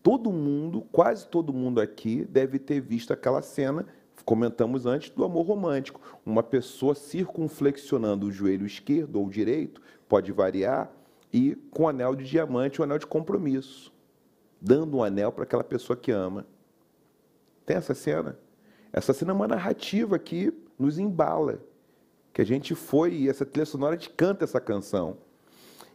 G: Todo mundo, quase todo mundo aqui, deve ter visto aquela cena, comentamos antes, do amor romântico. Uma pessoa circunflexionando o joelho esquerdo ou direito, pode variar, e com anel de diamante, o um anel de compromisso, dando um anel para aquela pessoa que ama. Tem essa cena? Essa cena é uma narrativa que nos embala que a gente foi e essa trilha sonora te canta essa canção.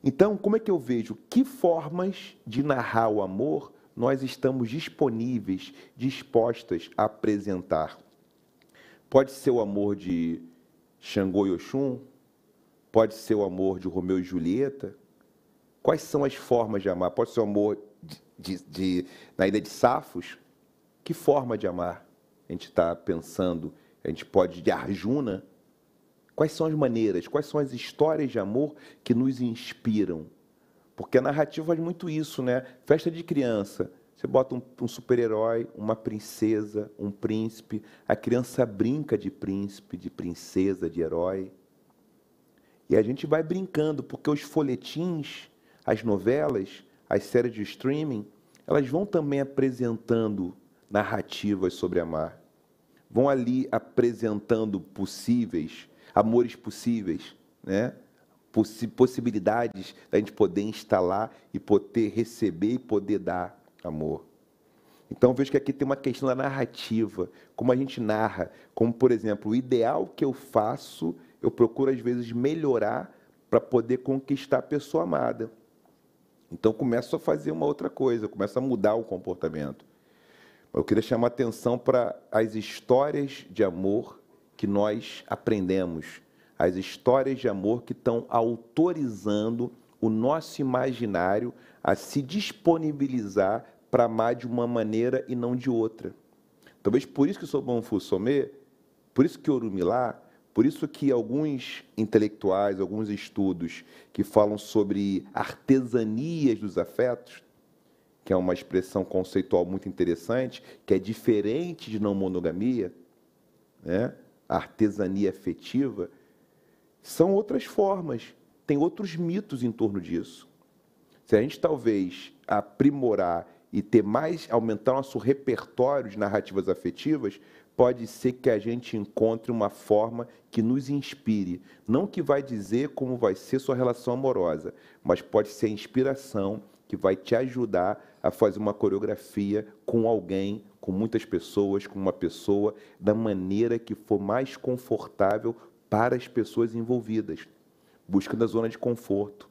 G: Então, como é que eu vejo? Que formas de narrar o amor nós estamos disponíveis, dispostas a apresentar? Pode ser o amor de Xangô e Oxum? Pode ser o amor de Romeu e Julieta? Quais são as formas de amar? Pode ser o amor de, de, de na Ilha de Safos? Que forma de amar a gente está pensando? A gente pode de Arjuna? Quais são as maneiras, quais são as histórias de amor que nos inspiram? Porque a narrativa faz muito isso, né? Festa de criança. Você bota um, um super-herói, uma princesa, um príncipe. A criança brinca de príncipe, de princesa, de herói. E a gente vai brincando, porque os folhetins, as novelas, as séries de streaming, elas vão também apresentando narrativas sobre amar. Vão ali apresentando possíveis amores possíveis, né? Possi possibilidades da gente poder instalar e poder receber e poder dar amor. Então vejo que aqui tem uma questão da narrativa, como a gente narra, como por exemplo, o ideal que eu faço, eu procuro às vezes melhorar para poder conquistar a pessoa amada. Então começo a fazer uma outra coisa, começo a mudar o comportamento. Eu queria chamar atenção para as histórias de amor que nós aprendemos, as histórias de amor que estão autorizando o nosso imaginário a se disponibilizar para amar de uma maneira e não de outra. Talvez por isso que Sobon Fusomé, por isso que Orumilá, por isso que alguns intelectuais, alguns estudos que falam sobre artesanias dos afetos, que é uma expressão conceitual muito interessante, que é diferente de não monogamia, né? a artesania afetiva são outras formas, tem outros mitos em torno disso. Se a gente talvez aprimorar e ter mais, aumentar nosso repertório de narrativas afetivas, pode ser que a gente encontre uma forma que nos inspire. Não que vai dizer como vai ser sua relação amorosa, mas pode ser a inspiração que vai te ajudar a fazer uma coreografia com alguém, com muitas pessoas, com uma pessoa, da maneira que for mais confortável para as pessoas envolvidas, buscando a zona de conforto,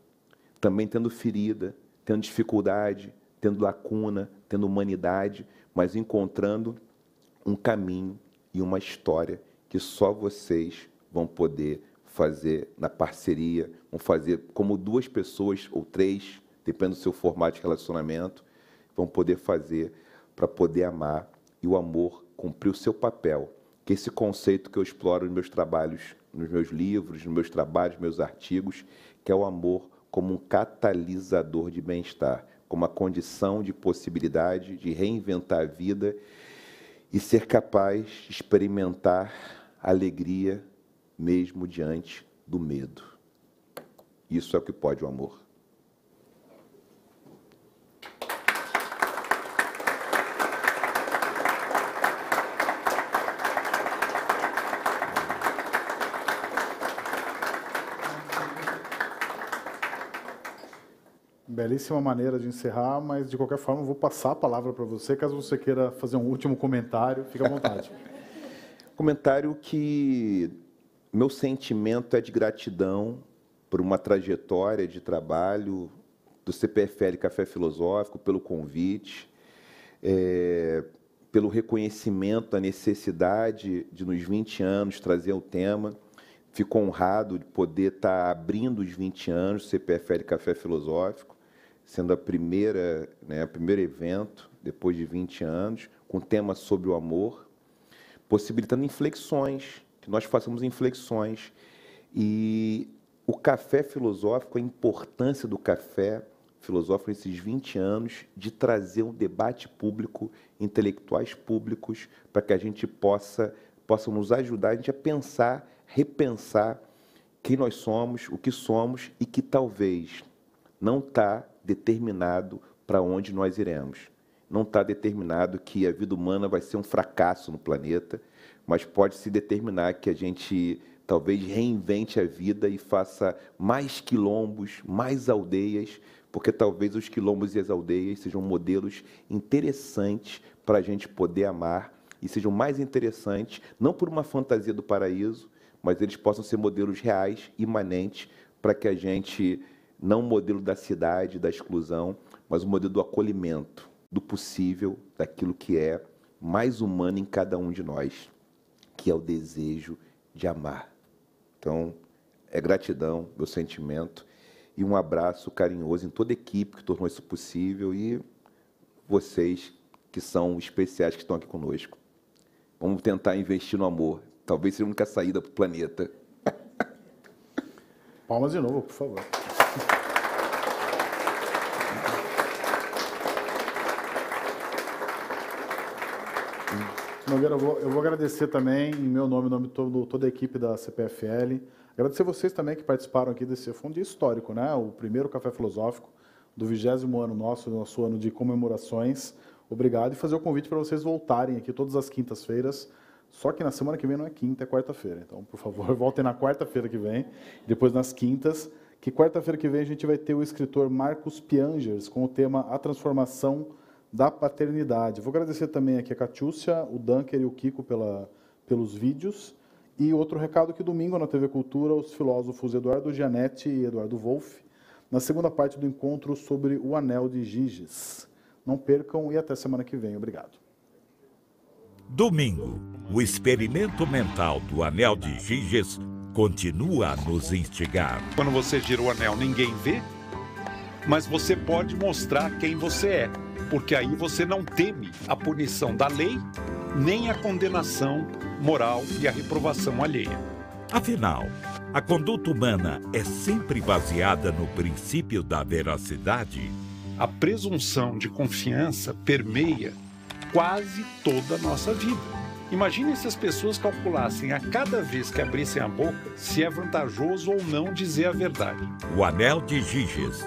G: também tendo ferida, tendo dificuldade, tendo lacuna, tendo humanidade, mas encontrando um caminho e uma história que só vocês vão poder fazer na parceria, vão fazer como duas pessoas ou três, depende do seu formato de relacionamento, vão poder fazer para poder amar e o amor cumprir o seu papel. Que esse conceito que eu exploro nos meus trabalhos, nos meus livros, nos meus trabalhos, meus artigos, que é o amor como um catalisador de bem-estar, como a condição de possibilidade de reinventar a vida e ser capaz de experimentar alegria mesmo diante do medo. Isso é o que pode o amor.
C: belíssima maneira de encerrar, mas de qualquer forma eu vou passar a palavra para você, caso você queira fazer um último comentário, fique à vontade.
G: comentário que meu sentimento é de gratidão por uma trajetória de trabalho do CPFL Café Filosófico, pelo convite, é, pelo reconhecimento da necessidade de, nos 20 anos, trazer o tema. Fico honrado de poder estar tá abrindo os 20 anos do CPFL Café Filosófico sendo a primeira, né, o primeiro evento depois de 20 anos, com tema sobre o amor, possibilitando inflexões, que nós façamos inflexões. E o café filosófico, a importância do café filosófico nesses 20 anos de trazer um debate público, intelectuais públicos, para que a gente possa possam nos ajudar a gente a pensar, repensar quem nós somos, o que somos e que talvez não está determinado para onde nós iremos. Não está determinado que a vida humana vai ser um fracasso no planeta, mas pode se determinar que a gente talvez reinvente a vida e faça mais quilombos, mais aldeias, porque talvez os quilombos e as aldeias sejam modelos interessantes para a gente poder amar e sejam mais interessantes, não por uma fantasia do paraíso, mas eles possam ser modelos reais, imanentes, para que a gente não o modelo da cidade, da exclusão, mas o modelo do acolhimento, do possível, daquilo que é mais humano em cada um de nós, que é o desejo de amar. Então, é gratidão, meu sentimento, e um abraço carinhoso em toda a equipe que tornou isso possível e vocês que são especiais que estão aqui conosco. Vamos tentar investir no amor. Talvez seja a única saída para o planeta.
C: Palmas de novo, por favor. Nogueira, eu vou, eu vou agradecer também, em meu nome, em nome de todo, toda a equipe da CPFL. Agradecer vocês também que participaram aqui desse fundo histórico, né? O primeiro café filosófico do vigésimo ano nosso, nosso ano de comemorações. Obrigado e fazer o convite para vocês voltarem aqui todas as quintas-feiras. Só que na semana que vem não é quinta, é quarta-feira. Então, por favor, voltem na quarta-feira que vem, depois nas quintas. Que quarta-feira que vem a gente vai ter o escritor Marcos Piangers com o tema A Transformação da paternidade. Vou agradecer também aqui a Catiúcia, o Dunker e o Kiko pela, pelos vídeos. E outro recado que domingo na TV Cultura, os filósofos Eduardo Gianetti e Eduardo Wolff, na segunda parte do encontro sobre o Anel de Giges. Não percam e até semana que vem. Obrigado. Domingo,
G: o experimento mental do Anel de Giges continua a nos instigar. Quando você gira o anel, ninguém vê, mas você pode mostrar quem você é porque aí você não teme a punição da lei, nem a condenação moral e a reprovação alheia. Afinal, a conduta humana é sempre baseada no princípio da veracidade? A presunção de confiança permeia quase toda a nossa vida. Imagine se as pessoas calculassem a cada vez que abrissem a boca se é vantajoso ou não dizer a verdade. O anel de Giges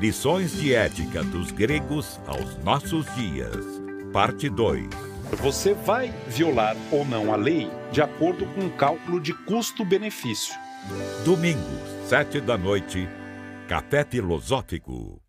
G: Lições de Ética dos Gregos aos Nossos Dias, Parte 2. Você vai violar ou não a lei de acordo com o cálculo de custo-benefício. Domingo, sete da noite, Café Filosófico.